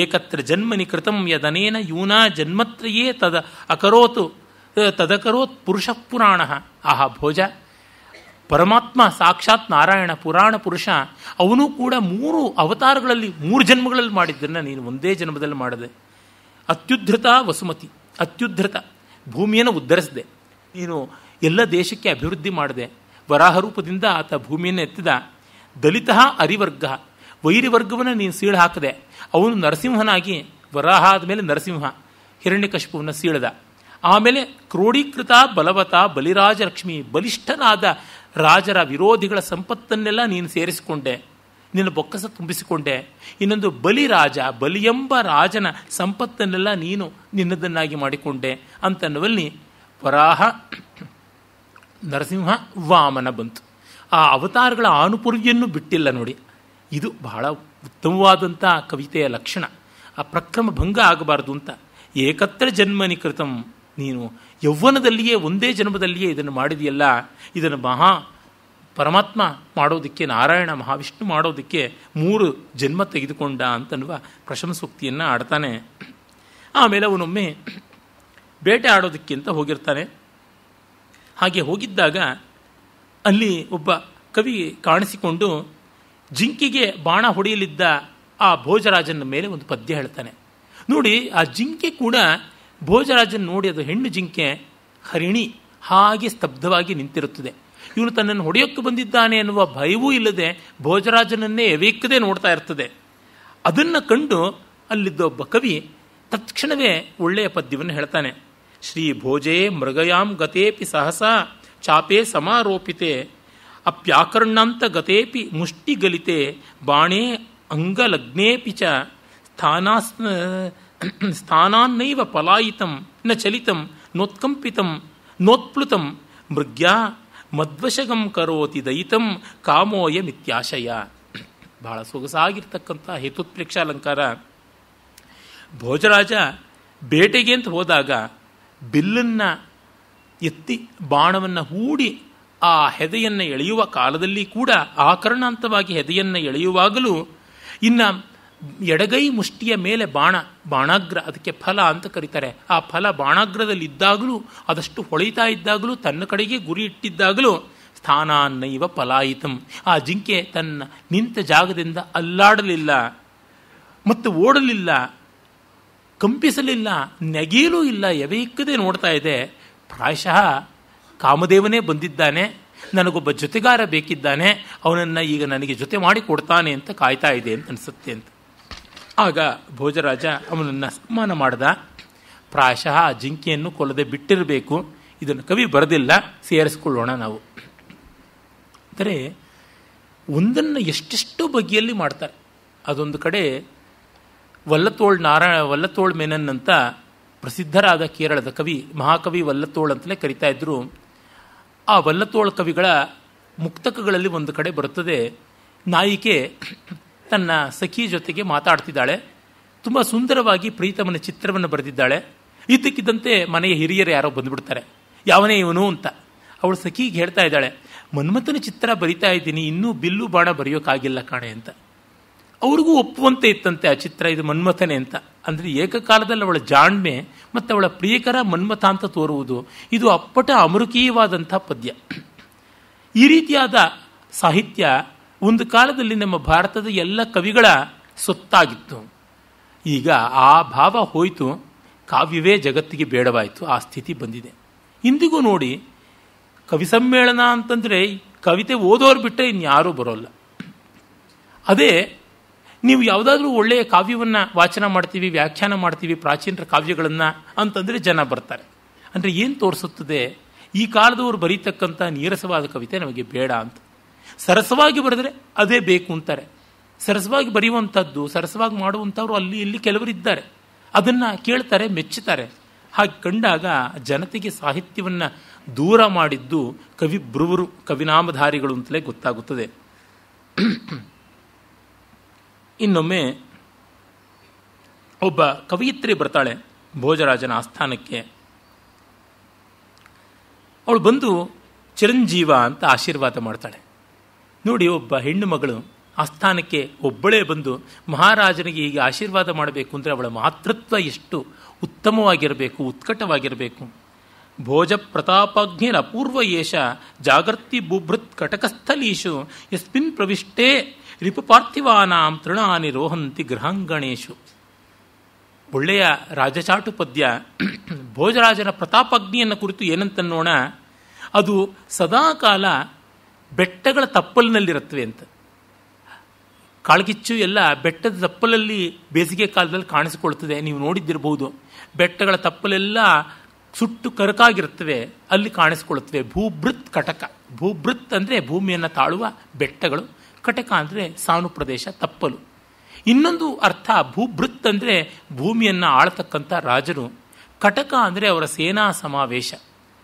ಏಕತ್ರ ಜನ್ಮನಿ ಕೃತಂ ಯದನೇನ ಯೂನಾ ಜನ್ಮತ್ರಯೇ ತದ ಅಕರೋತು ತದಕರೋತ್ ಪುರುಷಪುರಾಣ ಆಹಾ ಭೋಜ ಪರಮಾತ್ಮ ಸಾಕ್ಷಾತ್ ನಾರಾಯಣ ಪುರಾಣ ಪುರುಷ ಅವನು ಕೂಡ ಮೂರು ಅವತಾರಗಳಲ್ಲಿ ಮೂರು ಜನ್ಮಗಳಲ್ಲಿ ಮಾಡಿದ್ದನ್ನು ನೀನು ಒಂದೇ ಜನ್ಮದಲ್ಲಿ ಮಾಡಿದೆ ಅತ್ಯುದ್ಧತ ವಸುಮತಿ ಅತ್ಯುದ್ಧತ ಭೂಮಿಯನ್ನು ಉದ್ಧರಿಸಿದೆ ನೀನು ಎಲ್ಲ ದೇಶಕ್ಕೆ ಅಭಿವೃದ್ಧಿ ಮಾಡಿದೆ ವರಾಹ ರೂಪದಿಂದ ಆತ ಭೂಮಿಯನ್ನು ಎತ್ತಿದ ದಲಿತ ಅರಿವರ್ಗ ವೈರಿವರ್ಗವನ್ನು ನೀನು ಸೀಳು ಹಾಕದೆ ಅವನು ನರಸಿಂಹನಾಗಿ ವರಾಹ ಆದಮೇಲೆ ನರಸಿಂಹ ಹಿರಣ್ಯಕಶಪವನ್ನು ಸೀಳದ ಆಮೇಲೆ ಕ್ರೋಢೀಕೃತ ಬಲವತ ಬಲಿರಾಜ ಲಕ್ಷ್ಮಿ ಬಲಿಷ್ಠನಾದ ರಾಜರ ವಿರೋಧಿಗಳ ಸಂಪತ್ತನ್ನೆಲ್ಲ ನೀನು ಸೇರಿಸಿಕೊಂಡೆ ನಿನ್ನ ಬೊಕ್ಕಸ ತುಂಬಿಸಿಕೊಂಡೆ ಇನ್ನೊಂದು ಬಲಿ ರಾಜ ಬಲಿಯೆಂಬ ರಾಜನ ಸಂಪತ್ತನ್ನೆಲ್ಲ ನೀನು ನಿನ್ನದನ್ನಾಗಿ ಮಾಡಿಕೊಂಡೆ ಅಂತನ್ನುವಲ್ಲಿ ವರಾಹ ನರಸಿಂಹ ವಾಮನ ಬಂತು ಆ ಅವತಾರಗಳ ಆನುಪುರ್ವಿಯನ್ನು ಬಿಟ್ಟಿಲ್ಲ ನೋಡಿ ಇದು ಬಹಳ ಉತ್ತಮವಾದಂಥ ಕವಿತೆಯ ಲಕ್ಷಣ ಆ ಪ್ರಕ್ರಮ ಭಂಗ ಆಗಬಾರದು ಅಂತ ಏಕತ್ರ ಜನ್ಮನಿ ನೀನು ಯೌವನದಲ್ಲಿಯೇ ಒಂದೇ ಜನ್ಮದಲ್ಲಿಯೇ ಇದನ್ನು ಮಾಡಿದೆಯಲ್ಲ ಇದನ್ನು ಮಹಾ ಪರಮಾತ್ಮ ಮಾಡೋದಕ್ಕೆ ನಾರಾಯಣ ಮಹಾವಿಷ್ಣು ಮಾಡೋದಕ್ಕೆ ಮೂರು ಜನ್ಮ ತೆಗೆದುಕೊಂಡ ಅಂತನ್ನುವ ಪ್ರಶಂಸೋಕ್ತಿಯನ್ನು ಆಡ್ತಾನೆ ಆಮೇಲೆ ಅವನೊಮ್ಮೆ ಬೇಟೆ ಆಡೋದಕ್ಕೆ ಅಂತ ಹೋಗಿರ್ತಾನೆ ಹಾಗೆ ಹೋಗಿದ್ದಾಗ ಅಲ್ಲಿ ಒಬ್ಬ ಕವಿ ಕಾಣಿಸಿಕೊಂಡು ಜಿಂಕಿಗೆ ಬಾಣ ಹೊಡೆಯಲಿದ್ದ ಆ ಭೋಜರಾಜನ ಮೇಲೆ ಒಂದು ಪದ್ಯ ಹೇಳ್ತಾನೆ ನೋಡಿ ಆ ಜಿಂಕೆ ಕೂಡ ಭೋಜರಾಜನ್ ನೋಡಿ ಅದು ಹೆಣ್ಣು ಜಿಂಕೆ ಹರಿಣಿ ಹಾಗೆ ಸ್ತಬ್ಧವಾಗಿ ನಿಂತಿರುತ್ತದೆ ಇವನು ತನ್ನನ್ನು ಹೊಡೆಯೋಕ್ಕೆ ಬಂದಿದ್ದಾನೆ ಎನ್ನುವ ಭಯವೂ ಇಲ್ಲದೆ ಭೋಜರಾಜನನ್ನೇ ಎವೇಕದೇ ನೋಡ್ತಾ ಇರ್ತದೆ ಅದನ್ನು ಕಂಡು ಅಲ್ಲಿದ್ದ ಒಬ್ಬ ಕವಿ ತತ್ಕ್ಷಣವೇ ಒಳ್ಳೆಯ ಪದ್ಯವನ್ನು ಹೇಳ್ತಾನೆ ಶ್ರೀ ಭೋಜೇ ಮೃಗಯಾಂ ಗತೇಪಿ ಸಹಸ ಚಾಪೇ ಸಮಾರೋಪಿತೆ ಅಪ್ಯಾಕರ್ಣಾಂತ ಗತೇಪಿ ಮುಷ್ಟಿಗಲಿತೆ ಬಾಣೇ ಅಂಗಲಗ್ನೇಪಿ ಚ ಸ್ಥಾನಾಸ್ ಸ್ಥಾನಾನ್ನೈವ ಪಲಾಯಿತಂ ನ ಚಲಿತಂ ನೋತ್ಕಂಪಿತಂ ನೋತ್ಪ್ಲುತಂ ಮೃಗ್ಯಾ ಮದ್ವಶಗಂ ಕರೋತಿ ದಯಿತಂ ಕಾಮೋಯ ಮಿತ್ಯಾಶಯ ಬಹಳ ಸೊಗಸಾಗಿರ್ತಕ್ಕಂಥ ಹೇತುತ್ಪ್ರೇಕ್ಷಾಲಂಕಾರ ಭೋಜರಾಜ ಬೇಟೆಗೆ ಅಂತ ಹೋದಾಗ ಬಿಲ್ಲನ್ನು ಎತ್ತಿ ಬಾಣವನ್ನು ಹೂಡಿ ಆ ಹೆದೆಯನ್ನು ಎಳೆಯುವ ಕಾಲದಲ್ಲಿ ಕೂಡ ಆಕರಣಾಂತವಾಗಿ ಹೆದೆಯನ್ನು ಎಳೆಯುವಾಗಲೂ ಇನ್ನು ಎಡಗೈ ಮುಷ್ಟಿಯ ಮೇಲೆ ಬಾಣ ಬಾಣಾಗ್ರ ಅದಕ್ಕೆ ಫಲ ಅಂತ ಕರೀತಾರೆ ಆ ಫಲ ಬಾಣಾಗ್ರದಲ್ಲಿದ್ದಾಗಲೂ ಅದಷ್ಟು ಹೊಳಿತಾ ಇದ್ದಾಗಲೂ ತನ್ನ ಕಡೆಗೆ ಗುರಿ ಇಟ್ಟಿದ್ದಾಗಲೂ ಸ್ಥಾನಾನ್ನೈವ ಫಲಾಯಿತಂ ಆ ಜಿಂಕೆ ತನ್ನ ನಿಂತ ಜಾಗದಿಂದ ಅಲ್ಲಾಡಲಿಲ್ಲ ಮತ್ತು ಓಡಲಿಲ್ಲ ಕಂಪಿಸಲಿಲ್ಲ ನೆಗೆಯಲೂ ಇಲ್ಲ ಎವೆಯಿಕ್ಕದೆ ನೋಡ್ತಾ ಇದೆ ಪ್ರಾಯಶಃ ಕಾಮದೇವನೇ ಬಂದಿದ್ದಾನೆ ನನಗೊಬ್ಬ ಜೊತೆಗಾರ ಬೇಕಿದ್ದಾನೆ ಅವನನ್ನು ಈಗ ನನಗೆ ಜೊತೆ ಮಾಡಿ ಕೊಡ್ತಾನೆ ಅಂತ ಕಾಯ್ತಾ ಇದೆ ಅಂತ ಅನಿಸುತ್ತೆ ಅಂತ ಆಗ ಭೋಜರಾಜ ಅವನನ್ನು ಸನ್ಮಾನ ಮಾಡ್ದ ಪ್ರಾಯಶಃ ಆ ಜಿಂಕೆಯನ್ನು ಕೊಲ್ಲದೆ ಬಿಟ್ಟಿರಬೇಕು ಇದನ್ನು ಕವಿ ಬರೆದಿಲ್ಲ ಸೇರಿಸ್ಕೊಳ್ಳೋಣ ನಾವು ಅಂದರೆ ಒಂದನ್ನು ಎಷ್ಟೆಷ್ಟು ಬಗೆಯಲ್ಲಿ ಮಾಡ್ತಾರೆ ಅದೊಂದು ಕಡೆ ವಲ್ಲತೋಳ್ ನಾರಾಯಣ ವಲ್ಲತೋಳ್ ಮೆನನ್ ಅಂತ ಪ್ರಸಿದ್ಧರಾದ ಕೇರಳದ ಕವಿ ಮಹಾಕವಿ ವಲ್ಲತೋಳ್ ಅಂತಲೇ ಕರಿತಾ ಇದ್ದರು ಆ ವಲ್ಲತೋಳ್ ಕವಿಗಳ ಮುಕ್ತಕಗಳಲ್ಲಿ ಒಂದು ಕಡೆ ಬರುತ್ತದೆ ನಾಯಿಕೆ ತನ್ನ ಸಖಿ ಜೊತೆಗೆ ಮಾತಾಡ್ತಿದ್ದಾಳೆ ತುಂಬ ಸುಂದರವಾಗಿ ಪ್ರೀತಮನ ಚಿತ್ರವನ್ನು ಬರೆದಿದ್ದಾಳೆ ಇದ್ದಕ್ಕಿದ್ದಂತೆ ಮನೆಯ ಹಿರಿಯರು ಯಾರೋ ಬಂದುಬಿಡ್ತಾರೆ ಯಾವನೇ ಇವನು ಅಂತ ಅವಳು ಸಖಿಗೆ ಹೇಳ್ತಾ ಇದ್ದಾಳೆ ಮನ್ಮಥನ ಚಿತ್ರ ಬರಿತಾ ಇದ್ದೀನಿ ಇನ್ನೂ ಬಿಲ್ಲು ಬಾಣ ಬರೆಯೋಕ್ಕಾಗಿಲ್ಲ ಕಾಣೆ ಅಂತ ಅವ್ರಿಗೂ ಒಪ್ಪುವಂತೆ ಇತ್ತಂತೆ ಆ ಚಿತ್ರ ಇದು ಮನ್ಮಥನೇ ಅಂತ ಅಂದರೆ ಏಕಕಾಲದಲ್ಲಿ ಅವಳ ಜಾಣ್ಮೆ ಮತ್ತು ಅವಳ ಪ್ರಿಯಕರ ಮನ್ಮಥ ಅಂತ ತೋರುವುದು ಇದು ಅಪ್ಪಟ ಅಮೃಕೀಯವಾದಂಥ ಪದ್ಯ ಈ ರೀತಿಯಾದ ಸಾಹಿತ್ಯ ಒಂದು ಕಾಲದಲ್ಲಿ ನಮ್ಮ ಭಾರತದ ಎಲ್ಲ ಕವಿಗಳ ಸೊತ್ತಾಗಿತ್ತು ಈಗ ಆ ಭಾವ ಹೋಯಿತು ಕಾವ್ಯವೇ ಜಗತ್ತಿಗೆ ಬೇಡವಾಯಿತು ಆ ಸ್ಥಿತಿ ಬಂದಿದೆ ಇಂದಿಗೂ ನೋಡಿ ಕವಿ ಸಮ್ಮೇಳನ ಅಂತಂದರೆ ಕವಿತೆ ಓದೋರು ಬಿಟ್ಟರೆ ಇನ್ಯಾರೂ ಬರೋಲ್ಲ ಅದೇ ನೀವು ಯಾವುದಾದ್ರೂ ಒಳ್ಳೆಯ ಕಾವ್ಯವನ್ನು ವಾಚನ ಮಾಡ್ತೀವಿ ವ್ಯಾಖ್ಯಾನ ಮಾಡ್ತೀವಿ ಪ್ರಾಚೀನ ಕಾವ್ಯಗಳನ್ನು ಅಂತಂದರೆ ಜನ ಬರ್ತಾರೆ ಅಂದರೆ ಏನು ತೋರಿಸುತ್ತದೆ ಈ ಕಾಲದವರು ಬರೀತಕ್ಕಂಥ ನೀರಸವಾದ ಕವಿತೆ ನಮಗೆ ಬೇಡ ಅಂತ ಸರಸವಾಗಿ ಬರೆದ್ರೆ ಅದೇ ಬೇಕು ಅಂತಾರೆ ಸರಸವಾಗಿ ಬರೆಯುವಂಥದ್ದು ಸರಸವಾಗಿ ಮಾಡುವಂಥವ್ರು ಅಲ್ಲಿ ಇಲ್ಲಿ ಇದ್ದಾರೆ ಅದನ್ನು ಕೇಳ್ತಾರೆ ಮೆಚ್ಚುತ್ತಾರೆ ಹಾಗೆ ಕಂಡಾಗ ಜನತೆಗೆ ಸಾಹಿತ್ಯವನ್ನು ದೂರ ಮಾಡಿದ್ದು ಕವಿ ಬ್ರುವರು ಕವಿನಾಮಧಾರಿಗಳು ಅಂತಲೇ ಗೊತ್ತಾಗುತ್ತದೆ ಇನ್ನೊಮ್ಮೆ ಒಬ್ಬ ಕವಿಯಿತ್ರಿ ಬರ್ತಾಳೆ ಭೋಜರಾಜನ ಆಸ್ಥಾನಕ್ಕೆ ಅವಳು ಬಂದು ಚಿರಂಜೀವ ಅಂತ ಆಶೀರ್ವಾದ ಮಾಡ್ತಾಳೆ ನೋಡಿ ಒಬ್ಬ ಹೆಣ್ಣು ಮಗಳು ಆಸ್ಥಾನಕ್ಕೆ ಒಬ್ಬಳೇ ಬಂದು ಮಹಾರಾಜನಿಗೆ ಹೀಗೆ ಆಶೀರ್ವಾದ ಮಾಡಬೇಕು ಅಂದರೆ ಅವಳ ಮಾತೃತ್ವ ಎಷ್ಟು ಉತ್ತಮವಾಗಿರಬೇಕು ಉತ್ಕಟವಾಗಿರಬೇಕು ಭೋಜ ಪ್ರತಾಪಾಜ್ಞೇನ ಅಪೂರ್ವ ಯೇಷ ಜಾಗೃತಿ ಬುಭೃತ್ ಕಟಕಸ್ಥಲೀಶು ಯಸ್ಮಿನ್ ಪ್ರವಿಷ್ಟೇ ರಿಪುಪಾರ್ಥಿವಾನಾಂ ತೃಣಾನಿ ರೋಹಂತಿ ಗೃಹಾಂಗಣೇಶು ಒಳ್ಳೆಯ ರಾಜಚಾಟು ಪದ್ಯ ಭೋಜರಾಜನ ಪ್ರತಾಪಾಗ್ನಿಯನ್ನು ಕುರಿತು ಏನಂತ ನೋಣ ಅದು ಸದಾಕಾಲ ಬೆಟ್ಟಗಳ ತಪ್ಪಲಿನಲ್ಲಿರುತ್ತವೆ ಅಂತ ಕಾಳ್ಗಿಚ್ಚು ಎಲ್ಲ ಬೆಟ್ಟದ ತಪ್ಪಲಲ್ಲಿ ಬೇಸಿಗೆ ಕಾಲದಲ್ಲಿ ಕಾಣಿಸಿಕೊಳ್ತದೆ ನೀವು ನೋಡಿದ್ದಿರಬಹುದು ಬೆಟ್ಟಗಳ ತಪ್ಪಲೆಲ್ಲ ಸುಟ್ಟು ಕರಕಾಗಿರುತ್ತವೆ ಅಲ್ಲಿ ಕಾಣಿಸಿಕೊಳ್ಳುತ್ತವೆ ಭೂಬೃತ್ ಕಟಕ ಭೂಬೃತ್ ಅಂದರೆ ಭೂಮಿಯನ್ನು ತಾಳುವ ಬೆಟ್ಟಗಳು ಕಟಕ ಅಂದರೆ ಸಾನು ಪ್ರದೇಶ ತಪ್ಪಲು ಇನ್ನೊಂದು ಅರ್ಥ ಭೂಬೃತ್ ಅಂದರೆ ಭೂಮಿಯನ್ನು ಆಳತಕ್ಕಂಥ ರಾಜರು ಕಟಕ ಅಂದರೆ ಅವರ ಸೇನಾ ಸಮಾವೇಶ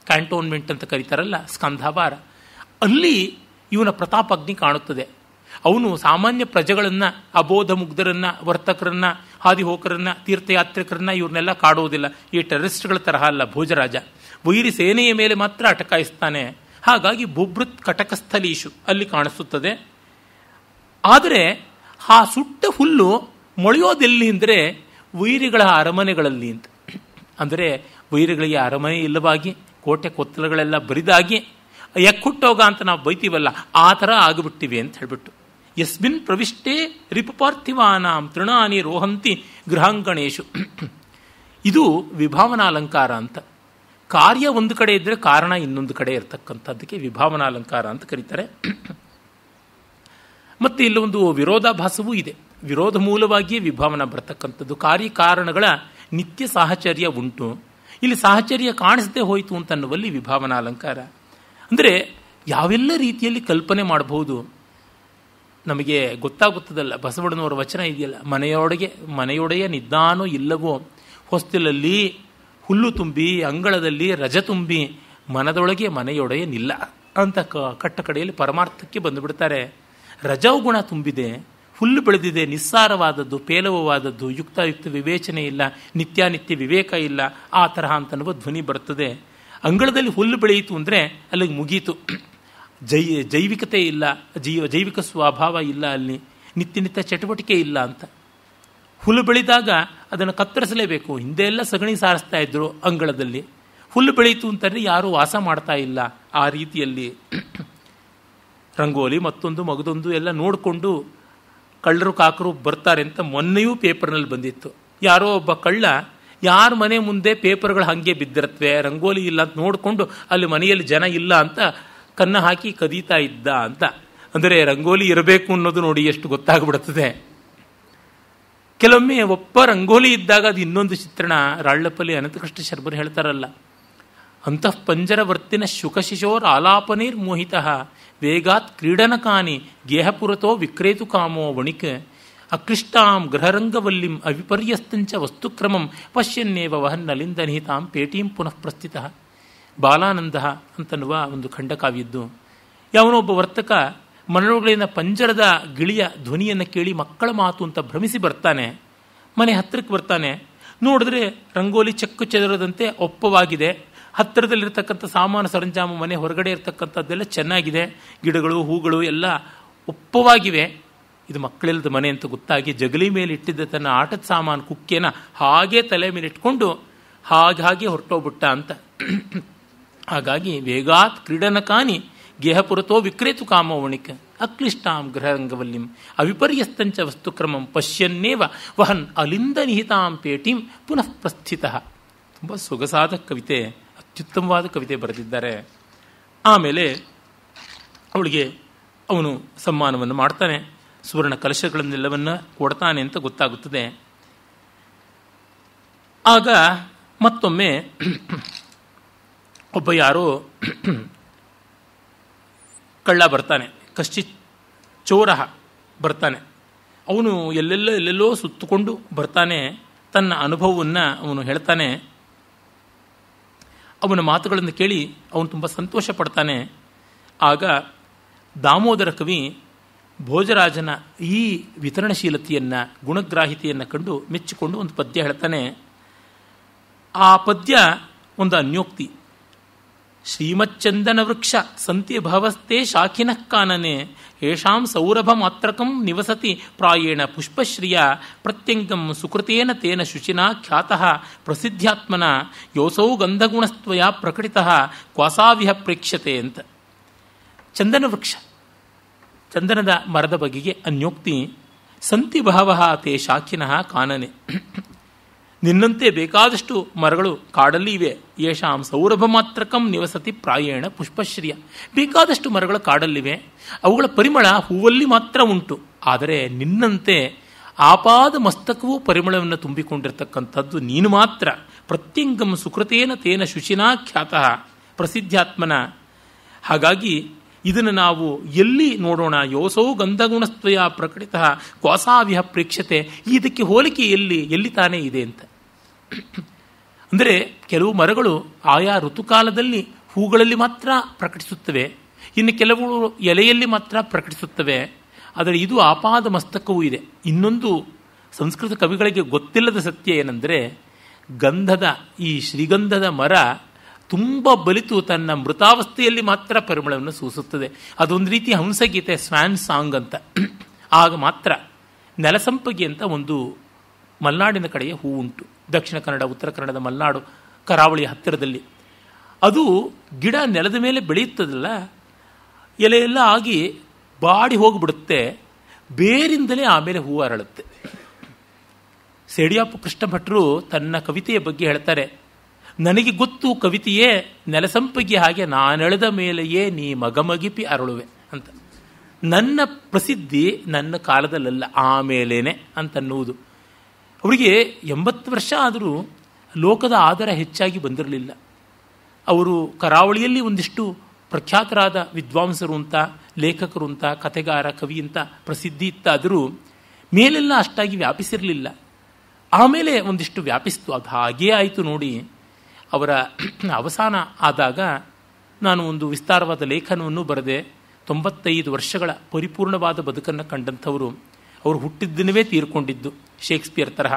ಕ್ಯಾಂಟೋನ್ಮೆಂಟ್ ಅಂತ ಕರೀತಾರಲ್ಲ ಸ್ಕಂಧಭಾರ ಅಲ್ಲಿ ಇವನ ಪ್ರತಾಪಗ್ನಿ ಕಾಣುತ್ತದೆ ಅವನು ಸಾಮಾನ್ಯ ಪ್ರಜೆಗಳನ್ನು ಅಬೋಧ ಮುಗ್ಧರನ್ನು ವರ್ತಕರನ್ನು ಹಾದಿಹೋಕರನ್ನು ತೀರ್ಥಯಾತ್ರಿಕರನ್ನು ಇವ್ರನ್ನೆಲ್ಲ ಕಾಡುವುದಿಲ್ಲ ಈ ಟೆರರಿಸ್ಟ್ಗಳ ತರಹ ಅಲ್ಲ ಭೋಜರಾಜ ವೈರಿ ಸೇನೆಯ ಮೇಲೆ ಮಾತ್ರ ಅಟಕಾಯಿಸ್ತಾನೆ ಹಾಗಾಗಿ ಬುಬೃತ್ ಕಟಕಸ್ಥಲೀಶು ಅಲ್ಲಿ ಕಾಣಿಸುತ್ತದೆ ಆದರೆ ಆ ಸುಟ್ಟ ಹುಲ್ಲು ಮೊಳೆಯೋದೆಲ್ಲಿ ಅಂದರೆ ವೈರಿಗಳ ಅರಮನೆಗಳಲ್ಲಿ ಅಂತ ಅಂದರೆ ವೈರಿಗಳಿಗೆ ಅರಮನೆ ಇಲ್ಲವಾಗಿ ಕೋಟೆ ಕೊತ್ತಲಗಳೆಲ್ಲ ಬರಿದಾಗಿ ಯಾಕೆ ಹುಟ್ಟೋಗ ಅಂತ ನಾವು ಬೈತೀವಲ್ಲ ಆ ಥರ ಆಗಿಬಿಟ್ಟಿವೆ ಅಂತ ಹೇಳ್ಬಿಟ್ಟು ಯಸ್ಮಿನ್ ಪ್ರವಿಷ್ಟೇ ರಿಪಪಾರ್ಥಿವಾನಾಂ ತೃಣಾನಿ ರೋಹಂತಿ ಗೃಹಾಂಗಣೇಶು ಇದು ವಿಭಾವನಾಲಂಕಾರ ಅಂತ ಕಾರ್ಯ ಒಂದು ಕಡೆ ಇದ್ದರೆ ಕಾರಣ ಇನ್ನೊಂದು ಕಡೆ ಇರತಕ್ಕಂಥದ್ದಕ್ಕೆ ವಿಭಾವನಾಲಂಕಾರ ಅಂತ ಕರೀತಾರೆ ಮತ್ತು ಇಲ್ಲೊಂದು ವಿರೋಧಾಭಾಸವೂ ಇದೆ ವಿರೋಧ ಮೂಲವಾಗಿಯೇ ವಿಭಾವನ ಕಾರ್ಯ ಕಾರಣಗಳ ನಿತ್ಯ ಸಾಹಚರ್ಯ ಉಂಟು ಇಲ್ಲಿ ಸಾಹಚರ್ಯ ಕಾಣಿಸದೆ ಹೋಯಿತು ಅಂತನ್ನುವಲ್ಲಿ ಅಲಂಕಾರ ಅಂದರೆ ಯಾವೆಲ್ಲ ರೀತಿಯಲ್ಲಿ ಕಲ್ಪನೆ ಮಾಡಬಹುದು ನಮಗೆ ಗೊತ್ತಾಗುತ್ತದಲ್ಲ ಬಸವಣ್ಣನವರ ವಚನ ಇದೆಯಲ್ಲ ಮನೆಯೊಡೆಗೆ ಮನೆಯೊಡೆಯ ನಿದ್ದಾನೋ ಇಲ್ಲವೋ ಹೊಸ್ತಿಲಲ್ಲಿ ಹುಲ್ಲು ತುಂಬಿ ಅಂಗಳದಲ್ಲಿ ರಜ ತುಂಬಿ ಮನದೊಳಗೆ ಮನೆಯೊಡೆಯ ನಿಲ್ಲ ಅಂತ ಕಟ್ಟ ಕಡೆಯಲ್ಲಿ ಪರಮಾರ್ಥಕ್ಕೆ ಬಂದುಬಿಡ್ತಾರೆ ರಜವು ಗುಣ ತುಂಬಿದೆ ಹುಲ್ಲು ಬೆಳೆದಿದೆ ನಿಸ್ಸಾರವಾದದ್ದು ಪೇಲವವಾದದ್ದು ಯುಕ್ತಾಯುಕ್ತ ವಿವೇಚನೆ ಇಲ್ಲ ನಿತ್ಯಾನಿತ್ಯ ವಿವೇಕ ಇಲ್ಲ ಆ ತರಹ ಅಂತನ್ನುವ ಧ್ವನಿ ಬರ್ತದೆ ಅಂಗಳದಲ್ಲಿ ಹುಲ್ಲು ಬೆಳೆಯಿತು ಅಂದರೆ ಅಲ್ಲಿಗೆ ಮುಗೀತು ಜೈ ಜೈವಿಕತೆ ಇಲ್ಲ ಜೀವ ಜೈವಿಕ ಸ್ವಭಾವ ಇಲ್ಲ ಅಲ್ಲಿ ನಿತ್ಯ ನಿತ್ಯ ಚಟುವಟಿಕೆ ಇಲ್ಲ ಅಂತ ಹುಲ್ಲು ಬೆಳೆದಾಗ ಅದನ್ನು ಕತ್ತರಿಸಲೇಬೇಕು ಹಿಂದೆ ಎಲ್ಲ ಸಗಣಿ ಸಾರಿಸ್ತಾ ಇದ್ದರು ಅಂಗಳದಲ್ಲಿ ಹುಲ್ಲು ಬೆಳೀತು ಅಂತಂದರೆ ಯಾರೂ ವಾಸ ಮಾಡ್ತಾ ಇಲ್ಲ ಆ ರೀತಿಯಲ್ಲಿ ರಂಗೋಲಿ ಮತ್ತೊಂದು ಮಗದೊಂದು ಎಲ್ಲ ನೋಡಿಕೊಂಡು ಕಳ್ಳರು ಕಾಕರು ಬರ್ತಾರೆ ಅಂತ ಮೊನ್ನೆಯೂ ಪೇಪರ್ನಲ್ಲಿ ಬಂದಿತ್ತು ಯಾರೋ ಒಬ್ಬ ಕಳ್ಳ ಯಾರ ಮನೆ ಮುಂದೆ ಪೇಪರ್ಗಳು ಹಾಗೆ ಬಿದ್ದಿರತ್ವೆ ರಂಗೋಲಿ ಇಲ್ಲ ಅಂತ ನೋಡಿಕೊಂಡು ಅಲ್ಲಿ ಮನೆಯಲ್ಲಿ ಜನ ಇಲ್ಲ ಅಂತ ಕನ್ನ ಹಾಕಿ ಕದೀತಾ ಇದ್ದ ಅಂತ ಅಂದರೆ ರಂಗೋಲಿ ಇರಬೇಕು ಅನ್ನೋದು ನೋಡಿ ಎಷ್ಟು ಗೊತ್ತಾಗ್ಬಿಡುತ್ತದೆ ಕೆಲವೊಮ್ಮೆ ಒಪ್ಪ ರಂಗೋಲಿ ಇದ್ದಾಗ ಅದು ಇನ್ನೊಂದು ಚಿತ್ರಣ ರಾಳ್ಳಪಲ್ಲಿ ಅನಂತಕೃಷ್ಣ ಶರ್ಮರು ಹೇಳ್ತಾರಲ್ಲ ಅಂತಃ ವರ್ತಿನ ಶುಕಶಿಶೋರ್ ಆಲಾಪನೀರ್ ಮೋಹಿತ ವೇಗಾತ್ ಕ್ರೀಡನಕಾನಿ ಗೇಹಪುರತೋ ವಿಕ್ರೇತು ಕಾಮೋ ವಣಿಕ ಅಕ್ಲಿಷ್ಟಾಂ ಗೃಹರಂಗವಲ್ಲಿಂ ಅವಿಪರ್ಯಸ್ತಂಚ ವಸ್ತುಕ್ರಮಂ ಪಶ್ಯನ್ನೇವ ವಹನ್ನಲಿಂದ ಪೇಟೀಂ ಪುನಃ ಪ್ರಸ್ಥಿತ ಬಾಲಾನಂದ ಅಂತನ್ನುವ ಒಂದು ಖಂಡಕಾವ್ಯದ್ದು ಯಾವನೊಬ್ಬ ವರ್ತಕ ಮನೋಗಳಿನ ಪಂಜರದ ಗಿಳಿಯ ಧ್ವನಿಯನ್ನು ಕೇಳಿ ಮಕ್ಕಳ ಮಾತು ಅಂತ ಭ್ರಮಿಸಿ ಬರ್ತಾನೆ ಮನೆ ಹತ್ತಿರಕ್ಕೆ ಬರ್ತಾನೆ ನೋಡಿದ್ರೆ ರಂಗೋಲಿ ಚೆಕ್ಕು ಚದುರದಂತೆ ಒಪ್ಪವಾಗಿದೆ ಹತ್ತಿರದಲ್ಲಿರ್ತಕ್ಕಂಥ ಸಾಮಾನು ಸರಂಜಾಮ ಮನೆ ಹೊರಗಡೆ ಇರತಕ್ಕಂಥದ್ದೆಲ್ಲ ಚೆನ್ನಾಗಿದೆ ಗಿಡಗಳು ಹೂಗಳು ಎಲ್ಲ ಒಪ್ಪವಾಗಿವೆ ಇದು ಮಕ್ಕಳಿಲ್ಲದ ಮನೆ ಅಂತ ಗೊತ್ತಾಗಿ ಜಗಲಿ ಮೇಲೆ ಇಟ್ಟಿದ್ದ ತನ್ನ ಆಟದ ಸಾಮಾನು ಕುಕ್ಕೆನ ಹಾಗೆ ತಲೆ ಮೇಲೆ ಇಟ್ಕೊಂಡು ಹಾಗಾಗಿ ಹೊರಟೋಗ್ಬಿಟ್ಟ ಅಂತ ಹಾಗಾಗಿ ವೇಗಾತ್ ಕ್ರೀಡನಕಾನಿ ಗೇಹಪುರತೋ ವಿಕ್ರೇತು ಕಾಮವಣಿಕ ಅಕ್ಲಿಷ್ಟಾಂ ಗೃಹರಂಗವಲ್ಲಿಂ ಅವಿಪರ್ಯಸ್ತಂಚ ವಸ್ತುಕ್ರಮಂ ಪಶ್ಯನ್ನೇವ ವಹನ್ ಅಲಿಂದ ನಿಹಿತಾಂ ಪೇಟಿಂ ಪುನಃ ಪ್ರಸ್ಥಿತ ತುಂಬ ಸೊಗಸಾದ ಕವಿತೆ ಅತ್ಯುತ್ತಮವಾದ ಕವಿತೆ ಬರೆದಿದ್ದಾರೆ ಆಮೇಲೆ ಅವಳಿಗೆ ಅವನು ಸಮ್ಮಾನವನ್ನು ಮಾಡ್ತಾನೆ ಸುವರ್ಣ ಕಲಶಗಳನ್ನೆಲ್ಲವನ್ನ ಕೊಡ್ತಾನೆ ಅಂತ ಗೊತ್ತಾಗುತ್ತದೆ ಆಗ ಮತ್ತೊಮ್ಮೆ ಒಬ್ಬ ಯಾರೋ ಕಳ್ಳ ಬರ್ತಾನೆ ಕಶ್ಚಿ ಚೋರ ಬರ್ತಾನೆ ಅವನು ಎಲ್ಲೆಲ್ಲೋ ಎಲ್ಲೆಲ್ಲೋ ಸುತ್ತುಕೊಂಡು ಬರ್ತಾನೆ ತನ್ನ ಅನುಭವವನ್ನು ಅವನು ಹೇಳ್ತಾನೆ ಅವನ ಮಾತುಗಳನ್ನು ಕೇಳಿ ಅವನು ತುಂಬ ಸಂತೋಷ ಪಡ್ತಾನೆ ಆಗ ದಾಮೋದರ ಕವಿ ಭೋಜರಾಜನ ಈ ವಿತರಣಶೀಲತೆಯನ್ನು ಗುಣಗ್ರಾಹಿತೆಯನ್ನು ಕಂಡು ಮೆಚ್ಚಿಕೊಂಡು ಒಂದು ಪದ್ಯ ಹೇಳ್ತಾನೆ ಆ ಪದ್ಯ ಒಂದು ಅನ್ಯೋಕ್ತಿ ಶ್ರೀಮಚ್ಚಂದನ ವೃಕ್ಷ ಸಂತಿ ಭವಸ್ತೆ ಶಾಖಿನ ಕಾನನೆ ಯಶಾಂ ಸೌರಭ ಮಾತ್ರಕಂ ನಿವಸತಿ ಪ್ರಾಯೇಣ ಪುಷ್ಪಶ್ರಿಯ ಪ್ರತ್ಯಂಗಂ ಸುಕೃತೇನ ತೇನ ಶುಚಿನಾ ಖ್ಯಾತಃ ಪ್ರಸಿದ್ಧಾತ್ಮನ ಯೋಸೌ ಗಂಧಗುಣಸ್ತ್ವಯ ಪ್ರಕಟಿತಃ ಕ್ವಾಸಾವಿಹ ಪ್ರೇಕ್ಷತೆ ಅಂತ ಚಂದನ ವೃಕ್ಷ ಚಂದನದ ಮರದ ಬಗೆಗೆ ಅನ್ಯೋಕ್ತಿ ಸಂತಿ ಬಹವಃ ತೇ ಶಾಖಿನಃ ಕಾನನೆ ನಿನ್ನಂತೆ ಬೇಕಾದಷ್ಟು ಮರಗಳು ಕಾಡಲ್ಲಿ ಇವೆ ಯಶಾಂ ಸೌರಭ ಮಾತ್ರಕಂ ನಿವಸತಿ ಪ್ರಾಯೇಣ ಪುಷ್ಪಶ್ರಿಯ ಬೇಕಾದಷ್ಟು ಮರಗಳು ಕಾಡಲ್ಲಿವೆ ಅವುಗಳ ಪರಿಮಳ ಹೂವಲ್ಲಿ ಮಾತ್ರ ಉಂಟು ಆದರೆ ನಿನ್ನಂತೆ ಆಪಾದ ಮಸ್ತಕವೂ ಪರಿಮಳವನ್ನು ತುಂಬಿಕೊಂಡಿರ್ತಕ್ಕಂಥದ್ದು ನೀನು ಮಾತ್ರ ಪ್ರತ್ಯಂಗಂ ಸುಕೃತೇನ ತೇನ ಶುಚಿನಾ ಖ್ಯಾತ ಪ್ರಸಿದ್ಧಾತ್ಮನ ಹಾಗಾಗಿ ಇದನ್ನು ನಾವು ಎಲ್ಲಿ ನೋಡೋಣ ಯೋಸೌ ಗಂಧಗುಣಸ್ತ್ವಯ ಪ್ರಕಟಿತ ಕ್ವಾಸಾವ್ಯ ಪ್ರೇಕ್ಷತೆ ಇದಕ್ಕೆ ಹೋಲಿಕೆ ಎಲ್ಲಿ ಎಲ್ಲಿ ತಾನೇ ಇದೆ ಅಂತ ಅಂದರೆ ಕೆಲವು ಮರಗಳು ಆಯಾ ಋತುಕಾಲದಲ್ಲಿ ಹೂಗಳಲ್ಲಿ ಮಾತ್ರ ಪ್ರಕಟಿಸುತ್ತವೆ ಇನ್ನು ಕೆಲವು ಎಲೆಯಲ್ಲಿ ಮಾತ್ರ ಪ್ರಕಟಿಸುತ್ತವೆ ಆದರೆ ಇದು ಆಪಾದ ಮಸ್ತಕವೂ ಇದೆ ಇನ್ನೊಂದು ಸಂಸ್ಕೃತ ಕವಿಗಳಿಗೆ ಗೊತ್ತಿಲ್ಲದ ಸತ್ಯ ಏನೆಂದರೆ ಗಂಧದ ಈ ಶ್ರೀಗಂಧದ ಮರ ತುಂಬ ಬಲಿತು ತನ್ನ ಮೃತಾವಸ್ಥೆಯಲ್ಲಿ ಮಾತ್ರ ಪರಿಮಳವನ್ನು ಸೂಸುತ್ತದೆ ಅದೊಂದು ರೀತಿ ಹಂಸಗೀತೆ ಸ್ವಾನ್ ಸಾಂಗ್ ಅಂತ ಆಗ ಮಾತ್ರ ನೆಲಸಂಪಗಿ ಅಂತ ಒಂದು ಮಲೆನಾಡಿನ ಕಡೆಯ ಹೂ ಉಂಟು ದಕ್ಷಿಣ ಕನ್ನಡ ಉತ್ತರ ಕನ್ನಡದ ಮಲೆನಾಡು ಕರಾವಳಿಯ ಹತ್ತಿರದಲ್ಲಿ ಅದು ಗಿಡ ನೆಲದ ಮೇಲೆ ಬೆಳೆಯುತ್ತದಲ್ಲ ಎಲೆಯೆಲ್ಲ ಆಗಿ ಬಾಡಿ ಹೋಗಿಬಿಡುತ್ತೆ ಬೇರಿಂದಲೇ ಆಮೇಲೆ ಹೂ ಅರಳುತ್ತೆ ಸೇಡಿಯಾಪು ಕೃಷ್ಣ ಭಟ್ರು ತನ್ನ ಕವಿತೆಯ ಬಗ್ಗೆ ಹೇಳ್ತಾರೆ ನನಗೆ ಗೊತ್ತು ಕವಿತೆಯೇ ನೆಲಸಂಪಿಗೆ ಹಾಗೆ ನಾನೆಳೆದ ಮೇಲೆಯೇ ನೀ ಮಗಮಗಿಪಿ ಅರಳುವೆ ಅಂತ ನನ್ನ ಪ್ರಸಿದ್ಧಿ ನನ್ನ ಕಾಲದಲ್ಲಲ್ಲ ಆಮೇಲೇನೆ ಅಂತನ್ನುವುದು ಅವರಿಗೆ ಎಂಬತ್ತು ವರ್ಷ ಆದರೂ ಲೋಕದ ಆದರ ಹೆಚ್ಚಾಗಿ ಬಂದಿರಲಿಲ್ಲ ಅವರು ಕರಾವಳಿಯಲ್ಲಿ ಒಂದಿಷ್ಟು ಪ್ರಖ್ಯಾತರಾದ ವಿದ್ವಾಂಸರು ಅಂತ ಲೇಖಕರು ಅಂತ ಕಥೆಗಾರ ಕವಿ ಅಂತ ಪ್ರಸಿದ್ಧಿ ಇತ್ತಾದರೂ ಮೇಲೆಲ್ಲ ಅಷ್ಟಾಗಿ ವ್ಯಾಪಿಸಿರಲಿಲ್ಲ ಆಮೇಲೆ ಒಂದಿಷ್ಟು ವ್ಯಾಪಿಸ್ತು ಅದು ಹಾಗೇ ಆಯಿತು ನೋಡಿ ಅವರ ಅವಸಾನ ಆದಾಗ ನಾನು ಒಂದು ವಿಸ್ತಾರವಾದ ಲೇಖನವನ್ನು ಬರೆದೆ ತೊಂಬತ್ತೈದು ವರ್ಷಗಳ ಪರಿಪೂರ್ಣವಾದ ಬದುಕನ್ನು ಕಂಡಂಥವರು ಅವರು ಹುಟ್ಟಿದ ತೀರ್ಕೊಂಡಿದ್ದು ಶೇಕ್ಸ್ಪಿಯರ್ ತರಹ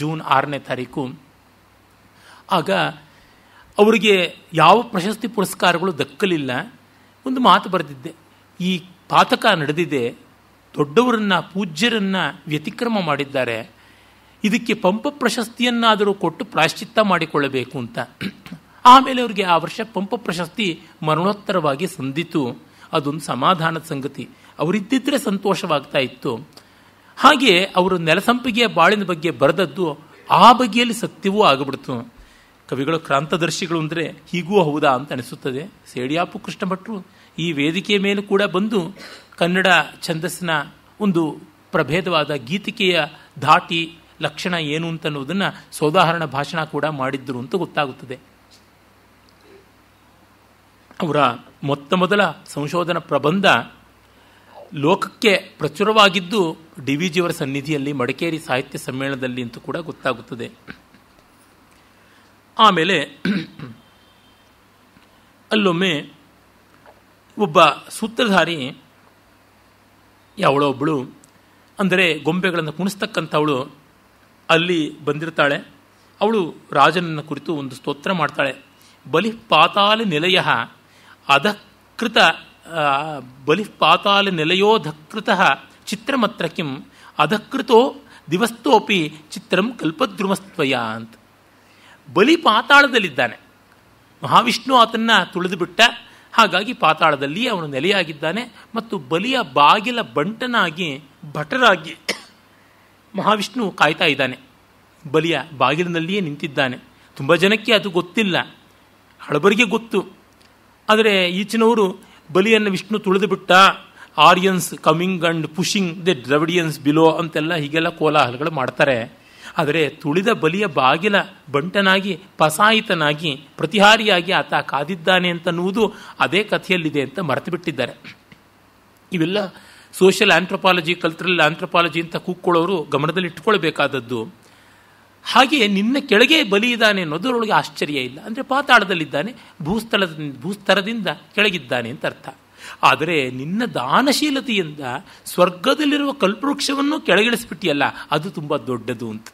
ಜೂನ್ ಆರನೇ ತಾರೀಕು ಆಗ ಅವರಿಗೆ ಯಾವ ಪ್ರಶಸ್ತಿ ಪುರಸ್ಕಾರಗಳು ದಕ್ಕಲಿಲ್ಲ ಒಂದು ಮಾತು ಬರೆದಿದ್ದೆ ಈ ಪಾತಕ ನಡೆದಿದೆ ದೊಡ್ಡವರನ್ನು ಪೂಜ್ಯರನ್ನು ವ್ಯತಿಕ್ರಮ ಮಾಡಿದ್ದಾರೆ ಇದಕ್ಕೆ ಪಂಪ ಪ್ರಶಸ್ತಿಯನ್ನಾದರೂ ಕೊಟ್ಟು ಪ್ರಾಶ್ಚಿತ್ಯ ಮಾಡಿಕೊಳ್ಳಬೇಕು ಅಂತ ಆಮೇಲೆ ಅವರಿಗೆ ಆ ವರ್ಷ ಪಂಪ ಪ್ರಶಸ್ತಿ ಮರಣೋತ್ತರವಾಗಿ ಸಂದಿತು ಅದೊಂದು ಸಮಾಧಾನದ ಸಂಗತಿ ಅವರಿದ್ದಿದ್ರೆ ಸಂತೋಷವಾಗ್ತಾ ಇತ್ತು ಹಾಗೆ ಅವರು ನೆಲಸಂಪಿಗೆಯ ಬಾಳಿನ ಬಗ್ಗೆ ಬರೆದದ್ದು ಆ ಬಗೆಯಲ್ಲಿ ಸತ್ಯವೂ ಆಗಿಬಿಡ್ತು ಕವಿಗಳು ಕ್ರಾಂತದರ್ಶಿಗಳು ಅಂದರೆ ಹೀಗೂ ಹೌದಾ ಅಂತ ಅನಿಸುತ್ತದೆ ಸೇಡಿಯಾಪು ಕೃಷ್ಣ ಭಟ್ರು ಈ ವೇದಿಕೆಯ ಮೇಲೆ ಕೂಡ ಬಂದು ಕನ್ನಡ ಛಂದಸ್ಸಿನ ಒಂದು ಪ್ರಭೇದವಾದ ಗೀತಿಕೆಯ ಧಾಟಿ ಲಕ್ಷಣ ಏನು ಅಂತ ಅನ್ನೋದನ್ನ ಸೋದಾಹರಣ ಭಾಷಣ ಕೂಡ ಮಾಡಿದ್ದರು ಅಂತ ಗೊತ್ತಾಗುತ್ತದೆ ಅವರ ಮೊತ್ತ ಮೊದಲ ಸಂಶೋಧನಾ ಪ್ರಬಂಧ ಲೋಕಕ್ಕೆ ಪ್ರಚುರವಾಗಿದ್ದು ಡಿ ವಿ ಜಿಯವರ ಸನ್ನಿಧಿಯಲ್ಲಿ ಮಡಿಕೇರಿ ಸಾಹಿತ್ಯ ಸಮ್ಮೇಳನದಲ್ಲಿ ಅಂತೂ ಕೂಡ ಗೊತ್ತಾಗುತ್ತದೆ ಆಮೇಲೆ ಅಲ್ಲೊಮ್ಮೆ ಒಬ್ಬ ಸೂತ್ರಧಾರಿ ಯಾವಳೋ ಒಬ್ಬಳು ಅಂದರೆ ಗೊಂಬೆಗಳನ್ನು ಕುಣಿಸ್ತಕ್ಕಂಥವಳು ಅಲ್ಲಿ ಬಂದಿರ್ತಾಳೆ ಅವಳು ರಾಜನನ್ನು ಕುರಿತು ಒಂದು ಸ್ತೋತ್ರ ಮಾಡ್ತಾಳೆ ಬಲಿ ಪಾತಾಲ ನಿಲಯ ಅಧಕೃತ ಬಲಿ ಪಾತಾಲ ನಿಲಯೋಧಕೃತ ಚಿತ್ರಮತ್ರ ಕಿಂ ಅಧಕೃತೋ ದಿವಸ್ತೋಪಿ ಚಿತ್ರಂ ಕಲ್ಪದ್ರುಮಸ್ತ್ವಯ ಅಂತ ಬಲಿ ಪಾತಾಳದಲ್ಲಿದ್ದಾನೆ ಮಹಾವಿಷ್ಣು ಆತನ್ನು ತುಳಿದುಬಿಟ್ಟ ಹಾಗಾಗಿ ಪಾತಾಳದಲ್ಲಿ ಅವನು ನೆಲೆಯಾಗಿದ್ದಾನೆ ಮತ್ತು ಬಲಿಯ ಬಾಗಿಲ ಬಂಟನಾಗಿ ಭಟರಾಗಿ ಮಹಾವಿಷ್ಣು ಕಾಯ್ತಾ ಇದ್ದಾನೆ ಬಲಿಯ ಬಾಗಿಲಿನಲ್ಲಿಯೇ ನಿಂತಿದ್ದಾನೆ ತುಂಬ ಜನಕ್ಕೆ ಅದು ಗೊತ್ತಿಲ್ಲ ಹಳಬರಿಗೆ ಗೊತ್ತು ಆದರೆ ಈಚಿನವರು ಬಲಿಯನ್ನು ವಿಷ್ಣು ತುಳಿದು ಬಿಟ್ಟ Aryans coming and pushing the Dravidians below ಅಂತೆಲ್ಲ ಹೀಗೆಲ್ಲ ಕೋಲಾಹಲಗಳು ಮಾಡ್ತಾರೆ ಆದರೆ ತುಳಿದ ಬಲಿಯ ಬಾಗಿಲ ಬಂಟನಾಗಿ ಪಸಾಯಿತನಾಗಿ ಪ್ರತಿಹಾರಿಯಾಗಿ ಆತ ಕಾದಿದ್ದಾನೆ ಅಂತನ್ನುವುದು ಅದೇ ಕಥೆಯಲ್ಲಿದೆ ಅಂತ ಮರೆತು ಬಿಟ್ಟಿದ್ದಾರೆ ಇವೆಲ್ಲ ಸೋಷಿಯಲ್ ಆಂಥ್ರೋಪಾಲಜಿ ಕಲ್ಚರಲ್ ಆಂಥ್ರೋಪಾಲಜಿ ಅಂತ ಕೂಕ್ಕೊಳ್ಳೋರು ಗಮನದಲ್ಲಿ ಹಾಗೆ ನಿನ್ನ ಕೆಳಗೆ ಬಲಿ ಇದ್ದಾನೆ ಅನ್ನೋದರೊಳಗೆ ಆಶ್ಚರ್ಯ ಇಲ್ಲ ಅಂದರೆ ಪಾತಾಳದಲ್ಲಿದ್ದಾನೆ ಭೂಸ್ಥಳದ ಭೂಸ್ತರದಿಂದ ಕೆಳಗಿದ್ದಾನೆ ಅಂತ ಅರ್ಥ ಆದರೆ ನಿನ್ನ ದಾನಶೀಲತೆಯಿಂದ ಸ್ವರ್ಗದಲ್ಲಿರುವ ಕಲ್ಪವೃಕ್ಷವನ್ನು ಕೆಳಗಿಳಿಸ್ಬಿಟ್ಟಿಯಲ್ಲ ಅದು ತುಂಬ ದೊಡ್ಡದು ಅಂತ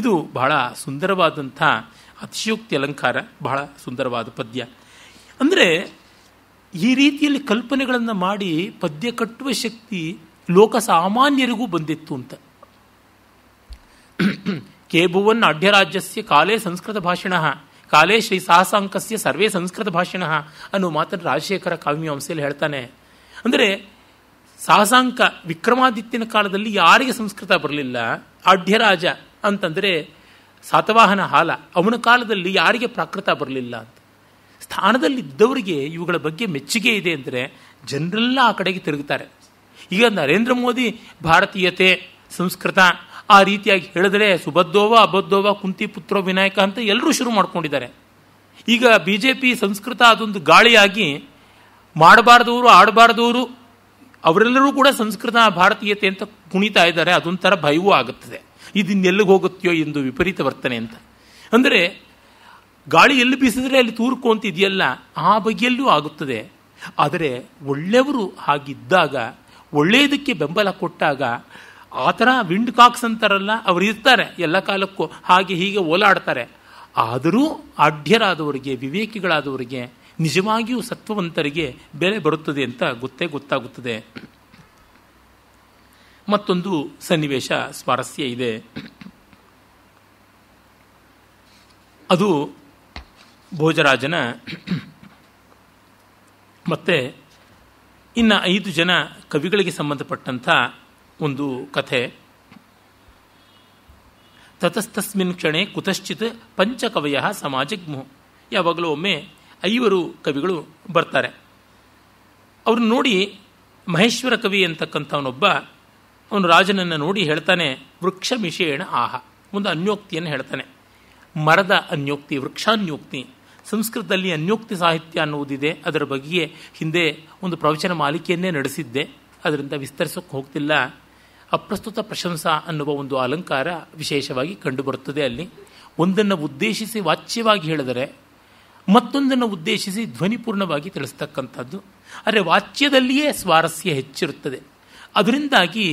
ಇದು ಬಹಳ ಸುಂದರವಾದಂಥ ಅತಿಶಯೋಕ್ತಿ ಅಲಂಕಾರ ಬಹಳ ಸುಂದರವಾದ ಪದ್ಯ ಅಂದರೆ ಈ ರೀತಿಯಲ್ಲಿ ಕಲ್ಪನೆಗಳನ್ನು ಮಾಡಿ ಪದ್ಯ ಕಟ್ಟುವ ಶಕ್ತಿ ಲೋಕ ಸಾಮಾನ್ಯರಿಗೂ ಬಂದಿತ್ತು ಅಂತ ಕೇಬುವನ್ ಅಢ್ಯರಾಜ್ಯಸ್ಯ ಕಾಲೇ ಸಂಸ್ಕೃತ ಭಾಷಣ ಕಾಲೇ ಶ್ರೀ ಸಾಹಸಾಂಕಸ್ಯ ಸರ್ವೇ ಸಂಸ್ಕೃತ ಭಾಷಣ ಅನ್ನೋ ಮಾತನ್ನು ರಾಜಶೇಖರ ಕಾವ್ಯವಂಶೆಯಲ್ಲಿ ಹೇಳ್ತಾನೆ ಅಂದರೆ ಸಾಹಸಾಂಕ ವಿಕ್ರಮಾದಿತ್ಯನ ಕಾಲದಲ್ಲಿ ಯಾರಿಗೆ ಸಂಸ್ಕೃತ ಬರಲಿಲ್ಲ ಅಢ್ಯರಾಜ ಅಂತಂದರೆ ಸಾತವಾಹನ ಹಾಲ ಅವನ ಕಾಲದಲ್ಲಿ ಯಾರಿಗೆ ಪ್ರಾಕೃತ ಬರಲಿಲ್ಲ ಅಂತ ಸ್ಥಾನದಲ್ಲಿದ್ದವರಿಗೆ ಇವುಗಳ ಬಗ್ಗೆ ಮೆಚ್ಚುಗೆ ಇದೆ ಅಂದರೆ ಜನರೆಲ್ಲ ಆ ಕಡೆಗೆ ತಿರುಗುತ್ತಾರೆ ಈಗ ನರೇಂದ್ರ ಮೋದಿ ಭಾರತೀಯತೆ ಸಂಸ್ಕೃತ ಆ ರೀತಿಯಾಗಿ ಹೇಳಿದ್ರೆ ಸುಬದ್ಧೋವ ಅಬದ್ಧೋವ ಕುಂತಿ ಪುತ್ರೋ ವಿನಾಯಕ ಅಂತ ಎಲ್ಲರೂ ಶುರು ಮಾಡ್ಕೊಂಡಿದ್ದಾರೆ ಈಗ ಬಿ ಜೆ ಪಿ ಸಂಸ್ಕೃತ ಅದೊಂದು ಗಾಳಿಯಾಗಿ ಮಾಡಬಾರ್ದವರು ಆಡಬಾರ್ದವರು ಅವರೆಲ್ಲರೂ ಕೂಡ ಸಂಸ್ಕೃತ ಭಾರತೀಯತೆ ಅಂತ ಕುಣಿತಾ ಇದ್ದಾರೆ ಅದೊಂಥರ ಭಯವೂ ಆಗುತ್ತದೆ ಇದನ್ನೆಲ್ಲಿಗೆ ಹೋಗುತ್ತೆಯೋ ಎಂದು ವಿಪರೀತ ವರ್ತನೆ ಅಂತ ಅಂದರೆ ಗಾಳಿ ಎಲ್ಲಿ ಬೀಸಿದ್ರೆ ಅಲ್ಲಿ ತೂರ್ಕೊಂತಿದೆಯಲ್ಲ ಆ ಬಗೆಯಲ್ಲೂ ಆಗುತ್ತದೆ ಆದರೆ ಒಳ್ಳೆಯವರು ಹಾಗಿದ್ದಾಗ ಒಳ್ಳೆಯದಕ್ಕೆ ಬೆಂಬಲ ಕೊಟ್ಟಾಗ ಆ ಥರ ವಿಂಡ್ ಕಾಕ್ಸ್ ಅಂತಾರಲ್ಲ ಅವರು ಇರ್ತಾರೆ ಎಲ್ಲ ಕಾಲಕ್ಕೂ ಹಾಗೆ ಹೀಗೆ ಓಲಾಡ್ತಾರೆ ಆದರೂ ಆಢ್ಯರಾದವರಿಗೆ ವಿವೇಕಿಗಳಾದವರಿಗೆ ನಿಜವಾಗಿಯೂ ಸತ್ವವಂತರಿಗೆ ಬೆಲೆ ಬರುತ್ತದೆ ಅಂತ ಗೊತ್ತೇ ಗೊತ್ತಾಗುತ್ತದೆ ಮತ್ತೊಂದು ಸನ್ನಿವೇಶ ಸ್ವಾರಸ್ಯ ಇದೆ ಅದು ಭೋಜರಾಜನ ಮತ್ತೆ ಇನ್ನು ಐದು ಜನ ಕವಿಗಳಿಗೆ ಸಂಬಂಧಪಟ್ಟಂಥ ಒಂದು ಕಥೆ ತತಸ್ತಸ್ಮಿನ್ ಕ್ಷಣೆ ಕುತಶ್ಚಿತ್ ಪಂಚಕವಯ ಸಮಾಜಗ್ಮು ಯಾವಾಗಲೂ ಒಮ್ಮೆ ಐವರು ಕವಿಗಳು ಬರ್ತಾರೆ ಅವ್ರನ್ನ ನೋಡಿ ಮಹೇಶ್ವರ ಕವಿ ಅಂತಕ್ಕಂಥವನೊಬ್ಬ ಅವನು ರಾಜನನ್ನು ನೋಡಿ ಹೇಳ್ತಾನೆ ವೃಕ್ಷ ಮಿಷೇಣ ಆಹ ಒಂದು ಅನ್ಯೋಕ್ತಿಯನ್ನು ಹೇಳ್ತಾನೆ ಮರದ ಅನ್ಯೋಕ್ತಿ ವೃಕ್ಷಾನ್ಯೋಕ್ತಿ ಸಂಸ್ಕೃತದಲ್ಲಿ ಅನ್ಯೋಕ್ತಿ ಸಾಹಿತ್ಯ ಅನ್ನುವುದಿದೆ ಅದರ ಬಗ್ಗೆಯೇ ಹಿಂದೆ ಒಂದು ಪ್ರವಚನ ಮಾಲಿಕೆಯನ್ನೇ ನಡೆಸಿದ್ದೆ ಅದರಿಂದ ವಿಸ್ತರಿಸೋಕ್ಕೆ ಹೋಗ್ತಿಲ್ಲ ಅಪ್ರಸ್ತುತ ಪ್ರಶಂಸಾ ಅನ್ನುವ ಒಂದು ಅಲಂಕಾರ ವಿಶೇಷವಾಗಿ ಕಂಡುಬರುತ್ತದೆ ಅಲ್ಲಿ ಒಂದನ್ನು ಉದ್ದೇಶಿಸಿ ವಾಚ್ಯವಾಗಿ ಹೇಳಿದರೆ ಮತ್ತೊಂದನ್ನು ಉದ್ದೇಶಿಸಿ ಧ್ವನಿಪೂರ್ಣವಾಗಿ ತಿಳಿಸ್ತಕ್ಕಂಥದ್ದು ಆದರೆ ವಾಚ್ಯದಲ್ಲಿಯೇ ಸ್ವಾರಸ್ಯ ಹೆಚ್ಚಿರುತ್ತದೆ ಅದರಿಂದಾಗಿ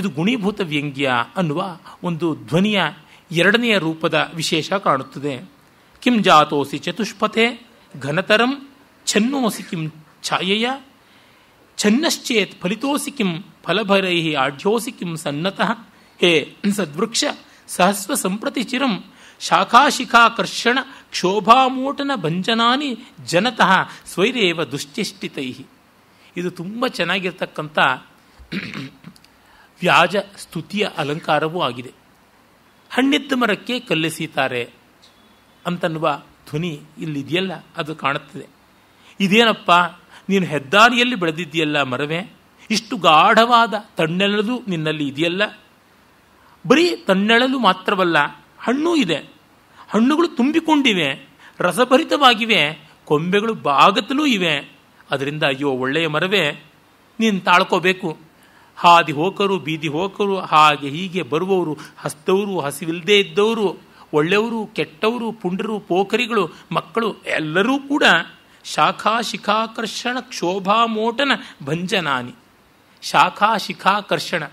ಇದು ಗುಣೀಭೂತ ವ್ಯಂಗ್ಯ ಅನ್ನುವ ಒಂದು ಧ್ವನಿಯ ಎರಡನೆಯ ರೂಪದ ವಿಶೇಷ ಕಾಣುತ್ತದೆ ಕಿಂ ಜಾತೋಸಿ ಚತುಷ್ಪಥೆ ಘನತರಂ ಛನ್ನೋಸಿ ಕಿಂ ಛಾಯೆಯ ಛನ್ನಶ್ಚೇತ್ ಫಲಿತೋಸಿ ಕಿಂ ಫಲಭರೈ ಆಢ್ಯೋಸಿ ಕಿಂ ಸನ್ನತಃ ಹೇ ಸದ್ವೃಕ್ಷ ಸಹಸ್ವ ಸಂಪ್ರತಿ ಚಿರಂ ಶಾಖಾಶಿಖಾಕರ್ಷಣ ಕ್ಷೋಭಾಮೋಟನ ಭಂಜನಾನಿ ಜನತಃ ಸ್ವೈರೇವ ದುಶ್ಚಿಷ್ಟಿತೈ ಇದು ತುಂಬ ಚೆನ್ನಾಗಿರ್ತಕ್ಕಂಥ ವ್ಯಾಜ ಸ್ತುತಿಯ ಅಲಂಕಾರವೂ ಆಗಿದೆ ಹಣ್ಣಿದ್ದ ಮರಕ್ಕೆ ಕಲ್ಲೆಸೀತಾರೆ ಅಂತನ್ನುವ ಧ್ವನಿ ಇಲ್ಲಿದೆಯಲ್ಲ ಅದು ಕಾಣುತ್ತದೆ ಇದೇನಪ್ಪ ನೀನು ಹೆದ್ದಾರಿಯಲ್ಲಿ ಬೆಳೆದಿದ್ದೀಯಲ್ಲ ಮರವೇ ಇಷ್ಟು ಗಾಢವಾದ ತಣ್ಣೆಳದು ನಿನ್ನಲ್ಲಿ ಇದೆಯಲ್ಲ ಬರೀ ತಣ್ಣೆಳಲು ಮಾತ್ರವಲ್ಲ ಹಣ್ಣು ಇದೆ ಹಣ್ಣುಗಳು ತುಂಬಿಕೊಂಡಿವೆ ರಸಭರಿತವಾಗಿವೆ ಕೊಂಬೆಗಳು ಬಾಗತಲೂ ಇವೆ ಅದರಿಂದ ಅಯ್ಯೋ ಒಳ್ಳೆಯ ಮರವೇ ನೀನು ತಾಳ್ಕೋಬೇಕು ಹಾದಿ ಹೋಕರು ಬೀದಿ ಹೋಕರು ಹಾಗೆ ಹೀಗೆ ಬರುವವರು ಹಸ್ತವರು ಹಸಿವಿಲ್ಲದೆ ಇದ್ದವರು ಒಳ್ಳೆಯವರು ಕೆಟ್ಟವರು ಪುಂಡರು ಪೋಖರಿಗಳು ಮಕ್ಕಳು ಎಲ್ಲರೂ ಕೂಡ ಶಾಖಾ ಶಿಖಾಕರ್ಷಣ ಕ್ಷೋಭಾಮೋಟನ ಭಂಜನಾನಿ ಶಾಖಾ ಶಿಖಾಕರ್ಷಣ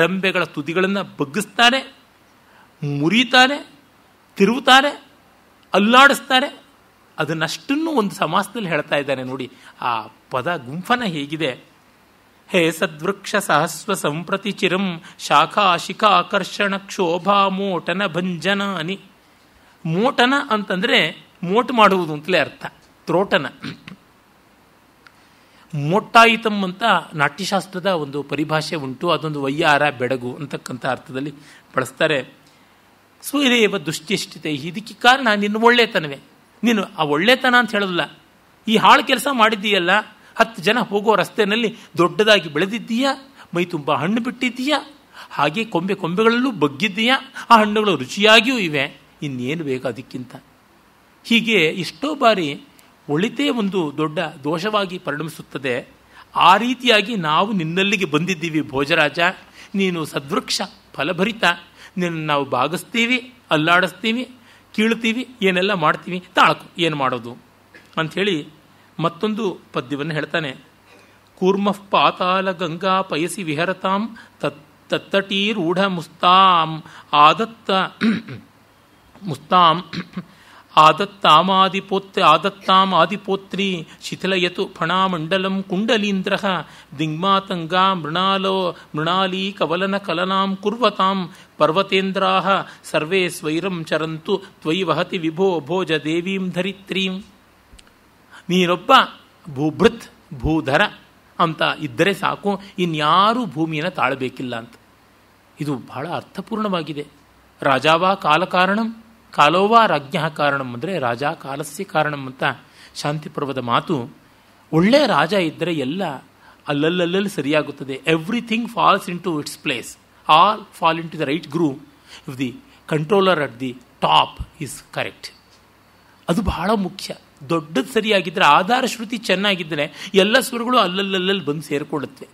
ರಂಬೆಗಳ ತುದಿಗಳನ್ನು ಬಗ್ಗಿಸ್ತಾರೆ ಮುರಿತಾರೆ ತಿರುವುತ್ತಾರೆ ಅಲ್ಲಾಡಿಸ್ತಾರೆ ಅದನ್ನಷ್ಟನ್ನು ಒಂದು ಸಮಾಸದಲ್ಲಿ ಹೇಳ್ತಾ ಇದ್ದಾನೆ ನೋಡಿ ಆ ಪದ ಗುಂಫನ ಹೇಗಿದೆ ಹೇ ಸದ್ವೃಕ್ಷ ಸಹಸ್ವ ಸಂಪ್ರತಿ ಚಿರಂ ಶಾಖಾ ಶಿಖಾಕರ್ಷಣ ಕ್ಷೋಭಾ ಮೋಟನ ಭಂಜನ ಅನಿ ಮೋಟನ ಅಂತಂದರೆ ಮೋಟ್ ಮಾಡುವುದು ಅಂತಲೇ ಅರ್ಥ ತ್ರೋಟನ ಮೋಟ್ಟಾಯಿತಂ ಅಂತ ನಾಟ್ಯಶಾಸ್ತ್ರದ ಒಂದು ಪರಿಭಾಷೆ ಉಂಟು ಅದೊಂದು ವಯ್ಯಾರ ಬೆಡಗು ಅಂತಕ್ಕಂಥ ಅರ್ಥದಲ್ಲಿ ಬಳಸ್ತಾರೆ ಸ್ವರೇವ ದುಶ್ಚೇಷ್ಟಿತೆ ಇದಕ್ಕೆ ಕಾರಣ ನಿನ್ನ ಒಳ್ಳೆತನವೇ ನೀನು ಆ ಒಳ್ಳೆತನ ಅಂತ ಹೇಳೋದಿಲ್ಲ ಈ ಹಾಳು ಕೆಲಸ ಮಾಡಿದ್ದೀಯಲ್ಲ ಹತ್ತು ಜನ ಹೋಗೋ ರಸ್ತೆಯಲ್ಲಿ ದೊಡ್ಡದಾಗಿ ಬೆಳೆದಿದ್ದೀಯಾ ಮೈ ತುಂಬ ಹಣ್ಣು ಬಿಟ್ಟಿದ್ದೀಯಾ ಹಾಗೆ ಕೊಂಬೆ ಕೊಂಬೆಗಳಲ್ಲೂ ಬಗ್ಗಿದ್ದೀಯಾ ಆ ಹಣ್ಣುಗಳು ರುಚಿಯಾಗಿಯೂ ಇವೆ ಇನ್ನೇನು ಬೇಕು ಅದಕ್ಕಿಂತ ಹೀಗೆ ಎಷ್ಟೋ ಬಾರಿ ಒಳಿತೇ ಒಂದು ದೊಡ್ಡ ದೋಷವಾಗಿ ಪರಿಣಮಿಸುತ್ತದೆ ಆ ರೀತಿಯಾಗಿ ನಾವು ನಿನ್ನಲ್ಲಿಗೆ ಬಂದಿದ್ದೀವಿ ಭೋಜರಾಜ ನೀನು ಸದ್ವೃಕ್ಷ ಫಲಭರಿತ ನಿನ್ನ ನಾವು ಬಾಗಿಸ್ತೀವಿ ಅಲ್ಲಾಡಿಸ್ತೀವಿ ಕೀಳ್ತೀವಿ ಏನೆಲ್ಲ ಮಾಡ್ತೀವಿ ತಾಳಕು ಏನು ಮಾಡೋದು ಅಂಥೇಳಿ ಮತ್ತೊಂದು ಪದ್ಯವನ್ನು ಹೇಳ್ತಾನೆ ಪಾತಾಲ ಗಂಗಾ ಪಯಸಿ ವಿಹರತಾಂ ತತ್ ಮುಸ್ತಾಂ ಆದತ್ತ ಮುಸ್ತಾಂ ಆದತ್ತಾಮಾದಿಪೋತ್ರ ಆದತ್ತಾಮಾದಿಪೋತ್ರಿ ಶಿಥಿಲಯತು ಫಣಾಮಂಡಲಂ ಕುಂಡಲೀಂದ್ರ ದಿಗ್ಮಾತಂಗಾ ಮೃಣಾಲೋ ಮೃಣಾಲೀ ಕವಲನ ಕಲನಾಂ ಕುರ್ವತಾಂ ಸರ್ವೇ ಸ್ವೈರಂ ಚರಂತು ತ್ವಯಿ ವಹತಿ ವಿಭೋ ಭೋಜ ದೇವೀಂ ಧರಿತ್ರೀಂ ನೀನೊಬ್ಬ ಭೂಭೃತ್ ಭೂಧರ ಅಂತ ಇದ್ದರೆ ಸಾಕು ಇನ್ಯಾರೂ ಭೂಮಿಯನ್ನು ತಾಳಬೇಕಿಲ್ಲ ಅಂತ ಇದು ಬಹಳ ಅರ್ಥಪೂರ್ಣವಾಗಿದೆ ರಾಜಾವಾ ಕಾಲಕಾರಣಂ ಕಾಲೋವಾ ರಾಜ್ಞ ಕಾರಣಂ ಅಂದರೆ ರಾಜ ಕಾಲಸ್ಯ ಕಾರಣಂ ಅಂತ ಶಾಂತಿ ಪರ್ವದ ಮಾತು ಒಳ್ಳೆಯ ರಾಜ ಇದ್ದರೆ ಎಲ್ಲ ಅಲ್ಲಲ್ಲಲ್ಲಿ ಸರಿಯಾಗುತ್ತದೆ everything falls into its place all fall into the right groove if the controller at the top is correct ಅದು ಬಹಳ ಮುಖ್ಯ ದೊಡ್ಡದು ಸರಿಯಾಗಿದ್ದರೆ ಆಧಾರ ಶ್ರುತಿ ಚೆನ್ನಾಗಿದ್ದರೆ ಎಲ್ಲ ಸ್ವರಗಳು ಅಲ್ಲಲ್ಲಲ್ಲಿ ಬಂದು ಸೇರಿಕೊಳ್ಳುತ್ತೆ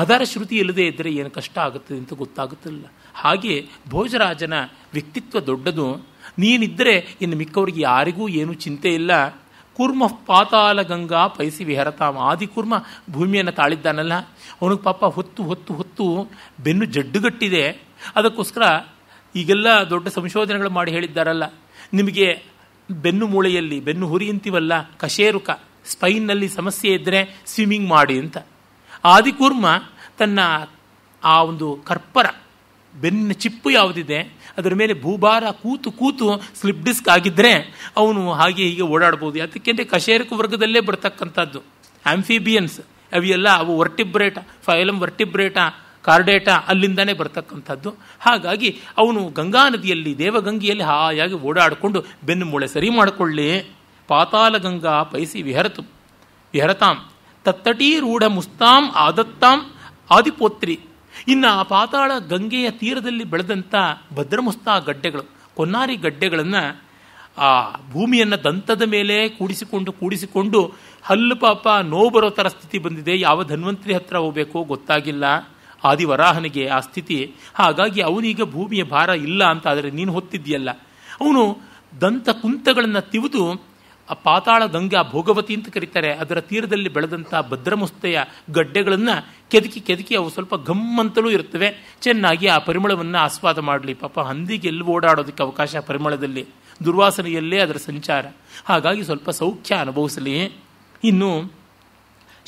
ಆಧಾರ ಶ್ರುತಿ ಇಲ್ಲದೇ ಇದ್ದರೆ ಏನು ಕಷ್ಟ ಆಗುತ್ತದೆ ಅಂತ ಗೊತ್ತಾಗುತ್ತಿಲ್ಲ ಹಾಗೆ ಭೋಜರಾಜನ ವ್ಯಕ್ತಿತ್ವ ದೊಡ್ಡದು ನೀನಿದ್ದರೆ ಇನ್ನು ಮಿಕ್ಕವರಿಗೆ ಯಾರಿಗೂ ಏನೂ ಚಿಂತೆ ಇಲ್ಲ ಕುರ್ಮ ಪಾತಾಲ ಗಂಗಾ ಪೈಸಿ ವಿಹರತಾಮ ಆದಿ ಕುರ್ಮ ಭೂಮಿಯನ್ನು ತಾಳಿದ್ದಾನಲ್ಲ ಅವನಿಗೆ ಪಾಪ ಹೊತ್ತು ಹೊತ್ತು ಹೊತ್ತು ಬೆನ್ನು ಜಡ್ಡುಗಟ್ಟಿದೆ ಅದಕ್ಕೋಸ್ಕರ ಈಗೆಲ್ಲ ದೊಡ್ಡ ಸಂಶೋಧನೆಗಳು ಮಾಡಿ ಹೇಳಿದ್ದಾರಲ್ಲ ನಿಮಗೆ ಬೆನ್ನು ಮೂಳೆಯಲ್ಲಿ ಬೆನ್ನು ಹುರಿಯಂತೀವಲ್ಲ ಅಂತೀವಲ್ಲ ಕಶೇರುಕ ಸ್ಪೈನ್ನಲ್ಲಿ ಸಮಸ್ಯೆ ಇದ್ದರೆ ಸ್ವಿಮ್ಮಿಂಗ್ ಮಾಡಿ ಅಂತ ಆದಿಕೂರ್ಮ ತನ್ನ ಆ ಒಂದು ಕರ್ಪರ ಬೆನ್ನ ಚಿಪ್ಪು ಯಾವುದಿದೆ ಅದರ ಮೇಲೆ ಭೂಭಾರ ಕೂತು ಕೂತು ಸ್ಲಿಪ್ ಡಿಸ್ಕ್ ಆಗಿದ್ದರೆ ಅವನು ಹಾಗೆ ಹೀಗೆ ಓಡಾಡ್ಬೋದು ಅದಕ್ಕೆಂದರೆ ಕಶೇರುಕ ವರ್ಗದಲ್ಲೇ ಬರ್ತಕ್ಕಂಥದ್ದು ಆಂಫಿಬಿಯನ್ಸ್ ಅವೆಲ್ಲ ಅವು ವರ್ಟಿಬ್ರೇಟ ಫೈಲಮ್ ವರ್ಟಿಬ್ರೇಟ ಕಾರ್ಡೇಟ ಅಲ್ಲಿಂದಾನೇ ಬರ್ತಕ್ಕಂಥದ್ದು ಹಾಗಾಗಿ ಅವನು ಗಂಗಾ ನದಿಯಲ್ಲಿ ದೇವಗಂಗೆಯಲ್ಲಿ ಹಾಯಾಗಿ ಓಡಾಡಿಕೊಂಡು ಬೆನ್ನು ಮೂಳೆ ಸರಿ ಮಾಡಿಕೊಳ್ಳಿ ಪಾತಾಳ ಗಂಗಾ ಪೈಸಿ ವಿಹರತು ವಿಹರತಾಂ ತತ್ತಟಿ ರೂಢ ಮುಸ್ತಾಂ ಆದತ್ತಾಂ ಆದಿಪೋತ್ರಿ ಇನ್ನು ಆ ಪಾತಾಳ ಗಂಗೆಯ ತೀರದಲ್ಲಿ ಬೆಳೆದಂಥ ಭದ್ರಮುಸ್ತಾ ಗಡ್ಡೆಗಳು ಕೊನ್ನಾರಿ ಗಡ್ಡೆಗಳನ್ನು ಆ ಭೂಮಿಯನ್ನು ದಂತದ ಮೇಲೆ ಕೂಡಿಸಿಕೊಂಡು ಕೂಡಿಸಿಕೊಂಡು ಹಲ್ಲು ಪಾಪ ನೋವು ಬರೋ ಥರ ಸ್ಥಿತಿ ಬಂದಿದೆ ಯಾವ ಧನ್ವಂತ್ರಿ ಹತ್ರ ಹೋಗಬೇಕು ಗೊತ್ತಾಗಿಲ್ಲ ಆದಿವರಾಹನಿಗೆ ಆ ಸ್ಥಿತಿ ಹಾಗಾಗಿ ಅವನೀಗ ಭೂಮಿಯ ಭಾರ ಇಲ್ಲ ಅಂತ ಆದರೆ ನೀನು ಹೊತ್ತಿದ್ದೀಯಲ್ಲ ಅವನು ದಂತ ಕುಂತಗಳನ್ನು ತಿವಿದು ಆ ಪಾತಾಳ ಗಂಗಾ ಭೋಗವತಿ ಅಂತ ಕರೀತಾರೆ ಅದರ ತೀರದಲ್ಲಿ ಬೆಳೆದಂಥ ಭದ್ರಮುಸ್ತೆಯ ಗಡ್ಡೆಗಳನ್ನು ಕೆದಕಿ ಕೆದಕಿ ಅವು ಸ್ವಲ್ಪ ಗಮ್ಮಂತಲೂ ಇರ್ತವೆ ಚೆನ್ನಾಗಿ ಆ ಪರಿಮಳವನ್ನು ಆಸ್ವಾದ ಮಾಡಲಿ ಪಾಪ ಹಂದಿಗೆ ಎಲ್ಲಿ ಓಡಾಡೋದಕ್ಕೆ ಅವಕಾಶ ಪರಿಮಳದಲ್ಲಿ ದುರ್ವಾಸನೆಯಲ್ಲೇ ಅದರ ಸಂಚಾರ ಹಾಗಾಗಿ ಸ್ವಲ್ಪ ಸೌಖ್ಯ ಅನುಭವಿಸಲಿ ಇನ್ನು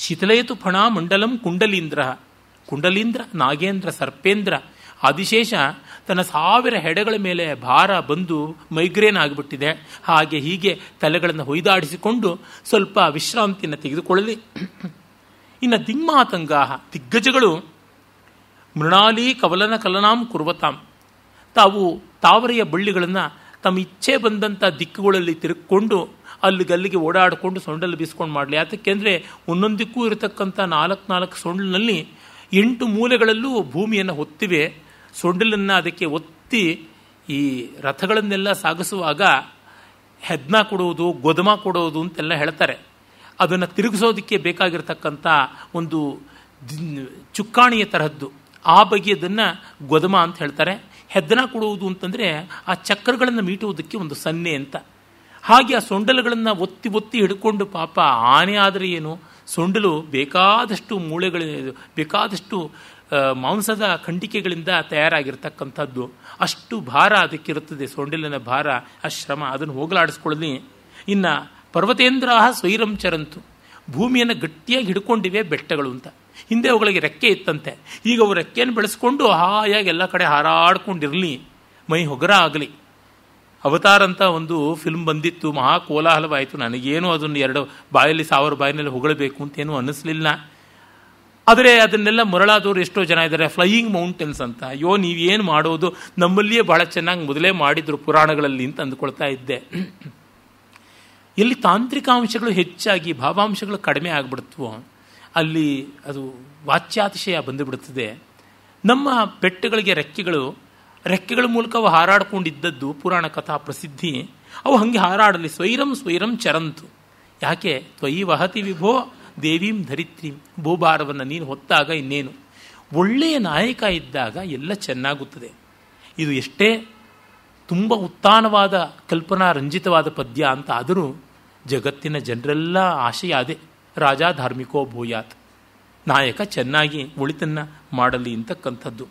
ಶಿಥಿಲೇತು ಫಣ ಮಂಡಲಂ ಕುಂಡಲೀಂದ್ರ ಕುಂಡಲೀಂದ್ರ ನಾಗೇಂದ್ರ ಸರ್ಪೇಂದ್ರ ಆದಿಶೇಷ ತನ್ನ ಸಾವಿರ ಹೆಡೆಗಳ ಮೇಲೆ ಭಾರ ಬಂದು ಮೈಗ್ರೇನ್ ಆಗಿಬಿಟ್ಟಿದೆ ಹಾಗೆ ಹೀಗೆ ತಲೆಗಳನ್ನು ಹೊಯ್ದಾಡಿಸಿಕೊಂಡು ಸ್ವಲ್ಪ ವಿಶ್ರಾಂತಿಯನ್ನು ತೆಗೆದುಕೊಳ್ಳಲಿ ಇನ್ನು ದಿಗ್ಮಾತಂಗಾಹ ದಿಗ್ಗಜಗಳು ಮೃಣಾಲಿ ಕವಲನ ಕಲನಾಂ ಕುರ್ವತಾಂ ತಾವು ತಾವರೆಯ ಬಳ್ಳಿಗಳನ್ನು ತಮ್ಮ ಇಚ್ಛೆ ಬಂದಂಥ ದಿಕ್ಕುಗಳಲ್ಲಿ ತಿರುಕೊಂಡು ಅಲ್ಲಿ ಗಲ್ಲಿಗೆ ಓಡಾಡಿಕೊಂಡು ಸೊಂಡಲ್ಲಿ ಬೀಸ್ಕೊಂಡು ಮಾಡಲಿ ಯಾತಕ್ಕೆ ಅಂದರೆ ಒಂದೊಂದಿಕ್ಕೂ ಇರತಕ್ಕಂಥ ನಾಲ್ಕು ನಾಲ್ಕು ಸೊಂಡಲಿನಲ್ಲಿ ಎಂಟು ಮೂಲೆಗಳಲ್ಲೂ ಭೂಮಿಯನ್ನು ಹೊತ್ತಿವೆ ಸೊಂಡಿಲನ್ನು ಅದಕ್ಕೆ ಒತ್ತಿ ಈ ರಥಗಳನ್ನೆಲ್ಲ ಸಾಗಿಸುವಾಗ ಹೆದ್ನ ಕೊಡೋದು ಗೊದಮ ಕೊಡೋದು ಅಂತೆಲ್ಲ ಹೇಳ್ತಾರೆ ಅದನ್ನು ತಿರುಗಿಸೋದಕ್ಕೆ ಬೇಕಾಗಿರ್ತಕ್ಕಂಥ ಒಂದು ಚುಕ್ಕಾಣಿಯ ತರಹದ್ದು ಆ ಬಗೆಯದನ್ನು ಗೊದಮ ಅಂತ ಹೇಳ್ತಾರೆ ಹೆದ್ದನ ಕೊಡುವುದು ಅಂತಂದರೆ ಆ ಚಕ್ರಗಳನ್ನು ಮೀಟುವುದಕ್ಕೆ ಒಂದು ಸನ್ನೆ ಅಂತ ಹಾಗೆ ಆ ಸೊಂಡಲಗಳನ್ನು ಒತ್ತಿ ಒತ್ತಿ ಹಿಡ್ಕೊಂಡು ಪಾಪ ಆನೆ ಆದರೆ ಏನು ಸೊಂಡಲು ಬೇಕಾದಷ್ಟು ಮೂಳೆಗಳ ಬೇಕಾದಷ್ಟು ಮಾಂಸದ ಖಂಡಿಕೆಗಳಿಂದ ತಯಾರಾಗಿರ್ತಕ್ಕಂಥದ್ದು ಅಷ್ಟು ಭಾರ ಅದಕ್ಕಿರುತ್ತದೆ ಸೊಂಡಿಲಿನ ಭಾರ ಆ ಶ್ರಮ ಅದನ್ನು ಹೋಗಲಾಡಿಸ್ಕೊಳ್ಳಿ ಇನ್ನು ಪರ್ವತೇಂದ್ರ ಸ್ವೈರಂ ಚರಂತು ಭೂಮಿಯನ್ನು ಗಟ್ಟಿಯಾಗಿ ಹಿಡ್ಕೊಂಡಿವೆ ಬೆಟ್ಟಗಳು ಅಂತ ಹಿಂದೆ ಅವುಗಳಿಗೆ ರೆಕ್ಕೆ ಇತ್ತಂತೆ ಈಗ ಅವು ರೆಕ್ಕೆಯನ್ನು ಬೆಳೆಸ್ಕೊಂಡು ಹಾಯಾಗಿ ಎಲ್ಲ ಕಡೆ ಹಾರಾಡ್ಕೊಂಡಿರಲಿ ಮೈ ಹೊಗರ ಆಗಲಿ ಅವತಾರ ಅಂತ ಒಂದು ಫಿಲ್ಮ್ ಬಂದಿತ್ತು ಮಹಾ ಕೋಲಾಹಲವಾಯಿತು ನನಗೇನು ಅದನ್ನು ಎರಡು ಬಾಯಲ್ಲಿ ಸಾವಿರ ಬಾಯಿನಲ್ಲಿ ಹೊಗಳಬೇಕು ಏನು ಅನ್ನಿಸ್ಲಿಲ್ಲ ಆದರೆ ಅದನ್ನೆಲ್ಲ ಮರಳಾದವರು ಎಷ್ಟೋ ಜನ ಇದ್ದಾರೆ ಫ್ಲೈಯಿಂಗ್ ಮೌಂಟೇನ್ಸ್ ಅಂತ ಅಯ್ಯೋ ನೀವೇನು ಮಾಡೋದು ನಮ್ಮಲ್ಲಿಯೇ ಬಹಳ ಚೆನ್ನಾಗಿ ಮೊದಲೇ ಮಾಡಿದ್ರು ಪುರಾಣಗಳಲ್ಲಿ ಅಂತ ಅಂದ್ಕೊಳ್ತಾ ಇದ್ದೆ ಎಲ್ಲಿ ತಾಂತ್ರಿಕ ಅಂಶಗಳು ಹೆಚ್ಚಾಗಿ ಭಾವಾಂಶಗಳು ಕಡಿಮೆ ಆಗಿಬಿಡ್ತು ಅಲ್ಲಿ ಅದು ವಾಚ್ಯಾತಿಶಯ ಬಂದುಬಿಡುತ್ತದೆ ನಮ್ಮ ಬೆಟ್ಟಗಳಿಗೆ ರೆಕ್ಕೆಗಳು ರೆಕ್ಕೆಗಳ ಮೂಲಕ ಅವು ಹಾರಾಡ್ಕೊಂಡಿದ್ದದ್ದು ಪುರಾಣ ಕಥಾ ಪ್ರಸಿದ್ಧಿ ಅವು ಹಂಗೆ ಹಾರಾಡಲಿ ಸ್ವೈರಂ ಸ್ವೈರಂ ಚರಂತು ಯಾಕೆ ತ್ವಯಿ ವಹತಿ ವಿಭೋ ದೇವೀಂ ಧರಿತ್ರಿಂ ಭೂಭಾರವನ್ನು ನೀನು ಹೊತ್ತಾಗ ಇನ್ನೇನು ಒಳ್ಳೆಯ ನಾಯಕ ಇದ್ದಾಗ ಎಲ್ಲ ಚೆನ್ನಾಗುತ್ತದೆ ಇದು ಎಷ್ಟೇ ತುಂಬ ಉತ್ತಾನವಾದ ಕಲ್ಪನಾ ರಂಜಿತವಾದ ಪದ್ಯ ಅಂತ ಆದರೂ ಜಗತ್ತಿನ ಜನರೆಲ್ಲ ಆಶಯ ಅದೇ ರಾಜಾ ಧಾರ್ಮಿಕೋ ಭೂಯಾತ್ ನಾಯಕ ಚೆನ್ನಾಗಿ ಒಳಿತನ್ನು ಮಾಡಲಿ ಅಂತಕ್ಕಂಥದ್ದು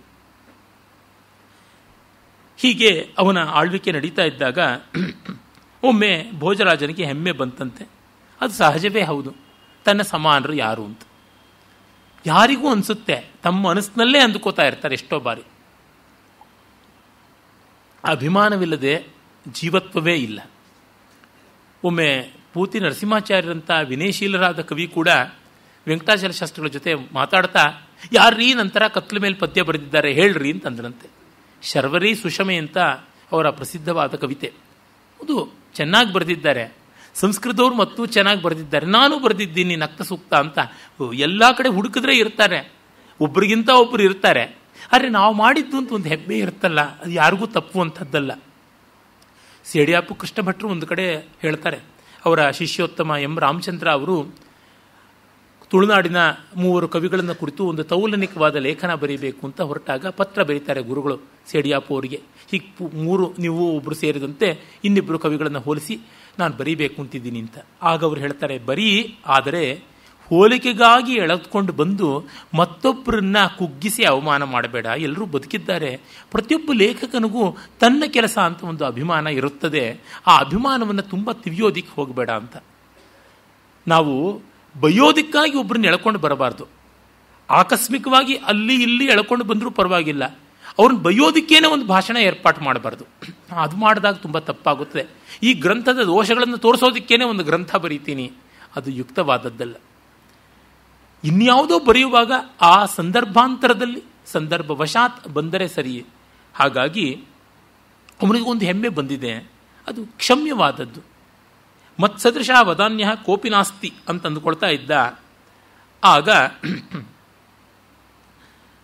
ಹೀಗೆ ಅವನ ಆಳ್ವಿಕೆ ನಡೀತಾ ಇದ್ದಾಗ ಒಮ್ಮೆ ಭೋಜರಾಜನಿಗೆ ಹೆಮ್ಮೆ ಬಂತಂತೆ ಅದು ಸಹಜವೇ ಹೌದು ತನ್ನ ಸಮಾನರು ಯಾರು ಅಂತ ಯಾರಿಗೂ ಅನಿಸುತ್ತೆ ತಮ್ಮ ಮನಸ್ಸಿನಲ್ಲೇ ಅಂದುಕೋತಾ ಇರ್ತಾರೆ ಎಷ್ಟೋ ಬಾರಿ ಅಭಿಮಾನವಿಲ್ಲದೆ ಜೀವತ್ವವೇ ಇಲ್ಲ ಒಮ್ಮೆ ಪೂತಿ ನರಸಿಂಹಾಚಾರ್ಯರಂಥ ವಿನಯಶೀಲರಾದ ಕವಿ ಕೂಡ ವೆಂಕಟಾಚಲ ಶಾಸ್ತ್ರಿಗಳ ಜೊತೆ ಮಾತಾಡ್ತಾ ಯಾರ್ರೀ ನಂತರ ಕತ್ಲ ಮೇಲೆ ಪದ್ಯ ಬರೆದಿದ್ದಾರೆ ಹೇಳ್ರಿ ಅಂತಂದ್ರಂತೆ ಶರ್ವರಿ ಸುಷಮೆ ಅಂತ ಅವರ ಪ್ರಸಿದ್ಧವಾದ ಕವಿತೆ ಅದು ಚೆನ್ನಾಗಿ ಬರೆದಿದ್ದಾರೆ ಸಂಸ್ಕೃತವ್ರು ಮತ್ತು ಚೆನ್ನಾಗಿ ಬರೆದಿದ್ದಾರೆ ನಾನು ಬರೆದಿದ್ದೀನಿ ನಕ್ತ ಸೂಕ್ತ ಅಂತ ಎಲ್ಲ ಕಡೆ ಹುಡುಕಿದ್ರೆ ಇರ್ತಾರೆ ಒಬ್ರಿಗಿಂತ ಒಬ್ಬರು ಇರ್ತಾರೆ ಆದರೆ ನಾವು ಮಾಡಿದ್ದು ಅಂತ ಒಂದು ಹೆಮ್ಮೆ ಇರುತ್ತಲ್ಲ ಅದು ಯಾರಿಗೂ ತಪ್ಪು ಅಂತದ್ದಲ್ಲ ಸಿಡಿಯಾಪು ಕೃಷ್ಣ ಭಟ್ರು ಒಂದು ಕಡೆ ಹೇಳ್ತಾರೆ ಅವರ ಶಿಷ್ಯೋತ್ತಮ ಎಂ ರಾಮಚಂದ್ರ ಅವರು ತುಳುನಾಡಿನ ಮೂವರು ಕವಿಗಳನ್ನು ಕುರಿತು ಒಂದು ತೌಲನಿಕವಾದ ಲೇಖನ ಬರೀಬೇಕು ಅಂತ ಹೊರಟಾಗ ಪತ್ರ ಬರೀತಾರೆ ಗುರುಗಳು ಸೇಡಿಯಾಪು ಅವರಿಗೆ ಹೀಗೆ ಮೂರು ನೀವು ಒಬ್ಬರು ಸೇರಿದಂತೆ ಇನ್ನಿಬ್ಬರು ಕವಿಗಳನ್ನು ಹೋಲಿಸಿ ನಾನು ಬರೀಬೇಕು ಅಂತಿದ್ದೀನಿ ಅಂತ ಆಗ ಅವರು ಹೇಳ್ತಾರೆ ಬರೀ ಆದರೆ ಹೋಲಿಕೆಗಾಗಿ ಎಳೆದುಕೊಂಡು ಬಂದು ಮತ್ತೊಬ್ಬರನ್ನ ಕುಗ್ಗಿಸಿ ಅವಮಾನ ಮಾಡಬೇಡ ಎಲ್ಲರೂ ಬದುಕಿದ್ದಾರೆ ಪ್ರತಿಯೊಬ್ಬ ಲೇಖಕನಿಗೂ ತನ್ನ ಕೆಲಸ ಅಂತ ಒಂದು ಅಭಿಮಾನ ಇರುತ್ತದೆ ಆ ಅಭಿಮಾನವನ್ನು ತುಂಬ ತಿವಿಯೋದಿಕ್ಕೆ ಹೋಗಬೇಡ ಅಂತ ನಾವು ಬಯೋದಕ್ಕಾಗಿ ಒಬ್ಬರನ್ನ ಎಳ್ಕೊಂಡು ಬರಬಾರ್ದು ಆಕಸ್ಮಿಕವಾಗಿ ಅಲ್ಲಿ ಇಲ್ಲಿ ಎಳ್ಕೊಂಡು ಬಂದರೂ ಪರವಾಗಿಲ್ಲ ಅವ್ರನ್ನ ಬೈಯೋದಕ್ಕೇನೆ ಒಂದು ಭಾಷಣ ಏರ್ಪಾಟು ಮಾಡಬಾರ್ದು ಅದು ಮಾಡಿದಾಗ ತುಂಬ ತಪ್ಪಾಗುತ್ತದೆ ಈ ಗ್ರಂಥದ ದೋಷಗಳನ್ನು ತೋರಿಸೋದಕ್ಕೇನೆ ಒಂದು ಗ್ರಂಥ ಬರೀತೀನಿ ಅದು ಯುಕ್ತವಾದದ್ದಲ್ಲ ಇನ್ಯಾವುದೋ ಬರೆಯುವಾಗ ಆ ಸಂದರ್ಭಾಂತರದಲ್ಲಿ ಸಂದರ್ಭವಶಾತ್ ಬಂದರೆ ಸರಿ ಹಾಗಾಗಿ ಅವನಿಗೊಂದು ಹೆಮ್ಮೆ ಬಂದಿದೆ ಅದು ಕ್ಷಮ್ಯವಾದದ್ದು ಮತ್ಸದೃಶ ವದಾನ್ಯ ಕೋಪಿ ನಾಸ್ತಿ ಅಂತಂದುಕೊಳ್ತಾ ಇದ್ದ ಆಗ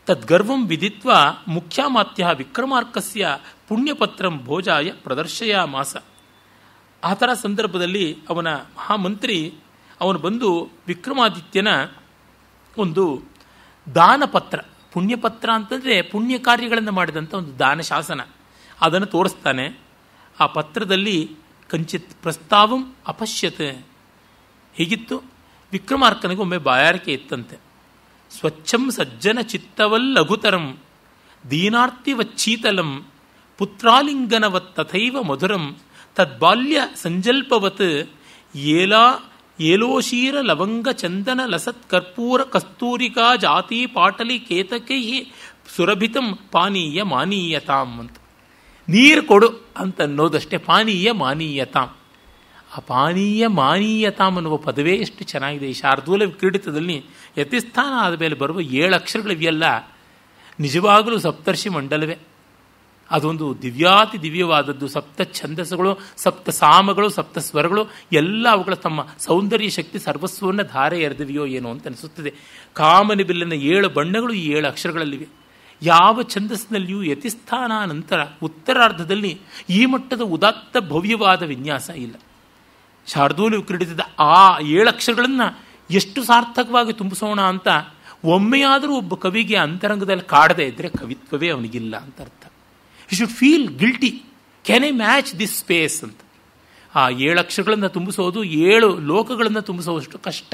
ತದ್ಗರ್ವಂ ವಿಧಿತ್ವ ಮುಖ್ಯಮಾತ್ಯ ವಿಕ್ರಮಾರ್ಕಸ್ಯ ಪುಣ್ಯಪತ್ರಂ ಭೋಜಾಯ ಪ್ರದರ್ಶಯ ಮಾಸ ಆ ಥರ ಸಂದರ್ಭದಲ್ಲಿ ಅವನ ಮಹಾಮಂತ್ರಿ ಅವನು ಬಂದು ವಿಕ್ರಮಾದಿತ್ಯನ ಒಂದು ದಾನಪತ್ರ ಪುಣ್ಯಪತ್ರ ಅಂತಂದರೆ ಪುಣ್ಯ ಕಾರ್ಯಗಳನ್ನು ಮಾಡಿದಂಥ ಒಂದು ದಾನ ಶಾಸನ ಅದನ್ನು ತೋರಿಸ್ತಾನೆ ಆ ಪತ್ರದಲ್ಲಿ ಕಂಚಿತ್ ಪ್ರಸ್ತಾವಂ ಅಪಶ್ಯತೆ ಹೀಗಿತ್ತು ವಿಕ್ರಮಾರ್ಕನಿಗೆ ಒಮ್ಮೆ ಬಾಯಾರಿಕೆ ಇತ್ತಂತೆ ಸ್ವಚ್ಛಂ ಸಜ್ಜನ ಚಿತ್ತವಲ್ಲಘುತರಂ ದೀನಾರ್ತಿವಚ್ಛೀತಲಂ ಪುತ್ರಾಲಿಂಗನವತ್ ತಥೈವ ಮಧುರಂ ತದ್ಬಾಲ್ಯ ಸಂಜಲ್ಪವತ್ ಏಲಾ ಏಲೋಶೀರ ಲವಂಗ ಚಂದನ ಲಸತ್ ಕರ್ಪೂರ ಕಸ್ತೂರಿಕಾ ಜಾತಿ ಪಾಟಲಿ ಕೇತಕೈ ಸುರಭಿತಂ ಪಾನೀಯ ಮಾನೀಯತಾಂ ಅಂತ ನೀರು ಕೊಡು ಅಂತ ಅನ್ನೋದಷ್ಟೇ ಪಾನೀಯ ಮಾನೀಯತಾಮ್ ಆ ಪಾನೀಯ ಮಾನೀಯತಾಮ್ ಅನ್ನುವ ಪದವೇ ಎಷ್ಟು ಚೆನ್ನಾಗಿದೆ ಈ ಶಾರ್ದೂಲ ಕ್ರೀಡಿತದಲ್ಲಿ ಯತಿಸ್ಥಾನ ಮೇಲೆ ಬರುವ ಏಳು ಅಕ್ಷರಗಳಿವೆಯಲ್ಲ ನಿಜವಾಗಲೂ ಸಪ್ತರ್ಷಿ ಮಂಡಲವೇ ಅದೊಂದು ದಿವ್ಯಾತಿ ದಿವ್ಯವಾದದ್ದು ಸಪ್ತ ಛಂದಸ್ಸುಗಳು ಸಪ್ತ ಸಾಮಗಳು ಸಪ್ತ ಸ್ವರಗಳು ಎಲ್ಲ ಅವುಗಳ ತಮ್ಮ ಸೌಂದರ್ಯ ಶಕ್ತಿ ಸರ್ವಸ್ವನ್ನ ಧಾರೆ ಎರೆದಿವೆಯೋ ಏನೋ ಅಂತ ಅನಿಸುತ್ತದೆ ಕಾಮನಿ ಬಿಲ್ಲಿನ ಏಳು ಬಣ್ಣಗಳು ಈ ಏಳು ಅಕ್ಷರಗಳಲ್ಲಿವೆ ಯಾವ ಛಂದಸ್ಸಿನಲ್ಲಿಯೂ ನಂತರ ಉತ್ತರಾರ್ಧದಲ್ಲಿ ಈ ಮಟ್ಟದ ಉದಾತ್ತ ಭವ್ಯವಾದ ವಿನ್ಯಾಸ ಇಲ್ಲ ಶಾರ್ದೂಲಿ ಕ್ರೀಡಿಸಿದ ಆ ಅಕ್ಷರಗಳನ್ನು ಎಷ್ಟು ಸಾರ್ಥಕವಾಗಿ ತುಂಬಿಸೋಣ ಅಂತ ಒಮ್ಮೆಯಾದರೂ ಒಬ್ಬ ಕವಿಗೆ ಅಂತರಂಗದಲ್ಲಿ ಕಾಡದೇ ಇದ್ದರೆ ಕವಿತ್ವವೇ ಅವನಿಗಿಲ್ಲ ಅಂತ ಅರ್ಥ you should feel guilty can I match this space ಅಂತ ಆ ಏಳು ಅಕ್ಷರಗಳನ್ನು ತುಂಬಿಸೋದು ಏಳು ಲೋಕಗಳನ್ನು ತುಂಬಿಸೋಷ್ಟು ಕಷ್ಟ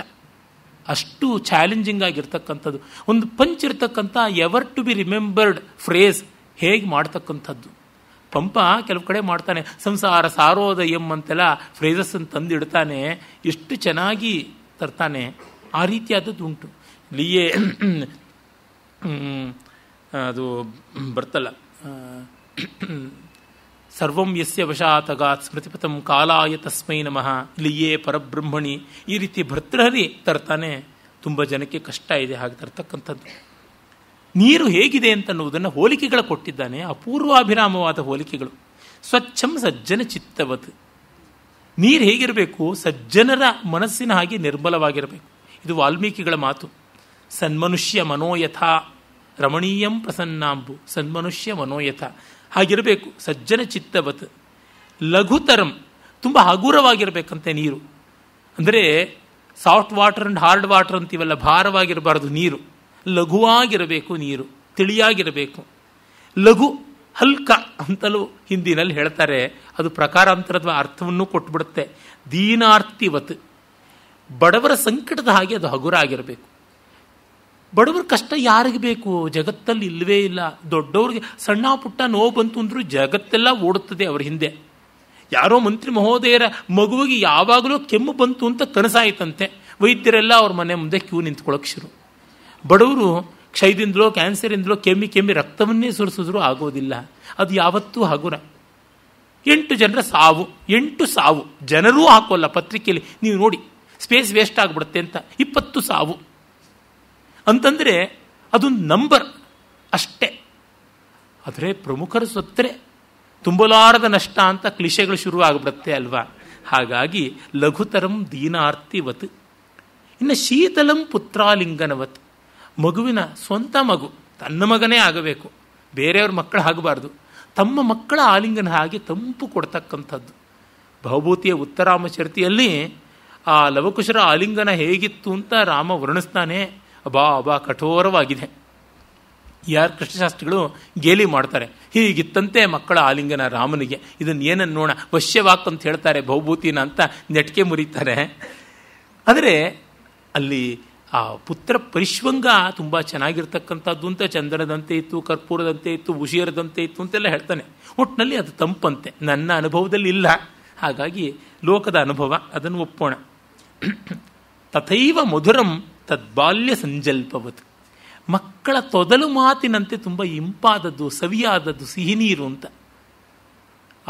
ಅಷ್ಟು ಚಾಲೆಂಜಿಂಗ್ ಆಗಿರ್ತಕ್ಕಂಥದ್ದು ಒಂದು ಪಂಚ್ ಇರ್ತಕ್ಕಂಥ ever to be remembered phrase ಹೇಗೆ ಮಾಡ್ತಕ್ಕಂಥದ್ದು ಪಂಪ ಕೆಲವು ಕಡೆ ಮಾಡ್ತಾನೆ ಸಂಸಾರ ಸಾರೋದಯಂ ಅಂತೆಲ್ಲ ಫ್ರೇಸಸ್ಸನ್ನು ತಂದಿಡ್ತಾನೆ ಎಷ್ಟು ಚೆನ್ನಾಗಿ ತರ್ತಾನೆ ಆ ರೀತಿಯಾದದ್ದು ಉಂಟು ಇಲ್ಲಿಯೇ ಅದು ಬರ್ತಲ್ಲ ಸರ್ವಂ ಯಸ್ಯ ವಶಾತಗಾತ್ ಸ್ಮೃತಿಪಥಂ ಕಾಲಾಯ ತಸ್ಮೈ ನಮಃ ಇಲ್ಲಿಯೇ ಪರಬ್ರಹ್ಮಣಿ ಈ ರೀತಿ ಭರ್ತೃಹರಿ ತರ್ತಾನೆ ತುಂಬ ಜನಕ್ಕೆ ಕಷ್ಟ ಇದೆ ಹಾಗೆ ತರ್ತಕ್ಕಂಥದ್ದು ನೀರು ಹೇಗಿದೆ ಅಂತನ್ನುವುದನ್ನು ಹೋಲಿಕೆಗಳು ಕೊಟ್ಟಿದ್ದಾನೆ ಅಪೂರ್ವಾಭಿರಾಮವಾದ ಹೋಲಿಕೆಗಳು ಸ್ವಚ್ಛಂ ಸಜ್ಜನ ಚಿತ್ತವತ್ ನೀರು ಹೇಗಿರಬೇಕು ಸಜ್ಜನರ ಮನಸ್ಸಿನ ಹಾಗೆ ನಿರ್ಮಲವಾಗಿರಬೇಕು ಇದು ವಾಲ್ಮೀಕಿಗಳ ಮಾತು ಸನ್ಮನುಷ್ಯ ಮನೋಯಥ ರಮಣೀಯಂ ಪ್ರಸನ್ನಾಂಬು ಸನ್ಮನುಷ್ಯ ಮನೋಯಥ ಹಾಗಿರಬೇಕು ಸಜ್ಜನ ಚಿತ್ತವತ್ ಲಘುತರಂ ತುಂಬ ಹಗುರವಾಗಿರಬೇಕಂತೆ ನೀರು ಅಂದರೆ soft water and hard water ಅಂತೀವಲ್ಲ ಭಾರವಾಗಿರಬಾರ್ದು ನೀರು ಲಘುವಾಗಿರಬೇಕು ನೀರು ತಿಳಿಯಾಗಿರಬೇಕು ಲಘು ಹಲ್ಕ ಅಂತಲೂ ಹಿಂದಿನಲ್ಲಿ ಹೇಳ್ತಾರೆ ಅದು ಪ್ರಕಾರಾಂತರದ ಅರ್ಥವನ್ನು ಕೊಟ್ಟುಬಿಡುತ್ತೆ ದೀನಾರ್ತಿವತ್ ಬಡವರ ಸಂಕಟದ ಹಾಗೆ ಅದು ಹಗುರ ಆಗಿರಬೇಕು ಬಡವ್ರ ಕಷ್ಟ ಯಾರಿಗೆ ಬೇಕು ಜಗತ್ತಲ್ಲಿ ಇಲ್ಲವೇ ಇಲ್ಲ ದೊಡ್ಡವ್ರಿಗೆ ಸಣ್ಣ ಪುಟ್ಟ ನೋವು ಬಂತು ಅಂದರೂ ಜಗತ್ತೆಲ್ಲ ಓಡುತ್ತದೆ ಅವ್ರ ಹಿಂದೆ ಯಾರೋ ಮಂತ್ರಿ ಮಹೋದಯರ ಮಗುವಿಗೆ ಯಾವಾಗಲೂ ಕೆಮ್ಮು ಬಂತು ಅಂತ ಕನಸಾಯಿತಂತೆ ವೈದ್ಯರೆಲ್ಲ ಅವ್ರ ಮನೆ ಮುಂದೆ ಕ್ಯೂ ನಿಂತ್ಕೊಳ್ಳೋಕೆ ಶುರು ಬಡವರು ಕ್ಷಯದಿಂದಲೋ ಕ್ಯಾನ್ಸರಿಂದಲೋ ಕೆಮ್ಮಿ ಕೆಮ್ಮಿ ರಕ್ತವನ್ನೇ ಸುರಿಸಿದ್ರು ಆಗೋದಿಲ್ಲ ಅದು ಯಾವತ್ತೂ ಹಗುರ ಎಂಟು ಜನರ ಸಾವು ಎಂಟು ಸಾವು ಜನರೂ ಹಾಕೋಲ್ಲ ಪತ್ರಿಕೆಯಲ್ಲಿ ನೀವು ನೋಡಿ ಸ್ಪೇಸ್ ವೇಸ್ಟ್ ಆಗಿಬಿಡುತ್ತೆ ಅಂತ ಇಪ್ಪತ್ತು ಸಾವು ಅಂತಂದರೆ ಅದು ನಂಬರ್ ಅಷ್ಟೇ ಆದರೆ ಪ್ರಮುಖರು ಸತ್ತರೆ ತುಂಬಲಾರದ ನಷ್ಟ ಅಂತ ಕ್ಲಿಷೆಗಳು ಶುರು ಆಗಿಬಿಡುತ್ತೆ ಅಲ್ವಾ ಹಾಗಾಗಿ ಲಘುತರಂ ದೀನಾರ್ತಿವತ್ ಇನ್ನು ಶೀತಲಂ ಪುತ್ರಾಲಿಂಗನವತ್ ಮಗುವಿನ ಸ್ವಂತ ಮಗು ತನ್ನ ಮಗನೇ ಆಗಬೇಕು ಬೇರೆಯವ್ರ ಮಕ್ಕಳು ಆಗಬಾರ್ದು ತಮ್ಮ ಮಕ್ಕಳ ಆಲಿಂಗನ ಹಾಗೆ ತಂಪು ಕೊಡ್ತಕ್ಕಂಥದ್ದು ಭವಭೂತಿಯ ಉತ್ತರಾಮ ಚರಿತಿಯಲ್ಲಿ ಆ ಲವಕುಶರ ಆಲಿಂಗನ ಹೇಗಿತ್ತು ಅಂತ ರಾಮ ವರ್ಣಿಸ್ತಾನೆ ಅಬಾ ಅಬಾ ಕಠೋರವಾಗಿದೆ ಯಾರು ಕೃಷ್ಣಶಾಸ್ತ್ರಿಗಳು ಗೇಲಿ ಮಾಡ್ತಾರೆ ಹೀಗಿತ್ತಂತೆ ಮಕ್ಕಳ ಆಲಿಂಗನ ರಾಮನಿಗೆ ಇದನ್ನು ಏನನ್ನು ನೋಡ ವಶ್ಯವಾಕ್ ಅಂತ ಹೇಳ್ತಾರೆ ಭೌಭೂತಿನ ಅಂತ ನೆಟ್ಕೆ ಮುರಿತಾರೆ ಆದರೆ ಅಲ್ಲಿ ಆ ಪುತ್ರ ಪರಿಶ್ವಂಗ ತುಂಬ ಚೆನ್ನಾಗಿರ್ತಕ್ಕಂಥದ್ದು ಅಂತ ಚಂದ್ರದಂತೆ ಇತ್ತು ಕರ್ಪೂರದಂತೆ ಇತ್ತು ಉಷಿಯರದಂತೆ ಇತ್ತು ಅಂತೆಲ್ಲ ಹೇಳ್ತಾನೆ ಒಟ್ಟಿನಲ್ಲಿ ಅದು ತಂಪಂತೆ ನನ್ನ ಅನುಭವದಲ್ಲಿ ಇಲ್ಲ ಹಾಗಾಗಿ ಲೋಕದ ಅನುಭವ ಅದನ್ನು ಒಪ್ಪೋಣ ತಥೈವ ಮಧುರಂ ತದ್ಬಾಲ್ಯ ಸಂಜಲ್ಪವತ್ ಮಕ್ಕಳ ತೊದಲು ಮಾತಿನಂತೆ ತುಂಬ ಇಂಪಾದದ್ದು ಸವಿಯಾದದ್ದು ಸಿಹಿ ನೀರು ಅಂತ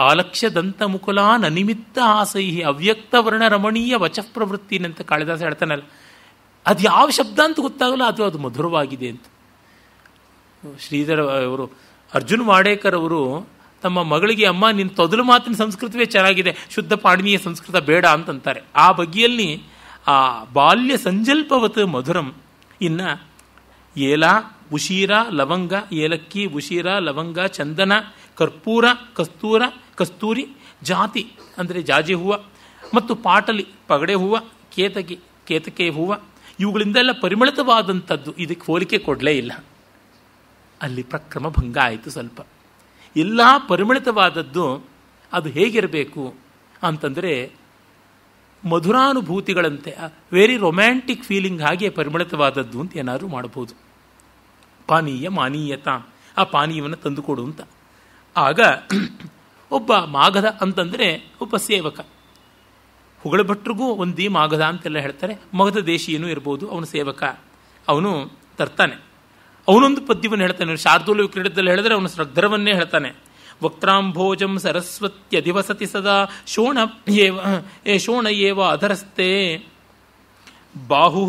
ಆಲಕ್ಷ್ಯ ದಂತ ಮುಕುಲಾನ್ ಅನಿಮಿತ್ತ ಆಸೈಹಿ ಅವ್ಯಕ್ತ ವರ್ಣ ರಮಣೀಯ ವಚಃ ಪ್ರವೃತ್ತಿನಂತ ಕಾಳಿದಾಸ ಹೇಳ್ತಾನಲ್ಲ ಅದು ಯಾವ ಶಬ್ದ ಅಂತ ಗೊತ್ತಾಗಲ್ಲ ಅದು ಅದು ಮಧುರವಾಗಿದೆ ಅಂತ ಶ್ರೀಧರ ಅವರು ಅರ್ಜುನ್ ವಾಡೇಕರ್ ಅವರು ತಮ್ಮ ಮಗಳಿಗೆ ಅಮ್ಮ ನಿನ್ನ ತೊದಲು ಮಾತಿನ ಸಂಸ್ಕೃತವೇ ಚೆನ್ನಾಗಿದೆ ಶುದ್ಧ ಪಾಣಿನೀಯ ಸಂಸ್ಕೃತ ಬೇಡ ಅಂತಂತಾರೆ ಆ ಬಗೆಯಲ್ಲಿ ಆ ಬಾಲ್ಯ ಸಂಜಲ್ಪವತ್ ಮಧುರಂ ಇನ್ನ ಏಲ ಉಶೀರ ಲವಂಗ ಏಲಕ್ಕಿ ಉಶೀರ ಲವಂಗ ಚಂದನ ಕರ್ಪೂರ ಕಸ್ತೂರ ಕಸ್ತೂರಿ ಜಾತಿ ಅಂದರೆ ಜಾಜಿ ಹೂವು ಮತ್ತು ಪಾಟಲಿ ಪಗಡೆ ಹೂವು ಕೇತಕಿ ಕೇತಕೆ ಹೂವು ಇವುಗಳಿಂದೆಲ್ಲ ಪರಿಮಳಿತವಾದಂಥದ್ದು ಇದಕ್ಕೆ ಹೋಲಿಕೆ ಕೊಡಲೇ ಇಲ್ಲ ಅಲ್ಲಿ ಪ್ರಕ್ರಮ ಭಂಗ ಆಯಿತು ಸ್ವಲ್ಪ ಎಲ್ಲ ಪರಿಮಳಿತವಾದದ್ದು ಅದು ಹೇಗಿರಬೇಕು ಅಂತಂದರೆ ಮಧುರಾನುಭೂತಿಗಳಂತೆ ವೆರಿ ರೊಮ್ಯಾಂಟಿಕ್ ಫೀಲಿಂಗ್ ಹಾಗೆ ಪರಿಮಳಿತವಾದದ್ದು ಅಂತ ಏನಾದರೂ ಮಾಡಬಹುದು ಪಾನೀಯ ಮಾನೀಯತ ಆ ಪಾನೀಯವನ್ನು ತಂದುಕೊಡು ಅಂತ ಆಗ ಒಬ್ಬ ಮಾಘದ ಅಂತಂದರೆ ಒಬ್ಬ ಸೇವಕ ಭಟ್ರಿಗೂ ಒಂದು ಮಾಘದ ಅಂತೆಲ್ಲ ಹೇಳ್ತಾರೆ ಮಗದ ದೇಶಿಯನೂ ಇರ್ಬೋದು ಅವನ ಸೇವಕ ಅವನು ತರ್ತಾನೆ ಅವನೊಂದು ಪದ್ಯವನ್ನು ಹೇಳ್ತಾನೆ ಶಾರ್ದೂಲ ಕ್ರೀಡದಲ್ಲಿ ಹೇಳಿದ್ರೆ ಅವನು ಶ್ರದ್ಧರವನ್ನೇ ಹೇಳ್ತಾನೆ ವಕ್ತಾಂಭೋಜಂ ಸರಸ್ವತ್ಯಧಿವಸತಿ ಸದಾ ಶೋಣ ಶೋಣ ಏವ ಅಧರಸ್ತೆ ಬಾಹು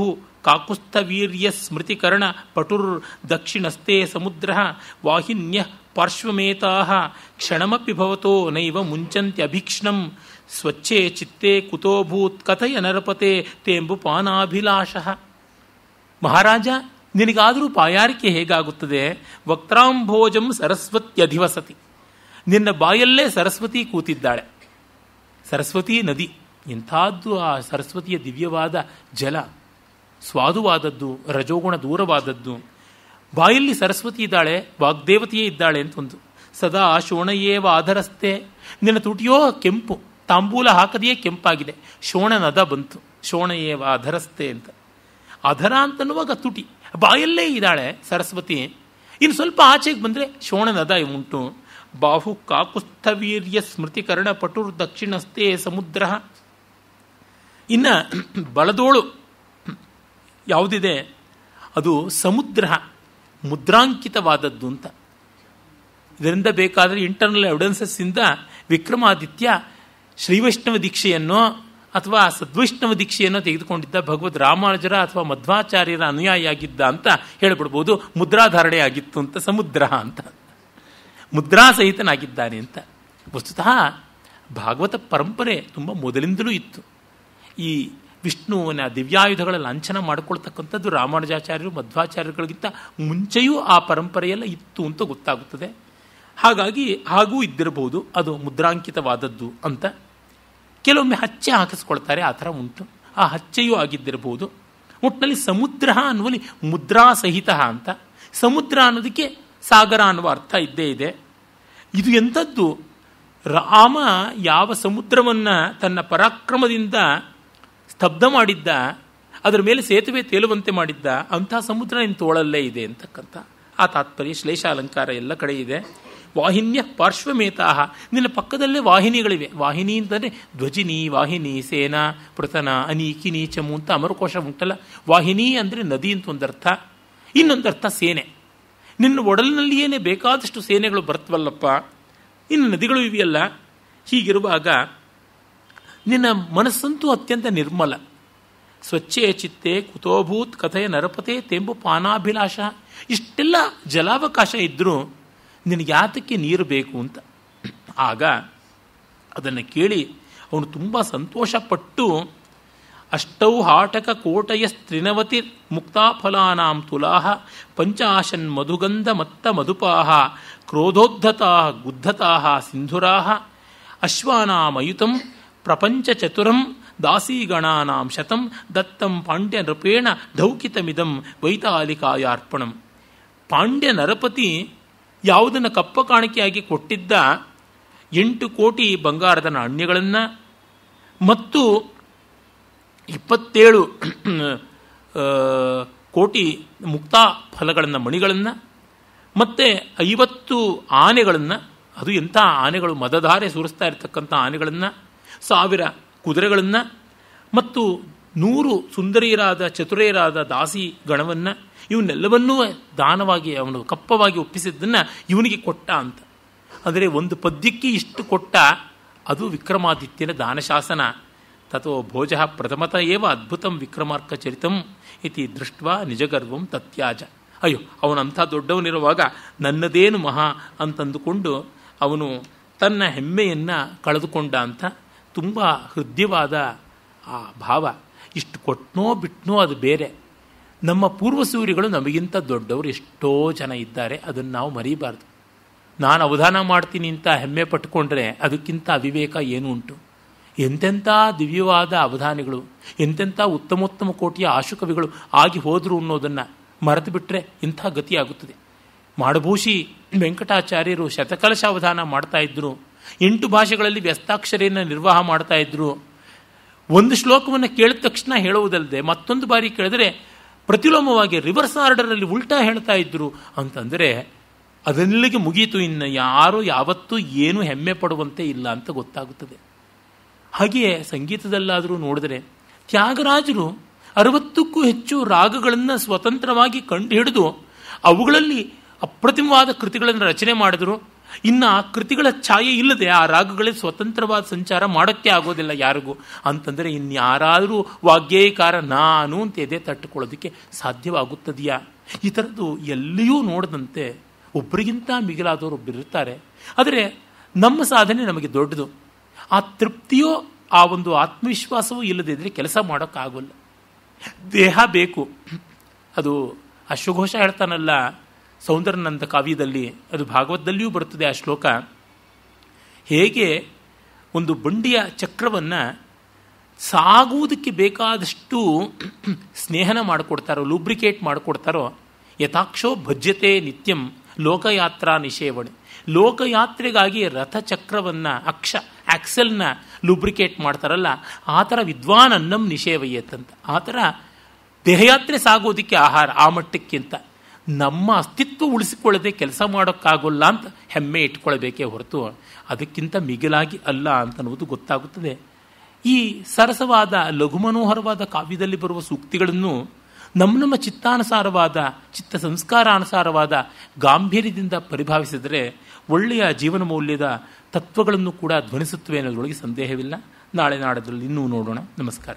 ಕಾಕುಸ್ಥವೀರ್ಯ ಸ್ಮೃತಿಕರಣ ಪಟುರ್ ದಕ್ಷಿಣಸ್ತೆ ಸಮುದ್ರ ವಾಹಿನ್ಯ ಪಾರ್ಶ್ವಮೇತಾ ಕ್ಷಣಮಪಿ ಭವತೋ ನೈವ ಮುಂಚಂತ್ಯಭೀಕ್ಷ್ಣಂ ಸ್ವಚ್ಛೆ ಚಿತ್ತೆ ಕುತೋಭೂತ್ ಕಥಯ ನರಪತೆ ತೇಂಬು ಪಾನಾಭಿಲಾಷಃ ಮಹಾರಾಜ ನಿನಗಾದರೂ ಪಾಯಾರಿಕೆ ಹೇಗಾಗುತ್ತದೆ ವಕ್ತಾಂಭೋಜಂ ಸರಸ್ವತ್ಯಧಿವಸತಿ ನಿನ್ನ ಬಾಯಲ್ಲೇ ಸರಸ್ವತಿ ಕೂತಿದ್ದಾಳೆ ಸರಸ್ವತಿ ನದಿ ಇಂಥದ್ದು ಆ ಸರಸ್ವತಿಯ ದಿವ್ಯವಾದ ಜಲ ಸ್ವಾದುವಾದದ್ದು ರಜೋಗುಣ ದೂರವಾದದ್ದು ಬಾಯಲ್ಲಿ ಸರಸ್ವತಿ ಇದ್ದಾಳೆ ವಾಗ್ದೇವತೆಯೇ ಇದ್ದಾಳೆ ಅಂತ ಒಂದು ಸದಾ ಶೋಣಯೇವ ಆಧರಸ್ತೆ ನಿನ್ನ ತುಟಿಯೋ ಕೆಂಪು ತಾಂಬೂಲ ಹಾಕದೆಯೇ ಕೆಂಪಾಗಿದೆ ಶೋಣನದ ಬಂತು ಶೋಣಯೇವ ಆಧರಸ್ತೆ ಅಂತ ಅಧರ ಅಂತನ್ನುವಾಗ ತುಟಿ ಬಾಯಲ್ಲೇ ಇದ್ದಾಳೆ ಸರಸ್ವತಿ ಇನ್ನು ಸ್ವಲ್ಪ ಆಚೆಗೆ ಬಂದರೆ ಶೋಣನದ ಉಂಟು ಬಾಹು ಕಾಕುಸ್ಥವೀರ್ಯ ಸ್ಮೃತಿಕರಣ ಪಟುರ್ ದಕ್ಷಿಣಸ್ಥೆ ಸಮುದ್ರ ಇನ್ನು ಬಳದೋಳು ಯಾವುದಿದೆ ಅದು ಸಮುದ್ರ ಮುದ್ರಾಂಕಿತವಾದದ್ದು ಅಂತ ಇದರಿಂದ ಬೇಕಾದರೆ ಇಂಟರ್ನಲ್ ಇಂದ ವಿಕ್ರಮಾದಿತ್ಯ ಶ್ರೀವೈಷ್ಣವ ದೀಕ್ಷೆಯನ್ನು ಅಥವಾ ಸದ್ವೈಷ್ಣವ ದೀಕ್ಷೆಯನ್ನು ತೆಗೆದುಕೊಂಡಿದ್ದ ಭಗವದ್ ರಾಮಾನುಜರ ಅಥವಾ ಮಧ್ವಾಚಾರ್ಯರ ಅನುಯಾಯಿಯಾಗಿದ್ದ ಅಂತ ಹೇಳಿಬಿಡ್ಬೋದು ಮುದ್ರಾಧಾರಣೆ ಆಗಿತ್ತು ಅಂತ ಸಮುದ್ರ ಅಂತ ಮುದ್ರಾಸಹಿತನಾಗಿದ್ದಾನೆ ಅಂತ ವಸ್ತುತಃ ಭಾಗವತ ಪರಂಪರೆ ತುಂಬ ಮೊದಲಿಂದಲೂ ಇತ್ತು ಈ ವಿಷ್ಣುವಿನ ದಿವ್ಯಾಯುಧಗಳ ಲಾಂಛನ ಮಾಡಿಕೊಳ್ತಕ್ಕಂಥದ್ದು ರಾಮಾನುಜಾಚಾರ್ಯರು ಮಧ್ವಾಚಾರ್ಯರುಗಳಿಗಿಂತ ಮುಂಚೆಯೂ ಆ ಪರಂಪರೆಯೆಲ್ಲ ಇತ್ತು ಅಂತ ಗೊತ್ತಾಗುತ್ತದೆ ಹಾಗಾಗಿ ಹಾಗೂ ಇದ್ದಿರಬಹುದು ಅದು ಮುದ್ರಾಂಕಿತವಾದದ್ದು ಅಂತ ಕೆಲವೊಮ್ಮೆ ಹಚ್ಚೆ ಹಾಕಿಸ್ಕೊಳ್ತಾರೆ ಆ ಥರ ಉಂಟು ಆ ಹಚ್ಚೆಯೂ ಆಗಿದ್ದಿರಬಹುದು ಒಟ್ಟಿನಲ್ಲಿ ಸಮುದ್ರ ಅನ್ನುವಲ್ಲಿ ಮುದ್ರಾಸಹಿತ ಅಂತ ಸಮುದ್ರ ಅನ್ನೋದಕ್ಕೆ ಸಾಗರ ಅನ್ನುವ ಅರ್ಥ ಇದ್ದೇ ಇದೆ ಇದು ಎಂಥದ್ದು ರಾಮ ಯಾವ ಸಮುದ್ರವನ್ನು ತನ್ನ ಪರಾಕ್ರಮದಿಂದ ಸ್ತಬ್ಧ ಮಾಡಿದ್ದ ಅದರ ಮೇಲೆ ಸೇತುವೆ ತೇಲುವಂತೆ ಮಾಡಿದ್ದ ಅಂಥ ಸಮುದ್ರ ನಿನ್ನ ತೋಳಲ್ಲೇ ಇದೆ ಅಂತಕ್ಕಂಥ ಆ ತಾತ್ಪರ್ಯ ಶ್ಲೇಷ ಅಲಂಕಾರ ಎಲ್ಲ ಕಡೆ ಇದೆ ವಾಹಿನ್ಯ ಪಾರ್ಶ್ವಮೇತಾಹ ನಿನ್ನ ಪಕ್ಕದಲ್ಲೇ ವಾಹಿನಿಗಳಿವೆ ವಾಹಿನಿ ಅಂತಂದರೆ ಧ್ವಜಿನಿ ವಾಹಿನಿ ಸೇನಾ ಪೃತನ ಅನಿ ಕಿನಿ ಚಮು ಅಂತ ಅಮರಕೋಶ ಉಂಟಲ್ಲ ವಾಹಿನಿ ಅಂದರೆ ನದಿ ಅಂತ ಒಂದರ್ಥ ಇನ್ನೊಂದರ್ಥ ಸೇನೆ ನಿನ್ನ ಒಡಲಿನಲ್ಲಿಯೇ ಬೇಕಾದಷ್ಟು ಸೇನೆಗಳು ಬರ್ತವಲ್ಲಪ್ಪ ಇನ್ನು ನದಿಗಳು ಇವೆಯಲ್ಲ ಹೀಗಿರುವಾಗ ನಿನ್ನ ಮನಸ್ಸಂತೂ ಅತ್ಯಂತ ನಿರ್ಮಲ ಸ್ವಚ್ಛೆಯ ಚಿತ್ತೆ ಕುತೋಭೂತ್ ಕಥೆಯ ನರಪತೆ ತೆಂಬು ಪಾನಾಭಿಲಾಷ ಇಷ್ಟೆಲ್ಲ ಜಲಾವಕಾಶ ಇದ್ದರೂ ನಿನಗೆ ಯಾತಕ್ಕೆ ನೀರು ಬೇಕು ಅಂತ ಆಗ ಅದನ್ನು ಕೇಳಿ ಅವನು ತುಂಬ ಸಂತೋಷಪಟ್ಟು ಅಷ್ಟೌ ಹಾಟಕ ಕೋಟಯಸ್ತ್ರಿನವತಿ ಮುಕ್ತಾಫಲಾನಾಂ ತುಲಾಹ ಪಂಚಾಶನ್ ಮಧುಗಂಧ ಮತ್ತ ಮಧುಪಾಹ ಕ್ರೋಧೋದ್ಧತಾ ಗುದ್ಧತಾಹ ಸಿಂಧುರಾಹ ಅಶ್ವಾನಾಮಯುತಂ ಚತುರಂ ದಾಸೀಗಣಾನಾಂ ಶತಂ ದತ್ತಂ ಧೌಕಿತ ಧೌಕಿತಮಿದಂ ವೈತಾಲಿಕಾಯಾರ್ಪಣಂ ಪಾಂಡ್ಯ ನರಪತಿ ಯಾವುದನ್ನು ಕಪ್ಪ ಕಾಣಿಕೆಯಾಗಿ ಕೊಟ್ಟಿದ್ದ ಎಂಟು ಕೋಟಿ ಬಂಗಾರದ ನಾಣ್ಯಗಳನ್ನು ಮತ್ತು ಇಪ್ಪತ್ತೇಳು ಕೋಟಿ ಮುಕ್ತ ಫಲಗಳನ್ನು ಮಣಿಗಳನ್ನು ಮತ್ತು ಐವತ್ತು ಆನೆಗಳನ್ನು ಅದು ಎಂಥ ಆನೆಗಳು ಮದಧಾರೆ ಸುರಿಸ್ತಾ ಇರತಕ್ಕಂಥ ಆನೆಗಳನ್ನು ಸಾವಿರ ಕುದುರೆಗಳನ್ನು ಮತ್ತು ನೂರು ಸುಂದರಿಯರಾದ ಚತುರೆಯರಾದ ದಾಸಿ ಗಣವನ್ನು ಇವನ್ನೆಲ್ಲವನ್ನೂ ದಾನವಾಗಿ ಅವನು ಕಪ್ಪವಾಗಿ ಒಪ್ಪಿಸಿದ್ದನ್ನು ಇವನಿಗೆ ಕೊಟ್ಟ ಅಂತ ಅಂದರೆ ಒಂದು ಪದ್ಯಕ್ಕೆ ಇಷ್ಟು ಕೊಟ್ಟ ಅದು ವಿಕ್ರಮಾದಿತ್ಯನ ದಾನಶಾಸನ ತಥೋ ಭೋಜ ಪ್ರಥಮತ ಏವ ಅದ್ಭುತ ಚರಿತಂ ಇತಿ ದೃಷ್ಟ ನಿಜಗರ್ವಂ ತತ್ಯಾಜ ಅಯ್ಯೋ ಅವನಂಥ ದೊಡ್ಡವನಿರುವಾಗ ನನ್ನದೇನು ಮಹಾ ಅಂತಂದುಕೊಂಡು ಅವನು ತನ್ನ ಹೆಮ್ಮೆಯನ್ನು ಕಳೆದುಕೊಂಡ ಅಂತ ತುಂಬ ಹೃದಯವಾದ ಆ ಭಾವ ಇಷ್ಟು ಕೊಟ್ನೋ ಬಿಟ್ನೋ ಅದು ಬೇರೆ ನಮ್ಮ ಪೂರ್ವಸೂರಿಗಳು ನಮಗಿಂತ ದೊಡ್ಡವರು ಎಷ್ಟೋ ಜನ ಇದ್ದಾರೆ ಅದನ್ನು ನಾವು ಮರೀಬಾರ್ದು ನಾನು ಅವಧಾನ ಮಾಡ್ತೀನಿ ಅಂತ ಹೆಮ್ಮೆ ಪಟ್ಟುಕೊಂಡ್ರೆ ಅದಕ್ಕಿಂತ ಅವಿವೇಕ ಏನು ಉಂಟು ಎಂತೆಂಥ ದಿವ್ಯವಾದ ಅವಧಾನಿಗಳು ಎಂತೆಂಥ ಉತ್ತಮೋತ್ತಮ ಕೋಟಿಯ ಆಶುಕವಿಗಳು ಆಗಿ ಹೋದರು ಅನ್ನೋದನ್ನು ಮರೆತು ಬಿಟ್ಟರೆ ಇಂಥ ಗತಿಯಾಗುತ್ತದೆ ಮಾಡಭೂಷಿ ವೆಂಕಟಾಚಾರ್ಯರು ಅವಧಾನ ಮಾಡ್ತಾ ಇದ್ರು ಎಂಟು ಭಾಷೆಗಳಲ್ಲಿ ವ್ಯಸ್ತಾಕ್ಷರೆಯನ್ನು ನಿರ್ವಾಹ ಮಾಡ್ತಾ ಇದ್ರು ಒಂದು ಶ್ಲೋಕವನ್ನು ಕೇಳಿದ ತಕ್ಷಣ ಹೇಳುವುದಲ್ಲದೆ ಮತ್ತೊಂದು ಬಾರಿ ಕೇಳಿದರೆ ಪ್ರತಿಲೋಮವಾಗಿ ರಿವರ್ಸ್ ಆರ್ಡರಲ್ಲಿ ಉಲ್ಟಾ ಹೇಳ್ತಾ ಇದ್ರು ಅಂತಂದರೆ ಅದೆಲ್ಲಿಗೆ ಮುಗಿಯಿತು ಇನ್ನು ಯಾರು ಯಾವತ್ತೂ ಏನು ಹೆಮ್ಮೆ ಪಡುವಂತೆ ಇಲ್ಲ ಅಂತ ಗೊತ್ತಾಗುತ್ತದೆ ಹಾಗೆಯೇ ಸಂಗೀತದಲ್ಲಾದರೂ ನೋಡಿದರೆ ತ್ಯಾಗರಾಜರು ಅರವತ್ತಕ್ಕೂ ಹೆಚ್ಚು ರಾಗಗಳನ್ನು ಸ್ವತಂತ್ರವಾಗಿ ಕಂಡುಹಿಡಿದು ಅವುಗಳಲ್ಲಿ ಅಪ್ರತಿಮವಾದ ಕೃತಿಗಳನ್ನು ರಚನೆ ಮಾಡಿದರು ಇನ್ನು ಆ ಕೃತಿಗಳ ಛಾಯೆ ಇಲ್ಲದೆ ಆ ರಾಗಗಳೇ ಸ್ವತಂತ್ರವಾದ ಸಂಚಾರ ಮಾಡೋಕ್ಕೆ ಆಗೋದಿಲ್ಲ ಯಾರಿಗೂ ಅಂತಂದರೆ ಇನ್ಯಾರಾದರೂ ವಾಗ್ಯೇಕಾರ ನಾನು ಅಂತ ಎದೆ ತಟ್ಟುಕೊಳ್ಳೋದಕ್ಕೆ ಸಾಧ್ಯವಾಗುತ್ತದೆಯಾ ಈ ಥರದ್ದು ಎಲ್ಲಿಯೂ ನೋಡದಂತೆ ಒಬ್ಬರಿಗಿಂತ ಮಿಗಿಲಾದವರು ಒಬ್ಬರಿರ್ತಾರೆ ಆದರೆ ನಮ್ಮ ಸಾಧನೆ ನಮಗೆ ದೊಡ್ಡದು ಆ ತೃಪ್ತಿಯೋ ಆ ಒಂದು ಆತ್ಮವಿಶ್ವಾಸವೂ ಇಲ್ಲದಿದ್ದರೆ ಕೆಲಸ ಮಾಡೋಕ್ಕಾಗಲ್ಲ ದೇಹ ಬೇಕು ಅದು ಅಶ್ವಘೋಷ ಹೇಳ್ತಾನಲ್ಲ ಸೌಂದರ್ಯನಂದ ಕಾವ್ಯದಲ್ಲಿ ಅದು ಭಾಗವತದಲ್ಲಿಯೂ ಬರುತ್ತದೆ ಆ ಶ್ಲೋಕ ಹೇಗೆ ಒಂದು ಬಂಡಿಯ ಚಕ್ರವನ್ನು ಸಾಗುವುದಕ್ಕೆ ಬೇಕಾದಷ್ಟು ಸ್ನೇಹನ ಮಾಡಿಕೊಡ್ತಾರೋ ಲೂಬ್ರಿಕೇಟ್ ಮಾಡಿಕೊಡ್ತಾರೋ ಯಥಾಕ್ಷೋ ಭಜ್ಯತೆ ನಿತ್ಯಂ ಲೋಕಯಾತ್ರಾ ನಿಷೇವಣೆ ಲೋಕಯಾತ್ರೆಗಾಗಿ ರಥಚಕ್ರವನ್ನು ಅಕ್ಷ ಆಕ್ಸೆಲ್ನ ಲುಬ್ರಿಕೇಟ್ ಮಾಡ್ತಾರಲ್ಲ ಆ ಥರ ವಿದ್ವಾನ್ ಅನ್ನಂ ನಿಷೇವಯ್ಯತ್ತಂತ ಆ ಥರ ದೇಹಯಾತ್ರೆ ಸಾಗೋದಕ್ಕೆ ಆಹಾರ ಆ ಮಟ್ಟಕ್ಕಿಂತ ನಮ್ಮ ಅಸ್ತಿತ್ವ ಉಳಿಸಿಕೊಳ್ಳದೆ ಕೆಲಸ ಮಾಡೋಕ್ಕಾಗೋಲ್ಲ ಅಂತ ಹೆಮ್ಮೆ ಇಟ್ಕೊಳ್ಬೇಕೇ ಹೊರತು ಅದಕ್ಕಿಂತ ಮಿಗಿಲಾಗಿ ಅಲ್ಲ ಅಂತನ್ನುವುದು ಗೊತ್ತಾಗುತ್ತದೆ ಈ ಸರಸವಾದ ಲಘು ಮನೋಹರವಾದ ಕಾವ್ಯದಲ್ಲಿ ಬರುವ ಸೂಕ್ತಿಗಳನ್ನು ನಮ್ಮ ನಮ್ಮ ಚಿತ್ತಾನುಸಾರವಾದ ಚಿತ್ತ ಸಂಸ್ಕಾರಾನುಸಾರವಾದ ಗಾಂಭೀರ್ಯದಿಂದ ಪರಿಭಾವಿಸಿದರೆ ಒಳ್ಳೆಯ ಜೀವನ ಮೌಲ್ಯದ ತತ್ವಗಳನ್ನು ಕೂಡ ಧ್ವನಿಸುತ್ತವೆ ಅನ್ನೋದ್ರೊಳಗೆ ಸಂದೇಹವಿಲ್ಲ ನಾಳೆ ನಾಡದಲ್ಲಿ ಇನ್ನೂ ನೋಡೋಣ ನಮಸ್ಕಾರ